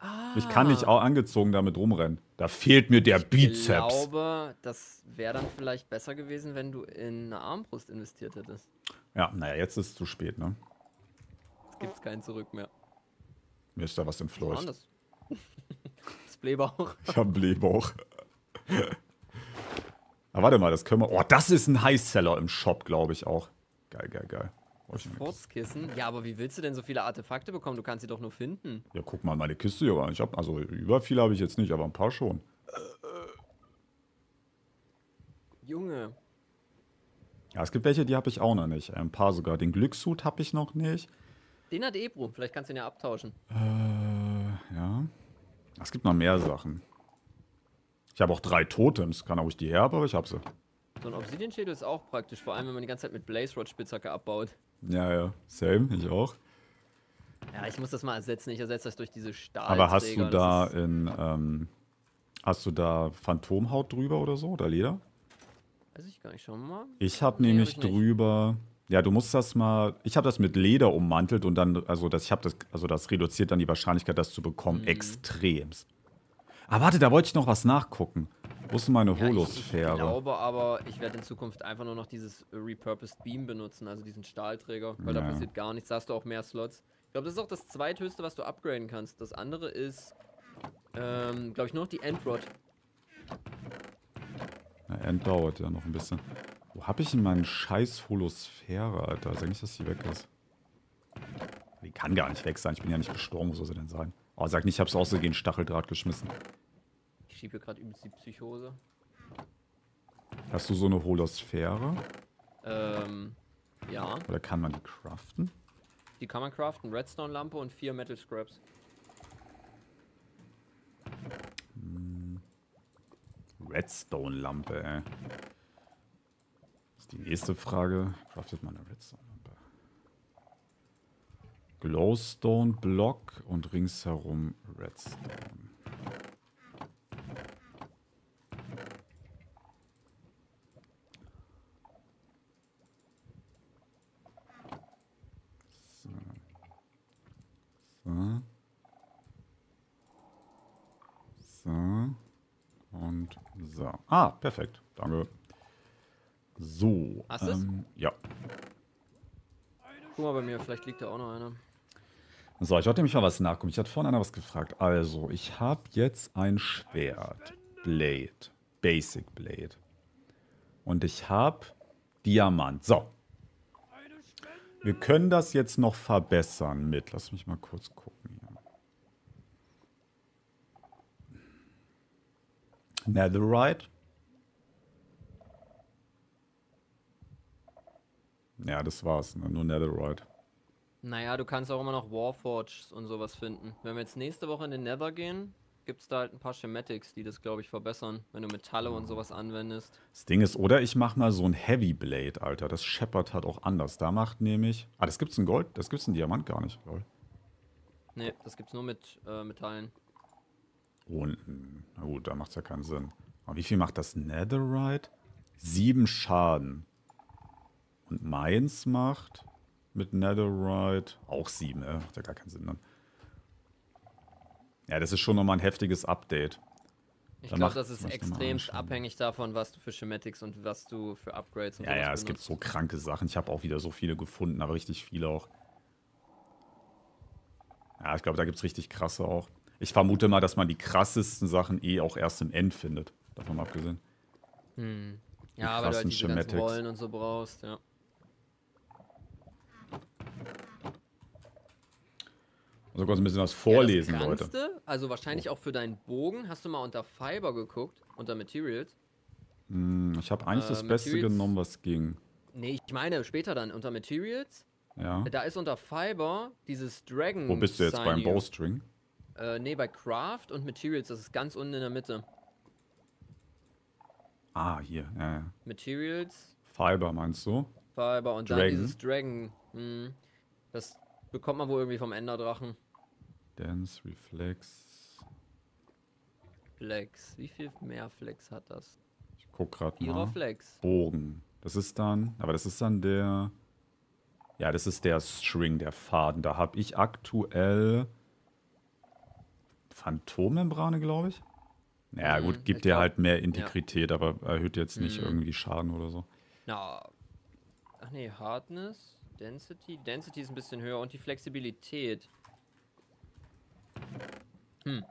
Ah. Ich kann nicht auch angezogen damit rumrennen. Da fehlt mir der ich Bizeps. Ich glaube, das wäre dann vielleicht besser gewesen, wenn du in eine Armbrust investiert hättest. Ja, naja, jetzt ist es zu spät, ne? Jetzt gibt es kein Zurück mehr. Mir ist da was im entfleucht. Das, das Blähbauch. Ich hab Blähbauch. Ah, warte mal, das können wir... Oh, das ist ein Highseller im Shop, glaube ich auch. Geil, geil, geil. Furzkissen? Ja, aber wie willst du denn so viele Artefakte bekommen? Du kannst sie doch nur finden. Ja, guck mal, meine Kiste hier war. Ich hab, also über viele habe ich jetzt nicht, aber ein paar schon. Junge, ja, es gibt welche, die habe ich auch noch nicht. Ein paar sogar. Den Glückshut habe ich noch nicht. Den hat Ebro. Vielleicht kannst du ihn ja abtauschen. Äh, ja. Es gibt noch mehr Sachen. Ich habe auch drei Totems. Kann auch ich die her, aber ich habe sie. So ein Obsidian-Schädel ist auch praktisch. Vor allem, wenn man die ganze Zeit mit Blaze Rod-Spitzhacke abbaut. Ja, ja. Same. Ich auch. Ja, ich muss das mal ersetzen. Ich ersetze das durch diese Stahl. Aber hast du da in. Ähm, hast du da Phantomhaut drüber oder so? Oder Leder? Weiß ich gar nicht, schauen wir mal. Ich habe nee, nämlich hab ich drüber. Ja, du musst das mal. Ich habe das mit Leder ummantelt und dann, also das, ich habe das, also das reduziert dann die Wahrscheinlichkeit, das zu bekommen, mhm. extremst. Ah, warte, da wollte ich noch was nachgucken. Wo ist meine ja, Holosphäre? Ich, ich glaube aber, ich werde in Zukunft einfach nur noch dieses Repurposed Beam benutzen, also diesen Stahlträger, weil ja. da passiert gar nichts. Da hast du auch mehr Slots. Ich glaube, das ist auch das zweithöchste, was du upgraden kannst. Das andere ist, ähm, glaube ich, nur noch die Endrod. End dauert ja noch ein bisschen. Wo habe ich denn meinen scheiß Holosphäre, Alter? Sag nicht, dass die weg ist. Die kann gar nicht weg sein. Ich bin ja nicht gestorben, wo soll sie denn sein? Oh, sag nicht, ich hab's aus so Stacheldraht geschmissen. Ich schiebe gerade übelst die Psychose. Hast du so eine Holosphäre? Ähm, ja. Oder kann man die craften? Die kann man craften. Redstone-Lampe und vier Metal Scraps. Redstone-Lampe, ey. Das ist die nächste Frage. Craftet man eine Redstone-Lampe? Glowstone-Block und ringsherum Redstone. Ah, perfekt. Danke. So. Hast ähm, Ja. Guck mal bei mir, vielleicht liegt da auch noch einer. So, ich wollte nämlich mal was nachgucken. Ich hatte vorhin einer was gefragt. Also, ich habe jetzt ein Schwert. Blade. Basic Blade. Und ich habe Diamant. So. Wir können das jetzt noch verbessern mit. Lass mich mal kurz gucken. Netherite. ja, das war's. Ne? Nur Netherite. Naja, du kannst auch immer noch Warforges und sowas finden. Wenn wir jetzt nächste Woche in den Nether gehen, gibt es da halt ein paar Schematics, die das, glaube ich, verbessern, wenn du Metalle und sowas anwendest. Das Ding ist, oder ich mache mal so ein Heavy Blade, Alter. Das Shepard hat auch anders. Da macht nämlich. Ah, das gibt's in Gold, das gibt's in Diamant gar nicht, lol. Nee, das gibt's nur mit äh, Metallen. Unten. Na gut, da macht's ja keinen Sinn. Aber wie viel macht das Netherite? Sieben Schaden. Und meins macht mit Netherite auch 7. Äh, macht ja gar keinen Sinn dann. Ne? Ja, das ist schon nochmal ein heftiges Update. Ich glaube, das ist extrem abhängig davon, was du für Schematics und was du für Upgrades und Ja, ja, benutzt. es gibt so kranke Sachen. Ich habe auch wieder so viele gefunden, aber richtig viele auch. Ja, ich glaube, da gibt es richtig krasse auch. Ich vermute mal, dass man die krassesten Sachen eh auch erst im End findet. Davon mal abgesehen. Hm. Ja, aber du halt die ganzen Rollen und so brauchst, ja. Also kannst du ein bisschen was vorlesen, ja, Leute. Also wahrscheinlich oh. auch für deinen Bogen. Hast du mal unter Fiber geguckt, unter Materials? Hm, ich habe eigentlich äh, das Materials, Beste genommen, was ging. Nee, ich meine später dann unter Materials. Ja. Da ist unter Fiber dieses Dragon. Wo bist du jetzt beim Bowstring? Äh, nee, bei Craft und Materials. Das ist ganz unten in der Mitte. Ah, hier. Ja, ja. Materials. Fiber meinst du? Fiber und Dragon. dann dieses Dragon. Hm. Das bekommt man wohl irgendwie vom Enderdrachen. Dance, Reflex. Flex. Wie viel mehr Flex hat das? Ich guck gerade mal. Flex. Bogen. Das ist dann, aber das ist dann der. Ja, das ist der String, der Faden. Da habe ich aktuell Phantommembrane, glaube ich. Naja, mhm, gut, gibt dir halt mehr Integrität, ja. aber erhöht jetzt nicht mhm. irgendwie Schaden oder so. Na. Ach nee, Hardness, Density. Density ist ein bisschen höher und die Flexibilität. Hm.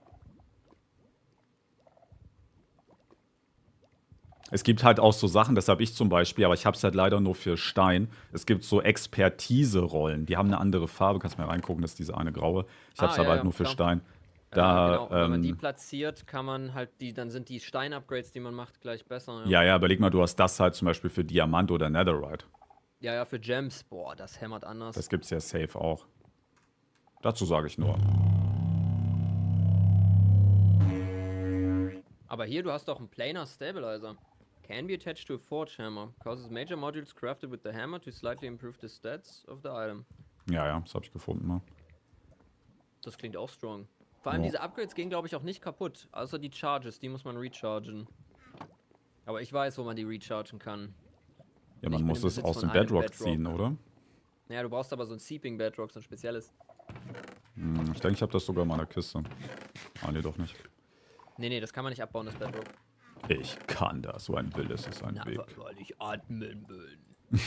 Es gibt halt auch so Sachen, das habe ich zum Beispiel, aber ich habe es halt leider nur für Stein. Es gibt so Expertise-Rollen, die haben eine andere Farbe. Kannst du mal reingucken, das ist diese eine graue. Ich habe es ah, aber ja, halt ja, nur klar. für Stein. Da, ja, genau. Wenn man die ähm, platziert, kann man halt die, dann sind die Stein-Upgrades, die man macht, gleich besser. Ja. ja, ja, überleg mal, du hast das halt zum Beispiel für Diamant oder Netherite. Ja, ja, für Gems. Boah, das hämmert anders. Das gibt es ja safe auch. Dazu sage ich nur. Aber hier, du hast doch einen Planar Stabilizer. Can be attached to a Forge Hammer. Causes major modules crafted with the hammer to slightly improve the stats of the item. Ja, ja, das habe ich gefunden, ne? Das klingt auch strong. Vor allem oh. diese Upgrades gehen, glaube ich, auch nicht kaputt. Außer die Charges, die muss man rechargen. Aber ich weiß, wo man die rechargen kann. Ja, man muss es aus dem Bedrock, Bedrock, ziehen, oder? Naja, du brauchst aber so ein Seeping Bedrock, so ein spezielles. Hm, ich denke, ich habe das sogar in meiner Kiste. Ah, nee, doch nicht. Nee, nee, das kann man nicht abbauen, das Bedrock. Ich kann das, so ein Bild ist es ein Na, Weg. Weil ich atmen will.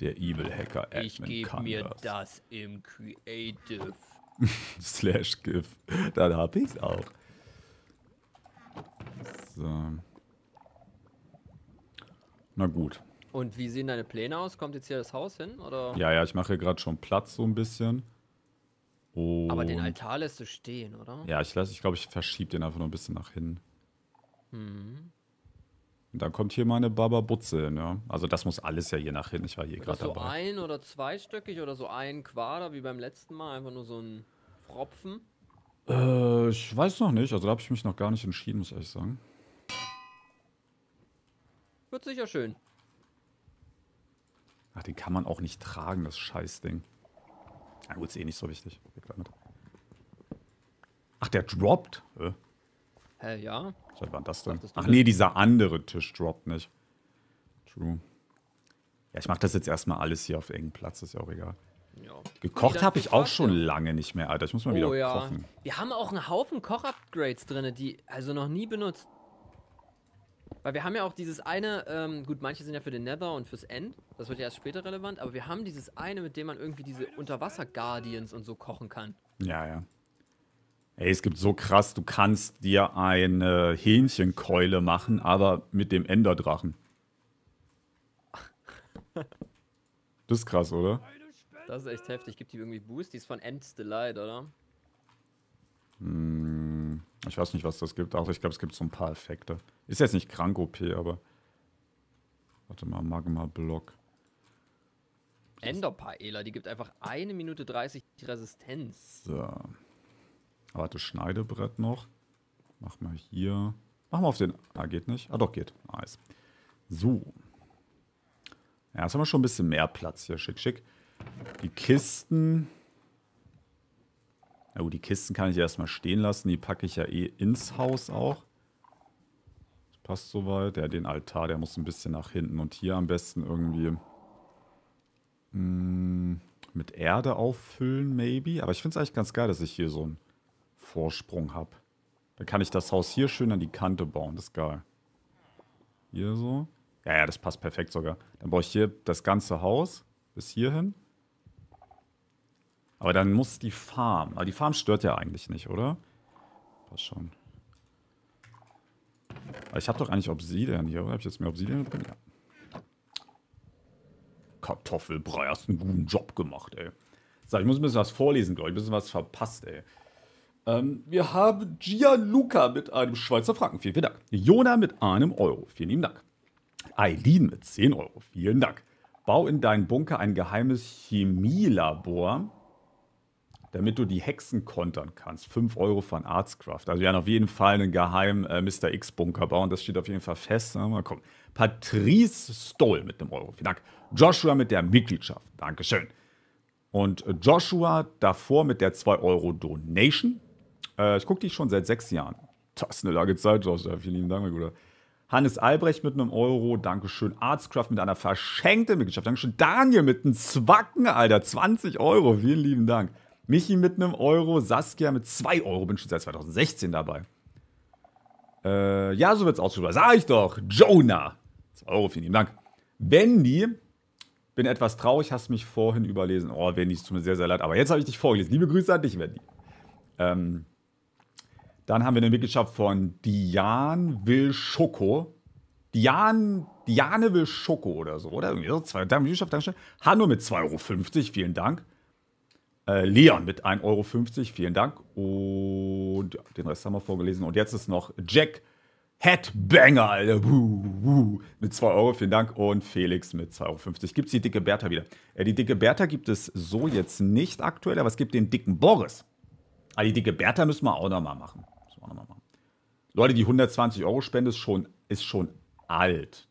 Der Evil Hacker Admin Ich gebe mir das. das. im Creative. Slash GIF. Dann hab ich's auch. So. Na gut. Und wie sehen deine Pläne aus? Kommt jetzt hier das Haus hin? Oder? Ja, ja, ich mache hier gerade schon Platz so ein bisschen. Und Aber den Altar lässt du stehen, oder? Ja, ich, lass, ich glaube, ich verschiebe den einfach nur ein bisschen nach hinten. Hm. Und dann kommt hier meine Baba-Butze, ne? Also das muss alles ja hier nach hinten. Ich war hier gerade so dabei. ein- oder zweistöckig oder so ein Quader wie beim letzten Mal, einfach nur so ein Fropfen? Äh, ich weiß noch nicht. Also da habe ich mich noch gar nicht entschieden, muss ich ehrlich sagen. Wird sicher schön. Ach, den kann man auch nicht tragen, das Scheißding. Na ah, gut, ist eh nicht so wichtig. Ach, der droppt? Hä, Hä ja. Seit wann das denn? Ach nee, dieser andere Tisch droppt nicht. True. Ja, ich mache das jetzt erstmal alles hier auf engen Platz, ist ja auch egal. Ja. Gekocht habe ich auch schon lange nicht mehr, Alter. Ich muss mal oh, wieder ja. kochen. Wir haben auch einen Haufen Koch-Upgrades drin, die also noch nie benutzt. Weil wir haben ja auch dieses eine, ähm, gut, manche sind ja für den Nether und fürs End, das wird ja erst später relevant, aber wir haben dieses eine, mit dem man irgendwie diese Unterwasser-Guardians und so kochen kann. Ja, ja. Ey, es gibt so krass, du kannst dir eine Hähnchenkeule machen, aber mit dem Enderdrachen. Das ist krass, oder? Das ist echt heftig. Gibt die irgendwie Boost? Die ist von End Delight, oder? Hm, ich weiß nicht, was das gibt. Also ich glaube, es gibt so ein paar Effekte. Ist jetzt nicht krank OP, aber. Warte mal, Magma-Block. Enderpaela, die gibt einfach eine Minute 30 Resistenz. So. Warte, Schneidebrett noch. Mach mal hier. Mach mal auf den. Ah, geht nicht. Ah, doch, geht. Nice. So. Ja, jetzt haben wir schon ein bisschen mehr Platz hier. Schick, schick. Die Kisten. Na gut, die Kisten kann ich erstmal stehen lassen. Die packe ich ja eh ins Haus auch. Das passt soweit. Ja, den Altar, der muss ein bisschen nach hinten. Und hier am besten irgendwie mh, hm, mit Erde auffüllen, maybe. Aber ich finde es eigentlich ganz geil, dass ich hier so einen Vorsprung habe. Dann kann ich das Haus hier schön an die Kante bauen. Das ist geil. Hier so. Ja, ja, das passt perfekt sogar. Dann brauche ich hier das ganze Haus bis hierhin. Aber dann muss die Farm. Aber die Farm stört ja eigentlich nicht, oder? Passt schon. Aber ich habe doch eigentlich Obsidian hier, oder? Habe ich jetzt mehr Obsidian drin? Ja. Kartoffelbrei, hast einen guten Job gemacht, ey. So, ich muss ein bisschen was vorlesen, glaube ich. Ein bisschen was verpasst, ey. Ähm, wir haben Gianluca mit einem Schweizer Franken. Vielen, vielen Dank. Jona mit einem Euro. Vielen lieben Dank. Eileen mit 10 Euro. Vielen Dank. Bau in deinen Bunker ein geheimes Chemielabor damit du die Hexen kontern kannst. 5 Euro von Artscraft. Also wir werden auf jeden Fall einen geheimen äh, Mr. X-Bunker bauen. Das steht auf jeden Fall fest. Na, mal gucken. Patrice Stoll mit einem Euro. Vielen Dank. Joshua mit der Mitgliedschaft. Dankeschön. Und äh, Joshua davor mit der 2-Euro-Donation. Äh, ich gucke dich schon seit sechs Jahren. Das ist eine lange Zeit, Joshua. Vielen lieben Dank, mein Bruder. Hannes Albrecht mit einem Euro, Dankeschön. Artscraft mit einer verschenkten Mitgliedschaft, Dankeschön. Daniel mit einem Zwacken, Alter, 20 Euro, vielen lieben Dank. Michi mit einem Euro, Saskia mit zwei Euro. Bin schon seit 2016 dabei. Äh, ja, so wird's ausgesprochen. Sag ich doch. Jonah. Zwei Euro, vielen lieben Dank. Wendy, bin etwas traurig, hast mich vorhin überlesen. Oh, Wendy, es tut mir sehr, sehr leid. Aber jetzt habe ich dich vorgelesen. Liebe Grüße an dich, Wendy. Ähm, dann haben wir eine Mitgliedschaft von Diane Will Schoko. Diane, Diane Will Schoko oder so, oder? Irgendwie so. Zwei, Dankeschön. Hanno mit 2,50 Euro, vielen Dank. Äh, Leon mit 1,50 Euro, vielen Dank. Und ja, den Rest haben wir vorgelesen. Und jetzt ist noch Jack Headbanger wuh, wuh, mit 2 Euro, vielen Dank. Und Felix mit 2,50 Euro. Gibt es die dicke Bertha wieder? Äh, die dicke Bertha gibt es so jetzt nicht aktuell, aber es gibt den dicken Boris. Ah, die dicke Bertha müssen wir auch nochmal machen. Müssen noch mal machen. Leute, die 120 Euro Spende ist schon, ist schon alt.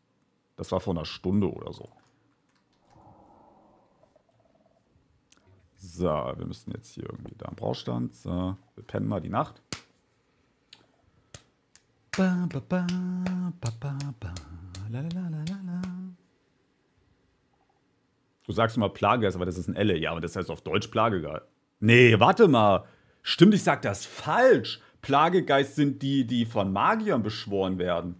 Das war vor einer Stunde oder so. So, wir müssen jetzt hier irgendwie da am Braustand. So, wir pennen mal die Nacht. Ba, ba, ba, la, la, la, du sagst immer Plagegeist, aber das ist ein Elle. Ja, aber das heißt auf Deutsch Plagegeist. Nee, warte mal. Stimmt, ich sag das falsch. Plagegeist sind die, die von Magiern beschworen werden.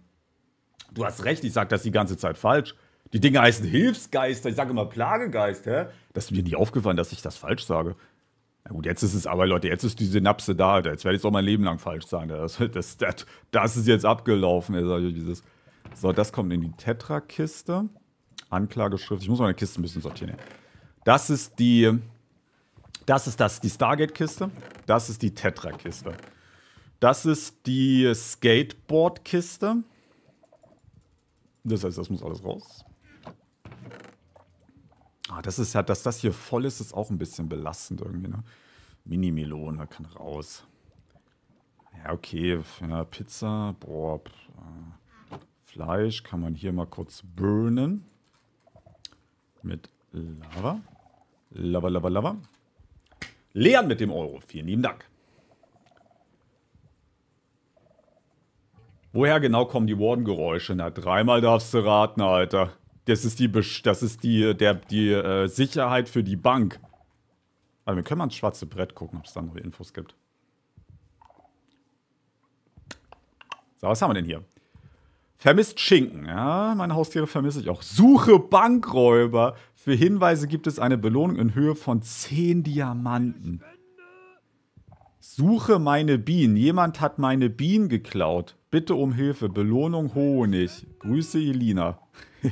Du hast recht, ich sag das die ganze Zeit falsch. Die Dinge heißen Hilfsgeister, ich sage immer Plagegeist, hä? Das ist mir nie aufgefallen, dass ich das falsch sage. Na gut, jetzt ist es aber, Leute, jetzt ist die Synapse da. Jetzt werde ich es auch mein Leben lang falsch sagen. Das, das, das, das ist jetzt abgelaufen. Dieses. So, das kommt in die Tetra-Kiste. Anklageschrift. Ich muss meine Kiste ein bisschen sortieren. Das ist die. Das ist das, die Stargate-Kiste. Das ist die Tetra-Kiste. Das ist die Skateboard-Kiste. Das heißt, das muss alles raus. Ah, das ist ja, dass das hier voll ist, ist auch ein bisschen belastend irgendwie, ne? Mini-Melone kann raus. Ja, okay. Ja, Pizza, boah. Äh, Fleisch kann man hier mal kurz burnen. Mit Lava. Lava, Lava, Lava. Leon mit dem Euro. Vielen lieben Dank. Woher genau kommen die Warden-Geräusche? Na, dreimal darfst du raten, Alter. Das ist die, das ist die, der, die äh, Sicherheit für die Bank. Aber also wir können mal ins schwarze Brett gucken, ob es da noch Infos gibt. So, was haben wir denn hier? Vermisst Schinken. Ja, meine Haustiere vermisse ich auch. Suche Bankräuber. Für Hinweise gibt es eine Belohnung in Höhe von 10 Diamanten. Suche meine Bienen. Jemand hat meine Bienen geklaut. Bitte um Hilfe. Belohnung Honig. Grüße, Elina.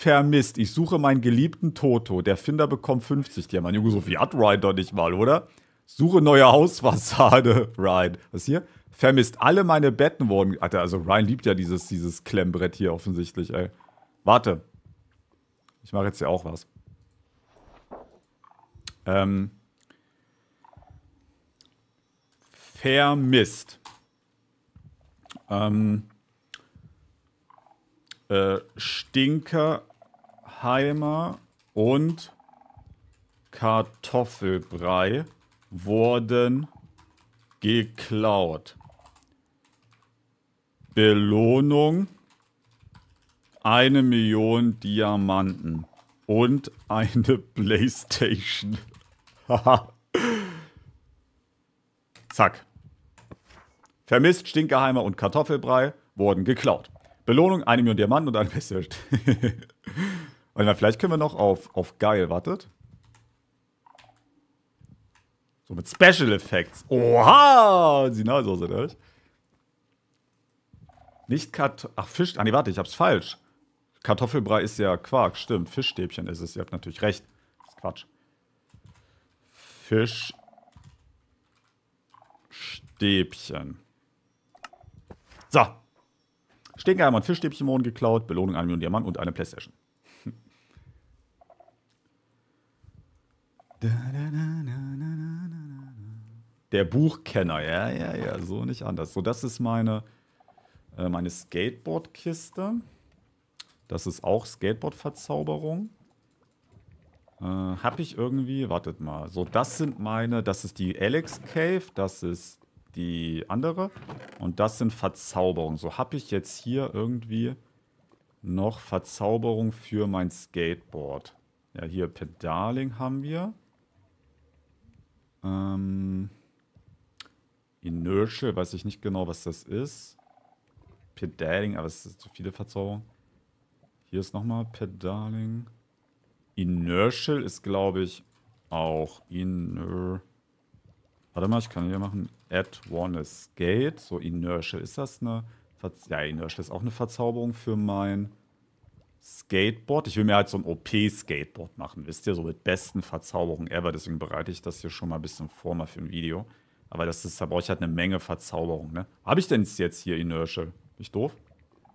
vermisst. Ich suche meinen geliebten Toto. Der Finder bekommt 50 Diamanten. Junge, so viel hat Ryan doch nicht mal, oder? Suche neue Hausfassade, Ryan. Was hier? Vermisst. Alle meine Betten wurden. Alter, also Ryan liebt ja dieses, dieses Klemmbrett hier offensichtlich, ey. Warte. Ich mache jetzt hier auch was. Ähm. Vermisst. Ähm. Äh, Stinker Heimer und Kartoffelbrei wurden geklaut. Belohnung eine Million Diamanten und eine Playstation. Zack. Vermisst Stinkgeheimer und Kartoffelbrei wurden geklaut. Belohnung eine Million Diamanten und eine Playstation. Und dann vielleicht können wir noch auf, auf geil, wartet. So mit Special Effects. Oha! Signalsoße, ehrlich. Nicht Kart... Ach, Fisch... Ah, nee, warte, ich hab's falsch. Kartoffelbrei ist ja Quark, stimmt. Fischstäbchen ist es. Ihr habt natürlich recht. Das ist Quatsch. Fischstäbchen. So. Stegenheim und Fischstäbchen wurden geklaut. Belohnung 1 Million Diamant und eine Playstation. Der Buchkenner, ja, ja, ja, so nicht anders. So, das ist meine, äh, meine Skateboardkiste. Das ist auch Skateboard-Verzauberung. Äh, hab ich irgendwie, wartet mal. So, das sind meine, das ist die Alex Cave, das ist die andere. Und das sind Verzauberungen. So, habe ich jetzt hier irgendwie noch Verzauberung für mein Skateboard. Ja, hier Pedaling haben wir. Ähm, Inertial, weiß ich nicht genau, was das ist. Pedaling, aber es ist zu viele Verzauberungen. Hier ist nochmal Pedaling. Inertial ist, glaube ich, auch Iner... Warte mal, ich kann hier machen Add One Escape. So, Inertial ist das eine... Ver ja, Inertial ist auch eine Verzauberung für mein Skateboard. Ich will mir halt so ein OP-Skateboard machen, wisst ihr, so mit besten Verzauberungen ever. Deswegen bereite ich das hier schon mal ein bisschen vor, mal für ein Video. Aber das ist, da brauche ich halt eine Menge Verzauberung, ne? Habe ich denn jetzt hier Inertial? Nicht doof?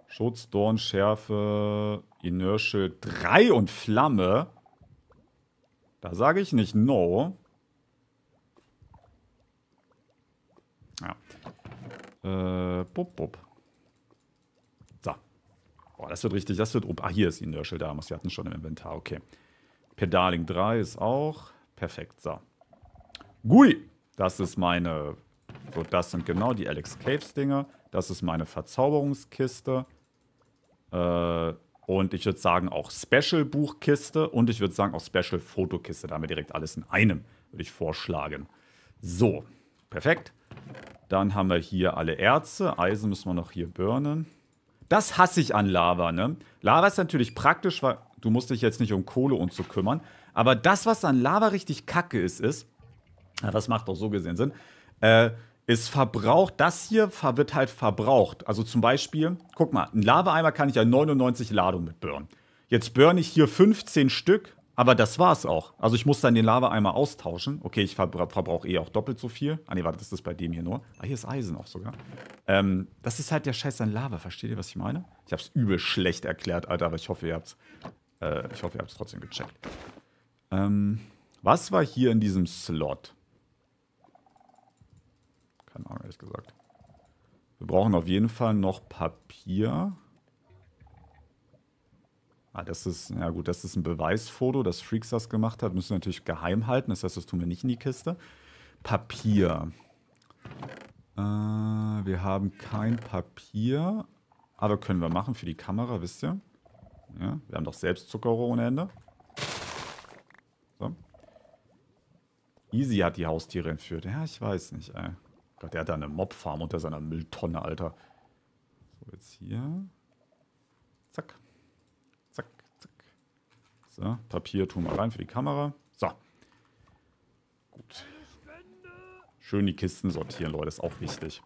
Schutz, Dorn, Schärfe, Inertial 3 und Flamme. Da sage ich nicht no. Ja. Äh, bup, bup. Boah, das wird richtig, das wird... Oh, ah, hier ist die Nörschel damals, die hatten schon im Inventar, okay. Pedaling 3 ist auch perfekt, so. Gui, das ist meine... So, das sind genau die Alex Caves Dinger. Das ist meine Verzauberungskiste. Äh, und ich würde sagen auch Special Buchkiste und ich würde sagen auch Special Fotokiste. Da haben wir direkt alles in einem, würde ich vorschlagen. So, perfekt. Dann haben wir hier alle Erze. Eisen müssen wir noch hier burnen. Das hasse ich an Lava, ne? Lava ist natürlich praktisch, weil du musst dich jetzt nicht um Kohle und so kümmern. Aber das, was an Lava richtig kacke ist, ist, das macht doch so gesehen Sinn, äh, ist verbraucht, das hier wird halt verbraucht. Also zum Beispiel, guck mal, ein Lava-Eimer kann ich ja 99 Ladungen mit Jetzt burn ich hier 15 Stück, aber das war es auch. Also ich muss dann den lava Lavaeimer austauschen. Okay, ich verbra verbrauche eh auch doppelt so viel. Ah ne, warte, das ist bei dem hier nur. Ah, hier ist Eisen auch sogar. Ähm, das ist halt der Scheiß an Lava. Versteht ihr, was ich meine? Ich hab's übel schlecht erklärt, Alter, aber ich hoffe, ihr habt's, äh, ich hoffe, ihr habt's trotzdem gecheckt. Ähm, was war hier in diesem Slot? Keine Ahnung, ehrlich gesagt. Wir brauchen auf jeden Fall noch Papier. Ah, das ist, ja gut, das ist ein Beweisfoto, das Freaks das gemacht hat. Müssen wir natürlich geheim halten. Das heißt, das tun wir nicht in die Kiste. Papier. Äh, wir haben kein Papier. Aber ah, können wir machen für die Kamera, wisst ihr? Ja, wir haben doch selbst Zuckerrohr ohne Ende. So. Easy hat die Haustiere entführt. Ja, ich weiß nicht, ey. Gott, der hat da eine Mobfarm unter seiner Mülltonne, Alter. So, jetzt hier. Zack. So, Papier tun wir rein für die Kamera. So. Gut. Schön die Kisten sortieren, Leute, ist auch wichtig.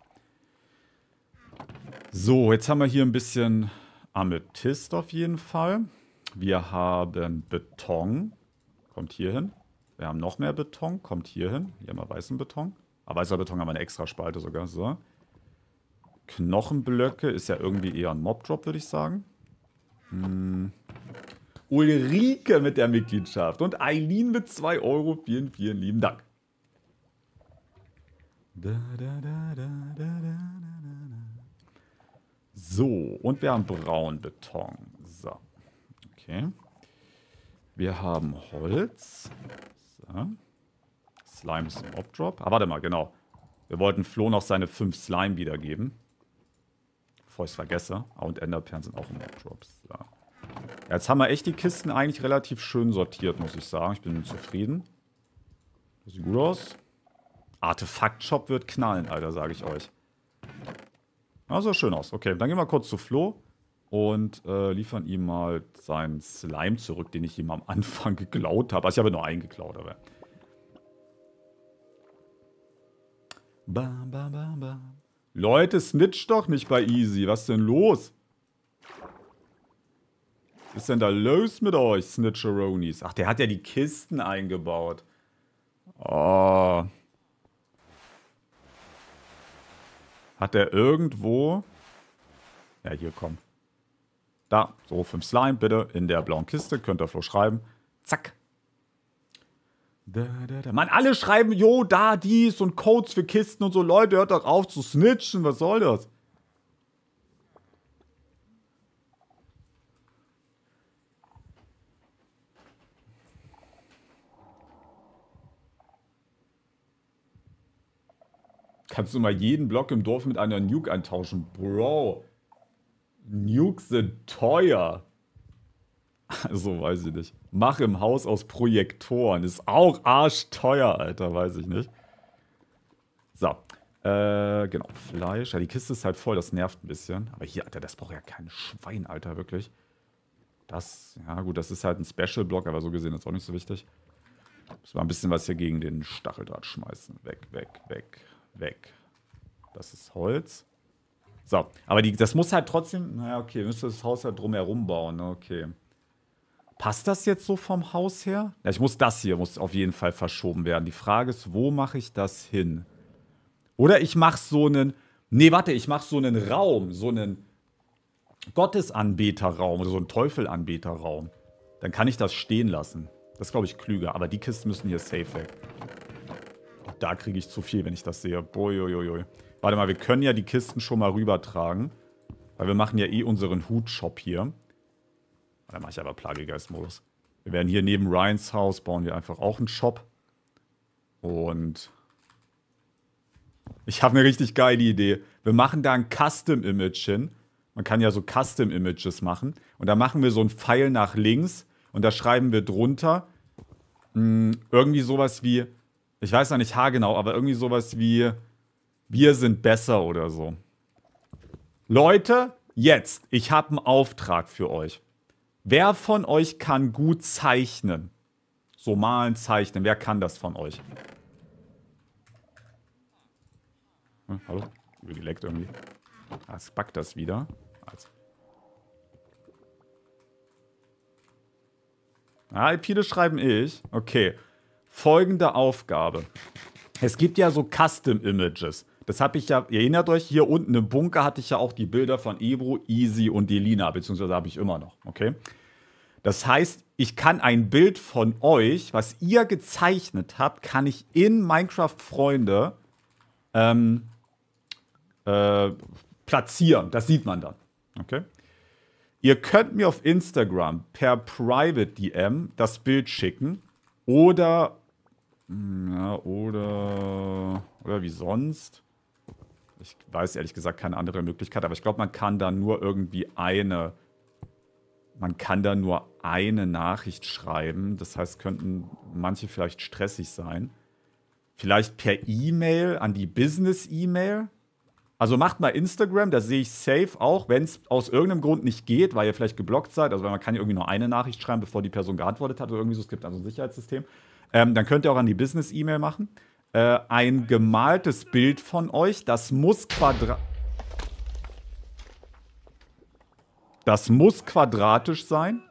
So, jetzt haben wir hier ein bisschen Amethyst auf jeden Fall. Wir haben Beton. Kommt hier hin. Wir haben noch mehr Beton. Kommt hier hin. Hier haben wir weißen Beton. Aber ah, weißer Beton haben wir eine extra Spalte sogar. So. Knochenblöcke ist ja irgendwie eher ein Mobdrop, würde ich sagen. Hm. Ulrike mit der Mitgliedschaft und Eileen mit 2 Euro. Vielen, vielen lieben Dank. So, und wir haben Braunbeton. So, okay. Wir haben Holz. So. Slime ist im Obdrop. Ah, warte mal, genau. Wir wollten Flo noch seine 5 Slime wiedergeben. Bevor ich es vergesse. Ah, und Enderperlen sind auch im Obdrop. So. Ja, jetzt haben wir echt die Kisten eigentlich relativ schön sortiert, muss ich sagen. Ich bin zufrieden. Das sieht gut aus. Artefakt-Shop wird knallen, Alter, sage ich euch. Ja, sah schön aus. Okay, dann gehen wir kurz zu Flo und äh, liefern ihm mal seinen Slime zurück, den ich ihm am Anfang geklaut habe. Also ich habe nur einen geklaut, aber... Ba, ba, ba, Leute, snitcht doch nicht bei Easy. Was ist denn los? Was ist denn da los mit euch, Snitcheronis? Ach, der hat ja die Kisten eingebaut. Oh. Hat der irgendwo... Ja, hier, komm. Da, so, fünf Slime, bitte. In der blauen Kiste, könnt ihr Flo schreiben. Zack. Da, da, da. Mann, alle schreiben, jo, da, dies und Codes für Kisten und so. Leute, hört doch auf zu snitchen, was soll das? Kannst du mal jeden Block im Dorf mit einer Nuke eintauschen? Bro, Nukes sind teuer. Also weiß ich nicht. Mach im Haus aus Projektoren. Ist auch arschteuer, Alter. Weiß ich nicht. So. Äh, genau. Fleisch. Ja, die Kiste ist halt voll. Das nervt ein bisschen. Aber hier, Alter, das braucht ja kein Schwein, Alter. Wirklich. Das, ja gut, das ist halt ein Special-Block, aber so gesehen ist auch nicht so wichtig. Muss mal ein bisschen was hier gegen den Stacheldraht schmeißen. Weg, weg, weg weg. Das ist Holz. So, aber die, das muss halt trotzdem... Naja, okay, wir müssen das Haus halt drumherum bauen. Ne? Okay. Passt das jetzt so vom Haus her? Ja, ich muss das hier, muss auf jeden Fall verschoben werden. Die Frage ist, wo mache ich das hin? Oder ich mache so einen... Nee, warte, ich mache so einen Raum, so einen Gottesanbeterraum oder so einen Teufelanbeterraum. Dann kann ich das stehen lassen. Das ist, glaube ich, klüger. Aber die Kisten müssen hier safe weg. Da kriege ich zu viel, wenn ich das sehe. Boiuiuiui. Warte mal, wir können ja die Kisten schon mal rübertragen. Weil wir machen ja eh unseren Hutshop hier. Ah, da mache ich aber Plagegeist-Modus. Wir werden hier neben Ryans Haus bauen wir einfach auch einen Shop. Und ich habe eine richtig geile Idee. Wir machen da ein Custom-Image hin. Man kann ja so Custom-Images machen. Und da machen wir so einen Pfeil nach links und da schreiben wir drunter mh, hm, irgendwie sowas wie ich weiß noch nicht haargenau, aber irgendwie sowas wie wir sind besser oder so. Leute, jetzt, ich habe einen Auftrag für euch. Wer von euch kann gut zeichnen? So malen, zeichnen, wer kann das von euch? Hm, hallo? Geleckt irgendwie. Ah, backt das wieder. Also. Ah, viele schreiben ich. Okay folgende Aufgabe. Es gibt ja so Custom Images. Das habe ich ja, ihr erinnert euch, hier unten im Bunker hatte ich ja auch die Bilder von Ebro, Easy und Delina, beziehungsweise habe ich immer noch, okay? Das heißt, ich kann ein Bild von euch, was ihr gezeichnet habt, kann ich in Minecraft Freunde ähm, äh, platzieren. Das sieht man dann, okay? Ihr könnt mir auf Instagram per Private DM das Bild schicken oder hm, ja, oder, oder wie sonst. Ich weiß ehrlich gesagt keine andere Möglichkeit, aber ich glaube, man kann da nur irgendwie eine, man kann da nur eine Nachricht schreiben. Das heißt, könnten manche vielleicht stressig sein. Vielleicht per E-Mail an die Business-E-Mail. Also macht mal Instagram, da sehe ich safe auch, wenn es aus irgendeinem Grund nicht geht, weil ihr vielleicht geblockt seid. Also weil man kann ja irgendwie nur eine Nachricht schreiben, bevor die Person geantwortet hat oder irgendwie so. Es gibt also ein Sicherheitssystem. Ähm, dann könnt ihr auch an die Business-E-Mail machen. Äh, ein gemaltes Bild von euch. Das muss quadratisch. Das muss quadratisch sein.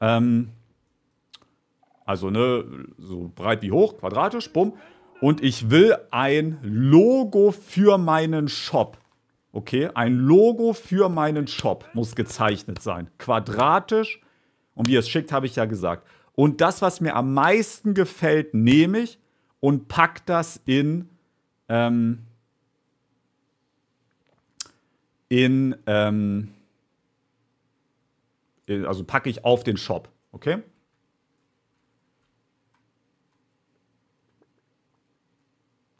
Ähm, also ne, so breit wie hoch, quadratisch, bumm. Und ich will ein Logo für meinen Shop. Okay, ein Logo für meinen Shop muss gezeichnet sein. Quadratisch. Und wie ihr es schickt, habe ich ja gesagt und das, was mir am meisten gefällt, nehme ich und pack das in, ähm, in, ähm, also packe ich auf den Shop, okay?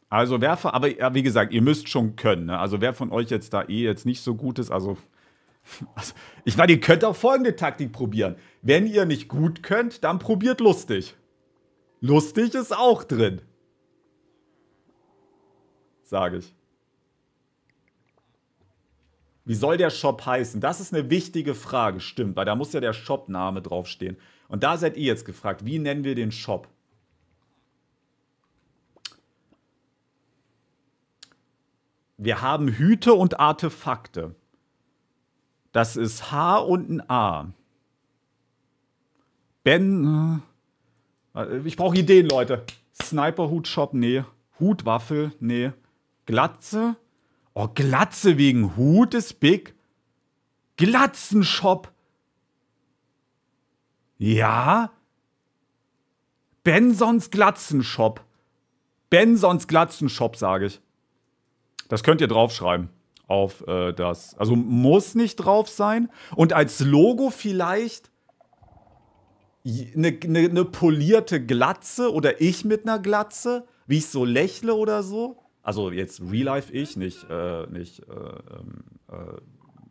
Also wer, aber wie gesagt, ihr müsst schon können. Ne? Also wer von euch jetzt da eh jetzt nicht so gut ist, also also, ich meine, ihr könnt auch folgende Taktik probieren. Wenn ihr nicht gut könnt, dann probiert lustig. Lustig ist auch drin. Sage ich. Wie soll der Shop heißen? Das ist eine wichtige Frage, stimmt, weil da muss ja der Shop-Name draufstehen. Und da seid ihr jetzt gefragt, wie nennen wir den Shop? Wir haben Hüte und Artefakte. Das ist H und ein A. Ben. Äh, ich brauche Ideen, Leute. Sniper-Hut-Shop, nee. Hutwaffel, nee. Glatze? Oh, Glatze wegen Hut ist big. Glatzenshop. Ja. Bensons Glatzenshop. Bensons Glatzenshop, sage ich. Das könnt ihr draufschreiben auf äh, das. Also muss nicht drauf sein. Und als Logo vielleicht eine, eine, eine polierte Glatze oder ich mit einer Glatze, wie ich so lächle oder so. Also jetzt Real Life ich, nicht, äh, nicht äh, ähm, äh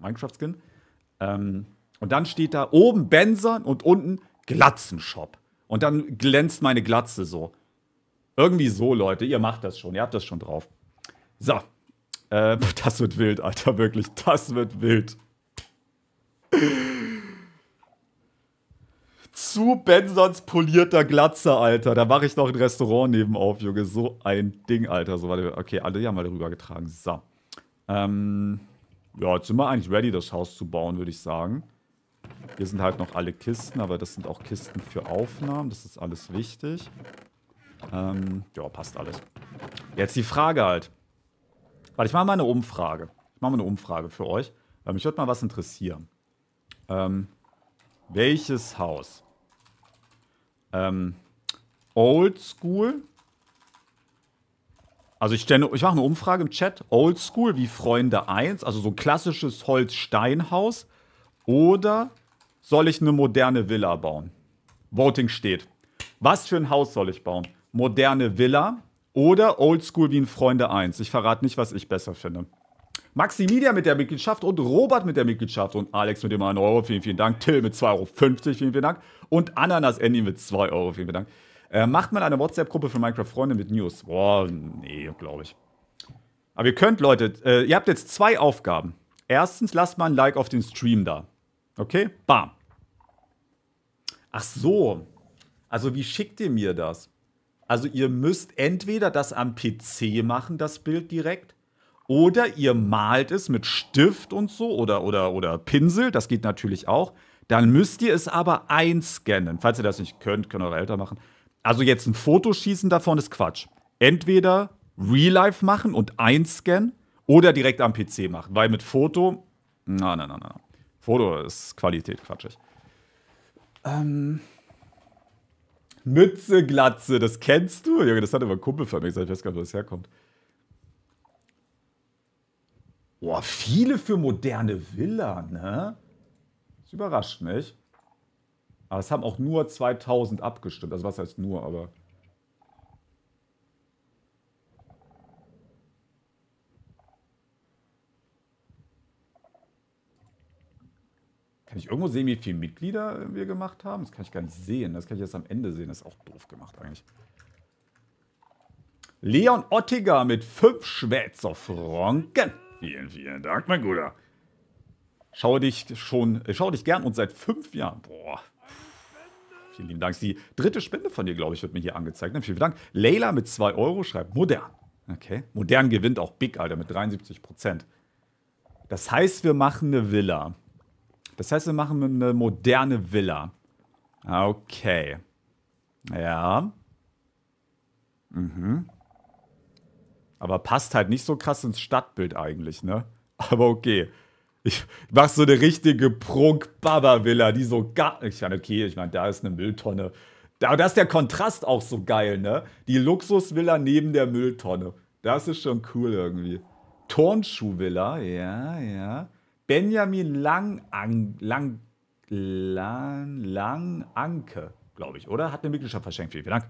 Minecraft Skin. Ähm, und dann steht da oben Benson und unten Glatzenshop. Und dann glänzt meine Glatze so. Irgendwie so, Leute. Ihr macht das schon. Ihr habt das schon drauf. So. Äh, das wird wild, Alter, wirklich. Das wird wild. Zu Bensons polierter Glatze, Alter. Da mache ich noch ein Restaurant nebenauf, Junge. So ein Ding, Alter. So, warte, okay, alle haben wir darüber getragen. So. Ähm, ja, jetzt sind wir eigentlich ready, das Haus zu bauen, würde ich sagen. Hier sind halt noch alle Kisten, aber das sind auch Kisten für Aufnahmen. Das ist alles wichtig. Ähm, ja, passt alles. Jetzt die Frage halt. Warte, ich mache mal eine Umfrage. Ich mache mal eine Umfrage für euch. Weil ähm, mich würde mal was interessieren. Ähm, welches Haus? Ähm, Old School. Also ich, ich mache eine Umfrage im Chat. Old School wie Freunde 1, also so ein klassisches Holz-Steinhaus. Oder soll ich eine moderne Villa bauen? Voting steht. Was für ein Haus soll ich bauen? Moderne Villa oder Oldschool wie ein Freunde 1. Ich verrate nicht, was ich besser finde. Maximilian mit der Mitgliedschaft und Robert mit der Mitgliedschaft und Alex mit dem 1 Euro, vielen, vielen Dank. Till mit 2,50 Euro, vielen, vielen Dank. Und Ananas Andy mit 2 Euro, vielen, vielen Dank. Äh, macht man eine WhatsApp-Gruppe für Minecraft-Freunde mit News? Boah, nee, glaube ich. Aber ihr könnt, Leute, äh, ihr habt jetzt zwei Aufgaben. Erstens, lasst mal ein Like auf den Stream da. Okay? Bam. Ach so. Also, wie schickt ihr mir das? Also ihr müsst entweder das am PC machen, das Bild direkt, oder ihr malt es mit Stift und so oder, oder, oder Pinsel, das geht natürlich auch. Dann müsst ihr es aber einscannen. Falls ihr das nicht könnt, können eure Eltern machen. Also jetzt ein Foto schießen davon ist Quatsch. Entweder Real Life machen und einscannen oder direkt am PC machen, weil mit Foto, nein, nein, nein, nein. Foto ist Qualität, quatschig. Ähm, Mütze, Glatze, das kennst du? Junge, das hat immer ein Kumpel von mir gesagt. Ich weiß gar nicht, wo das herkommt. Boah, viele für moderne Villa, ne? Das überrascht mich. Aber es haben auch nur 2000 abgestimmt. Also was heißt nur, aber... Kann ich irgendwo sehen, wie viele Mitglieder wir gemacht haben? Das kann ich gar nicht sehen. Das kann ich erst am Ende sehen. Das ist auch doof gemacht eigentlich. Leon Ottiger mit fünf Schwätzer Franken. Vielen, vielen Dank, mein Guter. Schaue dich schon, äh, schaue dich gern und seit fünf Jahren. Boah. Vielen lieben Dank. Die dritte Spende von dir, glaube ich, wird mir hier angezeigt. Ne? Vielen Dank. Leila mit 2 Euro schreibt modern. Okay. Modern gewinnt auch Big, Alter, mit 73 Das heißt, wir machen eine Villa. Das heißt, wir machen eine moderne Villa. Okay. Ja. Mhm. Aber passt halt nicht so krass ins Stadtbild eigentlich, ne? Aber okay. Ich mach so eine richtige Prunk-Baba-Villa, die so gar. Ich meine, okay, ich meine, da ist eine Mülltonne. Aber da ist der Kontrast auch so geil, ne? Die Luxusvilla neben der Mülltonne. Das ist schon cool irgendwie. Turnschuhvilla, ja, ja. Benjamin Lang, Lang, Lang, Lang Anke, glaube ich, oder? Hat eine Mitgliedschaft verschenkt. Vielen, vielen Dank.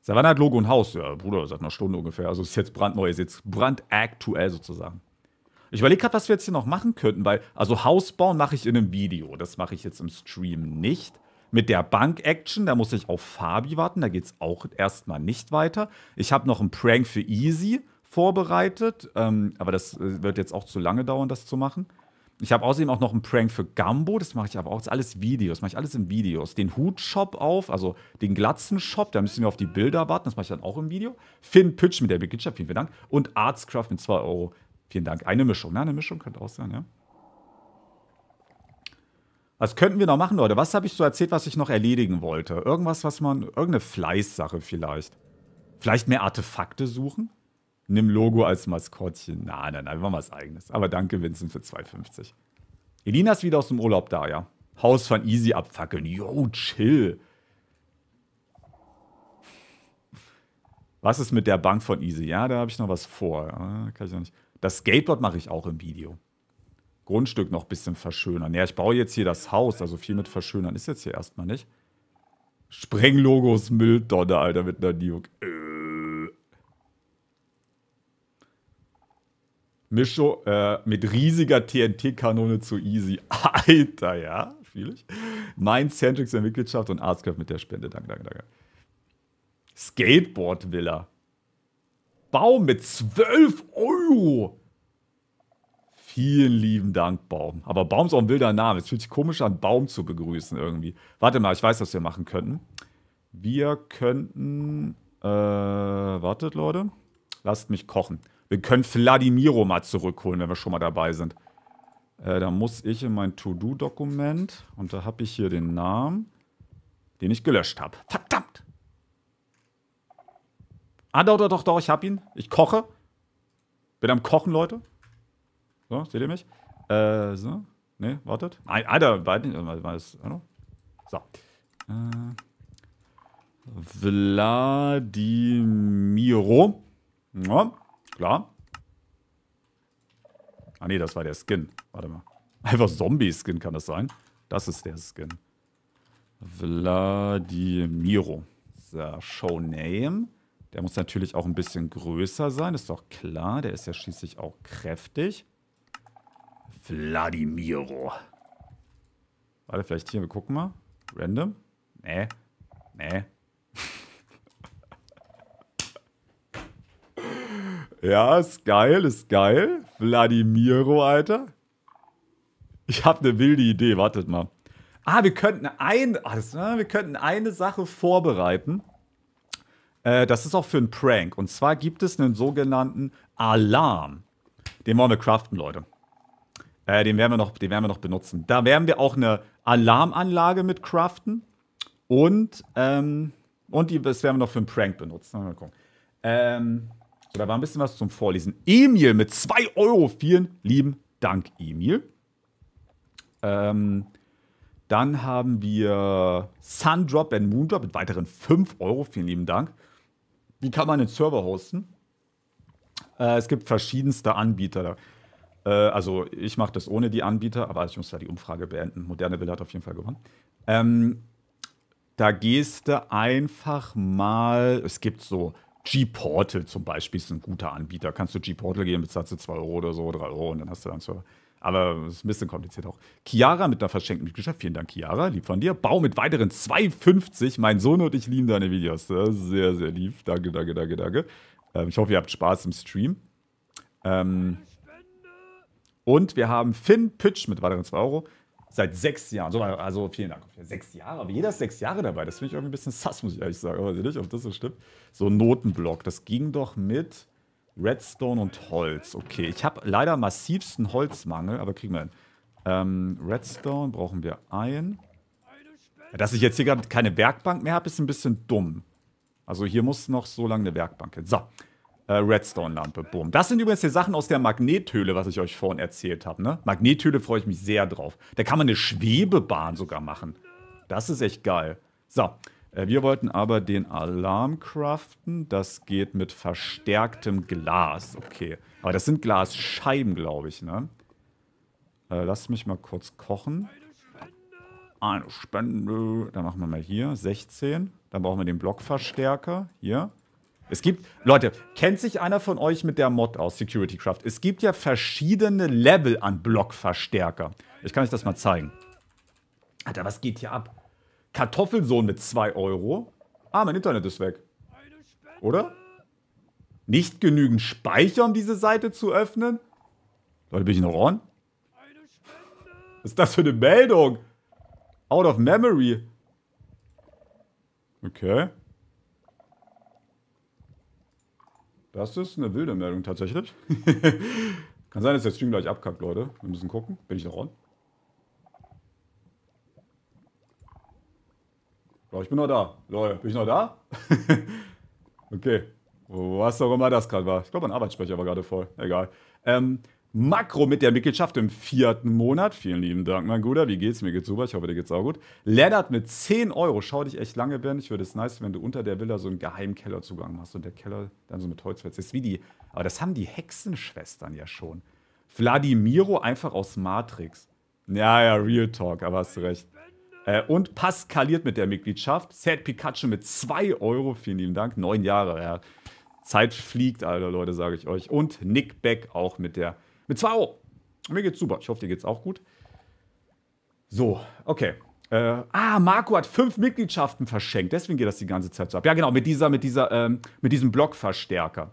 Savannah hat Logo und Haus. Ja, Bruder, seit einer Stunde ungefähr. Also ist jetzt brandneu, ist jetzt brandaktuell sozusagen. Ich überlege gerade, was wir jetzt hier noch machen könnten, weil, also Haus bauen mache ich in einem Video. Das mache ich jetzt im Stream nicht. Mit der Bank-Action, da muss ich auf Fabi warten, da geht es auch erstmal nicht weiter. Ich habe noch einen Prank für Easy, vorbereitet. Ähm, aber das äh, wird jetzt auch zu lange dauern, das zu machen. Ich habe außerdem auch noch einen Prank für Gambo. Das mache ich aber auch. Das ist alles Videos. Das Mache ich alles in Videos. Den Hutshop auf, also den Glatzen-Shop. Da müssen wir auf die Bilder warten. Das mache ich dann auch im Video. Finn Pitch mit der Big Vielen, vielen Dank. Und Artscraft mit 2 Euro. Vielen Dank. Eine Mischung. Ne? eine Mischung könnte auch sein, ja. Was könnten wir noch machen, Leute? Was habe ich so erzählt, was ich noch erledigen wollte? Irgendwas, was man. Irgendeine Fleißsache vielleicht. Vielleicht mehr Artefakte suchen? nimm Logo als Maskottchen. Nein, nein, nein, wir was eigenes. Aber danke, Vincent, für 2,50. Elina ist wieder aus dem Urlaub da, ja. Haus von Easy abfackeln. Yo, chill. Was ist mit der Bank von Easy? Ja, da habe ich noch was vor. Ja, ah, kann ich noch nicht. Das Skateboard mache ich auch im Video. Grundstück noch ein bisschen verschönern. Ja, ich baue jetzt hier das Haus, also viel mit verschönern ist jetzt hier erstmal nicht. Sprenglogos Mülldonne, Alter, mit einer Nuke. Öh. Mischo, äh, mit riesiger TNT-Kanone zu Easy. Alter, ja, fühle ich. Mein Centrix der Mitgliedschaft und Arztkraft mit der Spende. Danke, danke, danke. Skateboard-Villa. Baum mit 12 Euro. Vielen lieben Dank, Baum. Aber Baum ist auch ein wilder Name. Es fühlt sich komisch an, Baum zu begrüßen irgendwie. Warte mal, ich weiß, was wir machen könnten. Wir könnten. Äh, wartet, Leute. Lasst mich kochen. Wir können Vladimiro mal zurückholen, wenn wir schon mal dabei sind. Äh, da muss ich in mein To-Do-Dokument und da habe ich hier den Namen, den ich gelöscht habe. Verdammt! Ah, doch, doch, doch, doch, ich habe ihn. Ich koche. Bin am Kochen, Leute. So, seht ihr mich? Äh, so. Ne, wartet. Nein, Alter, beiden. So. Äh, Vladimiro. Ja klar. Ah ne, das war der Skin. Warte mal. Einfach Zombie-Skin kann das sein. Das ist der Skin. Vladimiro. So, Show Name. Der muss natürlich auch ein bisschen größer sein, ist doch klar. Der ist ja schließlich auch kräftig. Vladimiro. Warte, vielleicht hier, wir gucken mal. Random? Nee. Nee. Ja, ist geil, ist geil. Vladimiro, Alter. Ich habe eine wilde Idee, wartet mal. Ah, wir könnten, ein, also, wir könnten eine Sache vorbereiten. Äh, das ist auch für einen Prank. Und zwar gibt es einen sogenannten Alarm. Den wollen wir craften, Leute. Äh, den, werden wir noch, den werden wir noch benutzen. Da werden wir auch eine Alarmanlage mit craften. Und, ähm, und die, das werden wir noch für einen Prank benutzen. Mal gucken. Ähm, so, da war ein bisschen was zum Vorlesen. Emil mit 2 Euro. Vielen lieben Dank, Emil. Ähm, dann haben wir Sundrop and Moondrop mit weiteren 5 Euro. Vielen lieben Dank. Wie kann man den Server hosten? Äh, es gibt verschiedenste Anbieter. Äh, also ich mache das ohne die Anbieter, aber ich muss da die Umfrage beenden. Moderne Wille hat auf jeden Fall gewonnen. Ähm, da gehst du einfach mal, es gibt so G-Portal zum Beispiel ist ein guter Anbieter. Kannst du G-Portal gehen, bezahlst du 2 Euro oder so, 3 Euro und dann hast du dann so. Aber es ist ein bisschen kompliziert auch. Chiara mit einer verschenkten Mitgliedschaft. Vielen Dank, Chiara. Lieb von dir. Bau mit weiteren 2,50. Mein Sohn und ich lieben deine Videos. sehr, sehr lieb. Danke, danke, danke, danke. Ähm, ich hoffe, ihr habt Spaß im Stream. Ähm, und wir haben Finn Pitch mit weiteren 2 Euro. Seit sechs Jahren. also vielen Dank. Sechs Jahre, aber jeder ist sechs Jahre dabei. Das finde ich irgendwie ein bisschen sass, muss ich ehrlich sagen. Aber also nicht, ob das so stimmt. So ein Notenblock. Das ging doch mit Redstone und Holz. Okay, ich habe leider massivsten Holzmangel, aber kriegen wir hin. Ähm, Redstone brauchen wir ein. Dass ich jetzt hier gerade keine Werkbank mehr habe, ist ein bisschen dumm. Also hier muss noch so lange eine Werkbank hin. So, äh, Redstone-Lampe. Boom. Das sind übrigens die Sachen aus der Magnethöhle, was ich euch vorhin erzählt habe. Ne? Magnethöhle freue ich mich sehr drauf. Da kann man eine Schwebebahn sogar machen. Das ist echt geil. So, äh, wir wollten aber den Alarm craften. Das geht mit verstärktem Glas. Okay. Aber das sind Glasscheiben, glaube ich, ne? Äh, lasst mich mal kurz kochen. Eine Spende. Dann machen wir mal hier 16. Dann brauchen wir den Blockverstärker. Hier. Es gibt, Leute, kennt sich einer von euch mit der Mod aus Security Craft? Es gibt ja verschiedene Level an Blockverstärker. Ich kann euch das mal zeigen. Alter, was geht hier ab? Kartoffelsohn mit 2 Euro. Ah, mein Internet ist weg. Oder? Nicht genügend Speicher, um diese Seite zu öffnen? Leute, bin ich noch on? Was ist das für eine Meldung? Out of memory. Okay. Das ist eine wilde Meldung tatsächlich. Kann sein, dass der Stream gleich abkackt, Leute. Wir müssen gucken. Bin ich noch on? Glaube, ich bin noch da. Leute, bin ich noch da? okay. Was auch immer das gerade war. Ich glaube, mein Arbeitsspeicher war gerade voll. Egal. Ähm, Makro mit der Mitgliedschaft im vierten Monat. Vielen lieben Dank, mein Guter. Wie geht's? Mir geht's super. Ich hoffe, dir geht's auch gut. Lennart mit 10 Euro. Schau dich echt lange, Ben. Ich würde es nice, wenn du unter der Villa so einen geheimen Kellerzugang machst und der Keller dann so mit Holz versetzt ist. Wie die. Aber das haben die Hexenschwestern ja schon. Vladimiro einfach aus Matrix. Ja, ja, Real Talk, aber hast du recht. Äh, und Pascaliert mit der Mitgliedschaft. Sad Pikachu mit 2 Euro. Vielen lieben Dank. Neun Jahre, ja. Zeit fliegt, Alter, Leute, sage ich euch. Und Nick Beck auch mit der Mitgliedschaft. Mit 2 Euro. Mir geht's super. Ich hoffe, dir geht's auch gut. So, okay. Äh, ah, Marco hat fünf Mitgliedschaften verschenkt. Deswegen geht das die ganze Zeit so ab. Ja, genau, mit dieser, mit dieser, ähm, mit diesem Blockverstärker.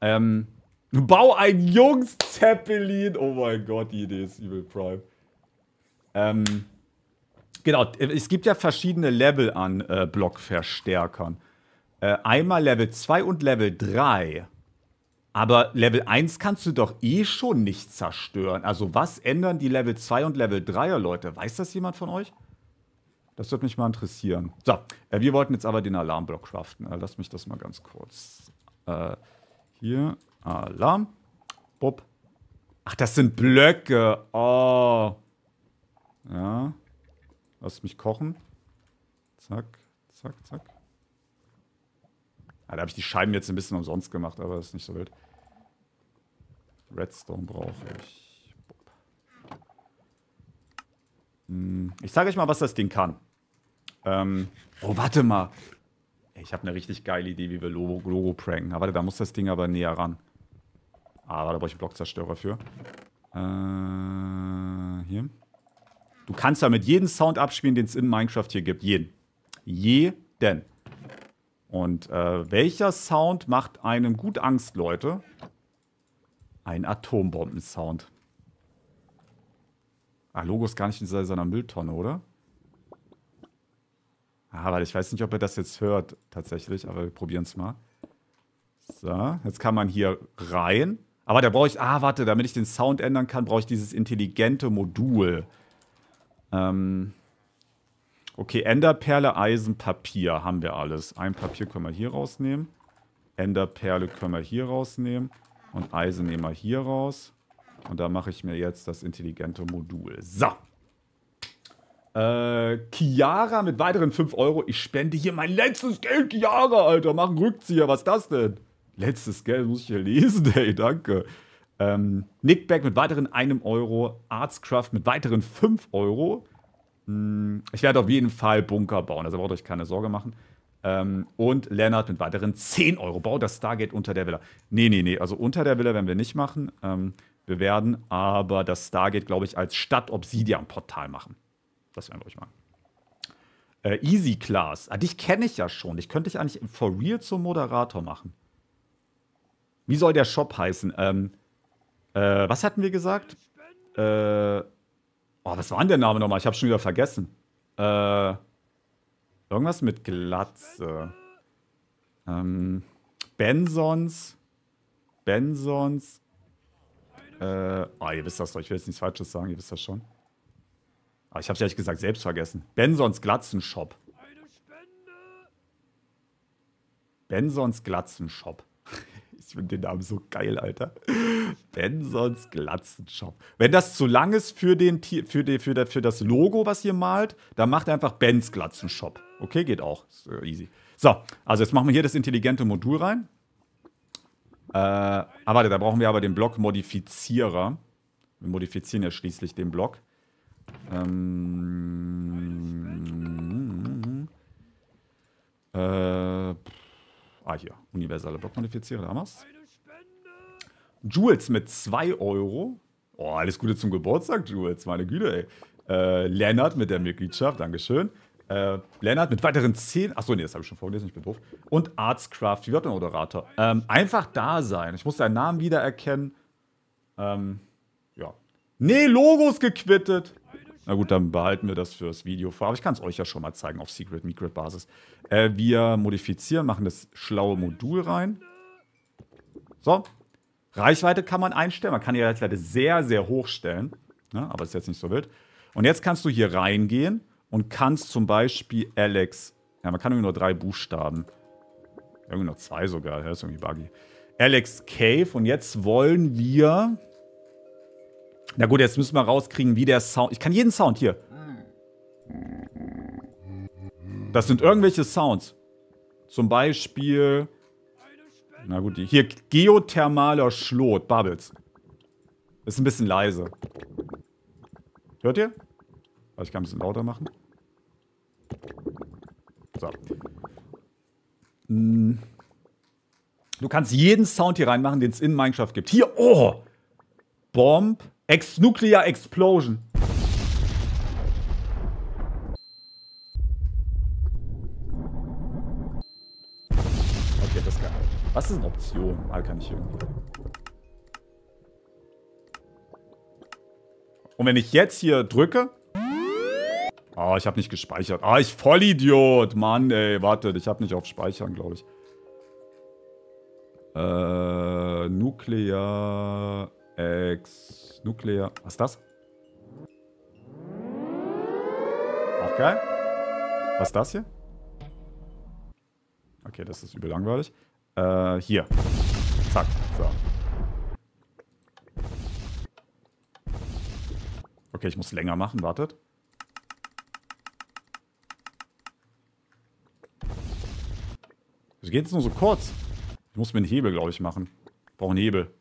Ähm, bau ein Jungs-Zeppelin. Oh mein Gott, die Idee ist übel prime. Ähm, genau, es gibt ja verschiedene Level an äh, Blockverstärkern. Äh, einmal Level 2 und Level 3. Aber Level 1 kannst du doch eh schon nicht zerstören. Also was ändern die Level 2 und Level 3er Leute? Weiß das jemand von euch? Das würde mich mal interessieren. So, äh, wir wollten jetzt aber den Alarmblock craften. Äh, lass mich das mal ganz kurz. Äh, hier, Alarm. Bob. Ach, das sind Blöcke. Oh. Ja. Lass mich kochen. Zack, zack, zack. Ah, da habe ich die Scheiben jetzt ein bisschen umsonst gemacht, aber das ist nicht so wild. Redstone brauche ich. Hm, ich zeige euch mal, was das Ding kann. Ähm, oh, warte mal. Ich habe eine richtig geile Idee, wie wir Logo, Logo pranken. Aber da muss das Ding aber näher ran. Ah, da brauche ich einen Blockzerstörer für. Äh, hier. Du kannst damit jeden Sound abspielen, den es in Minecraft hier gibt. Jeden. Jeden. Und äh, welcher Sound macht einem gut Angst, Leute? Ein Atombomben-Sound. Ah, Logo ist gar nicht in seiner Mülltonne, oder? Ah, weil ich weiß nicht, ob er das jetzt hört, tatsächlich, aber wir probieren es mal. So, jetzt kann man hier rein. Aber ah, da brauche ich, ah, warte, damit ich den Sound ändern kann, brauche ich dieses intelligente Modul. Ähm, Okay, Enderperle, Eisen, Papier haben wir alles. Ein Papier können wir hier rausnehmen. Enderperle können wir hier rausnehmen. Und Eisen nehmen wir hier raus. Und da mache ich mir jetzt das intelligente Modul. So. Äh, Chiara mit weiteren 5 Euro. Ich spende hier mein letztes Geld, Chiara, Alter. Mach einen Rückzieher. Was ist das denn? Letztes Geld muss ich hier lesen, ey. Danke. Ähm, Nick Nickback mit weiteren 1 Euro. Artscraft mit weiteren 5 Euro. Mm, ich werde auf jeden Fall Bunker bauen, also braucht euch keine Sorge machen. Ähm, und Lennart mit weiteren 10 Euro. Bau das Stargate unter der Villa. Nee, nee, nee. Also unter der Villa werden wir nicht machen. Ähm, wir werden aber das Stargate, glaube ich, als Stadt-Obsidian-Portal machen. Das werden wir, euch machen. Äh, Easy Class. Ah, dich kenne ich ja schon. Ich könnte dich eigentlich for real zum Moderator machen. Wie soll der Shop heißen? Ähm, äh, was hatten wir gesagt? Äh. Oh, was war denn der Name nochmal? Ich habe schon wieder vergessen. Äh, irgendwas mit Glatze. Ähm, Bensons. Bensons. Äh, oh, ihr wisst das doch. Ich will jetzt nichts Falsches sagen. Ihr wisst das schon. Aber ah, ich habe es ehrlich gesagt selbst vergessen. Bensons Glatzenshop. Bensons Glatzenshop. ich finde den Namen so geil, Alter. Bensons Glatzenshop. Wenn das zu lang ist für, den, für, die, für, das, für das Logo, was ihr malt, dann macht ihr einfach Bens Glatzenshop. Okay, geht auch. So äh, easy. So, also jetzt machen wir hier das intelligente Modul rein. Äh, ah, warte, da brauchen wir aber den Block Modifizierer. Wir modifizieren ja schließlich den Block. Ähm, äh, ah, hier. Universale Blockmodifizierer, da haben wir's. Jules mit 2 Euro. Oh, alles Gute zum Geburtstag, Jules. Meine Güte, ey. Äh, Lennart mit der Mitgliedschaft, Dankeschön. Äh, Lennart mit weiteren 10. Achso, nee, das habe ich schon vorgelesen, ich bin doof. Und Artscraft, wie wird der Moderator? Ähm, einfach da sein. Ich muss deinen Namen wiedererkennen. Ähm, ja. Nee, Logos gequittet. Na gut, dann behalten wir das fürs Video vor. Aber ich kann es euch ja schon mal zeigen auf Secret Micret Basis. Äh, wir modifizieren, machen das schlaue Modul rein. So, Reichweite kann man einstellen. Man kann die Reichweite sehr, sehr hoch stellen. Ne? Aber ist jetzt nicht so wild. Und jetzt kannst du hier reingehen und kannst zum Beispiel Alex. Ja, man kann irgendwie nur drei Buchstaben. Irgendwie nur zwei sogar. Das ist irgendwie buggy. Alex Cave. Und jetzt wollen wir. Na gut, jetzt müssen wir rauskriegen, wie der Sound. Ich kann jeden Sound hier. Das sind irgendwelche Sounds. Zum Beispiel. Na gut, hier geothermaler Schlot, Bubbles. Ist ein bisschen leise. Hört ihr? Also ich kann ein bisschen lauter machen. So. Hm. Du kannst jeden Sound hier reinmachen, den es in Minecraft gibt. Hier, oh! Bomb, Ex Nuclear Explosion. Was ist eine Option? Mal kann ich irgendwie. Und wenn ich jetzt hier drücke... Ah, oh, ich habe nicht gespeichert. Ah, ich Vollidiot. Mann, ey, wartet. Ich habe nicht auf Speichern, glaube ich. Äh, Nuklear... Ex... Nuklear... Was ist das? Auch geil. Was ist das hier? Okay, das ist übel langweilig. Äh, hier. Zack. So. Okay, ich muss länger machen. Wartet. Wieso geht es nur so kurz? Ich muss mir einen Hebel, glaube ich, machen. Ich brauche einen Hebel.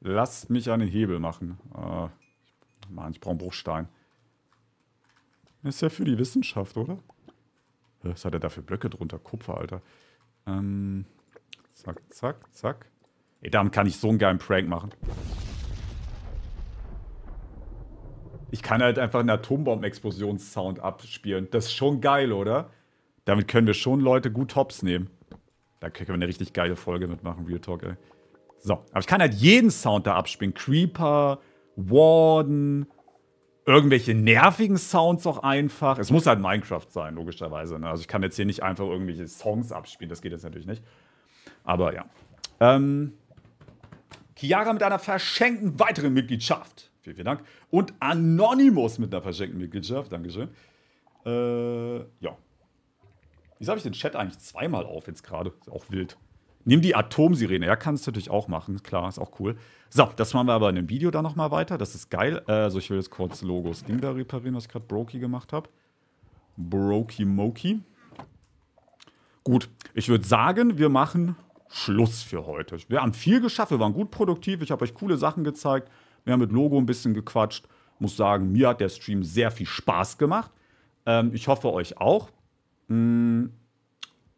Lasst mich einen Hebel machen. Äh, Mann, ich brauche einen Bruchstein. Ist ja für die Wissenschaft, oder? Was hat er da für Blöcke drunter? Kupfer, Alter. Ähm, Zack, zack, zack. Ey, damit kann ich so einen geilen Prank machen. Ich kann halt einfach einen atombomben sound abspielen. Das ist schon geil, oder? Damit können wir schon Leute gut Tops nehmen. Da können wir eine richtig geile Folge mitmachen, Real Talk, ey. So, aber ich kann halt jeden Sound da abspielen. Creeper, Warden, irgendwelche nervigen Sounds auch einfach. Es muss halt Minecraft sein, logischerweise. Ne? Also ich kann jetzt hier nicht einfach irgendwelche Songs abspielen, das geht jetzt natürlich nicht. Aber ja. Ähm, Chiara mit einer verschenkten weiteren Mitgliedschaft. Vielen, vielen Dank. Und Anonymous mit einer verschenkten Mitgliedschaft. Dankeschön. Äh, ja. Wieso habe ich den Chat eigentlich zweimal auf jetzt gerade? Ist auch wild. Nimm die Atomsirene. Ja, kannst du natürlich auch machen. Klar, ist auch cool. So, das machen wir aber in dem Video dann nochmal weiter. Das ist geil. Also, ich will jetzt kurz Logos Ding da reparieren, was ich gerade Brokey gemacht habe. Brokey Mokey. Gut, ich würde sagen, wir machen Schluss für heute. Wir haben viel geschafft, wir waren gut produktiv, ich habe euch coole Sachen gezeigt, wir haben mit Logo ein bisschen gequatscht. Muss sagen, mir hat der Stream sehr viel Spaß gemacht. Ähm, ich hoffe, euch auch. Mm,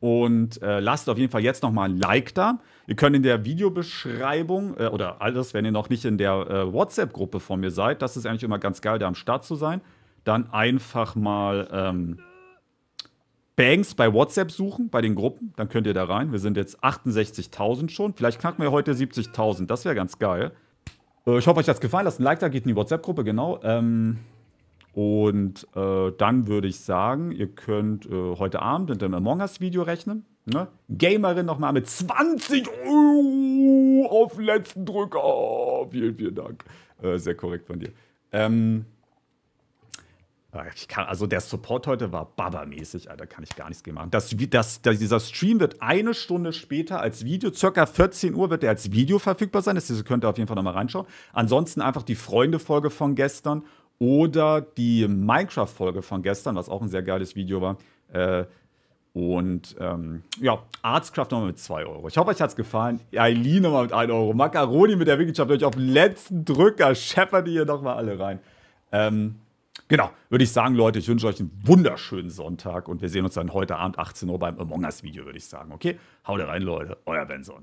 und äh, lasst auf jeden Fall jetzt nochmal ein Like da. Ihr könnt in der Videobeschreibung äh, oder alles, wenn ihr noch nicht in der äh, WhatsApp-Gruppe von mir seid, das ist eigentlich immer ganz geil, da am Start zu sein, dann einfach mal. Ähm, Bangs bei WhatsApp suchen, bei den Gruppen, dann könnt ihr da rein. Wir sind jetzt 68.000 schon. Vielleicht knacken wir heute 70.000, das wäre ganz geil. Äh, ich hoffe, euch hat es gefallen. Lasst ein Like da, geht in die WhatsApp-Gruppe, genau. Ähm, und äh, dann würde ich sagen, ihr könnt äh, heute Abend mit dem Among Us-Video rechnen. Ne? Gamerin nochmal mit 20 Euro auf letzten Drücker. Vielen, vielen Dank. sehr korrekt von dir. Ähm, äh, kann, also der Support heute war babamäßig, Alter, kann ich gar nichts gegen machen. Das, das, das, dieser Stream wird eine Stunde später als Video, circa 14 Uhr wird er als Video verfügbar sein. Das könnt ihr auf jeden Fall nochmal reinschauen. Ansonsten einfach die Freunde-Folge von gestern oder die Minecraft-Folge von gestern, was auch ein sehr geiles Video war. Äh, und ähm, ja, Artscraft nochmal mit 2 Euro. Ich hoffe, euch hat's gefallen. Eileen nochmal mit 1 Euro. Macaroni mit der Wiggleschaft euch auf letzten Drücker. Scheppert ihr nochmal alle rein. Ähm, Genau, würde ich sagen, Leute, ich wünsche euch einen wunderschönen Sonntag und wir sehen uns dann heute Abend 18 Uhr beim Among Us Video, würde ich sagen. Okay, haut rein, Leute, euer Benson.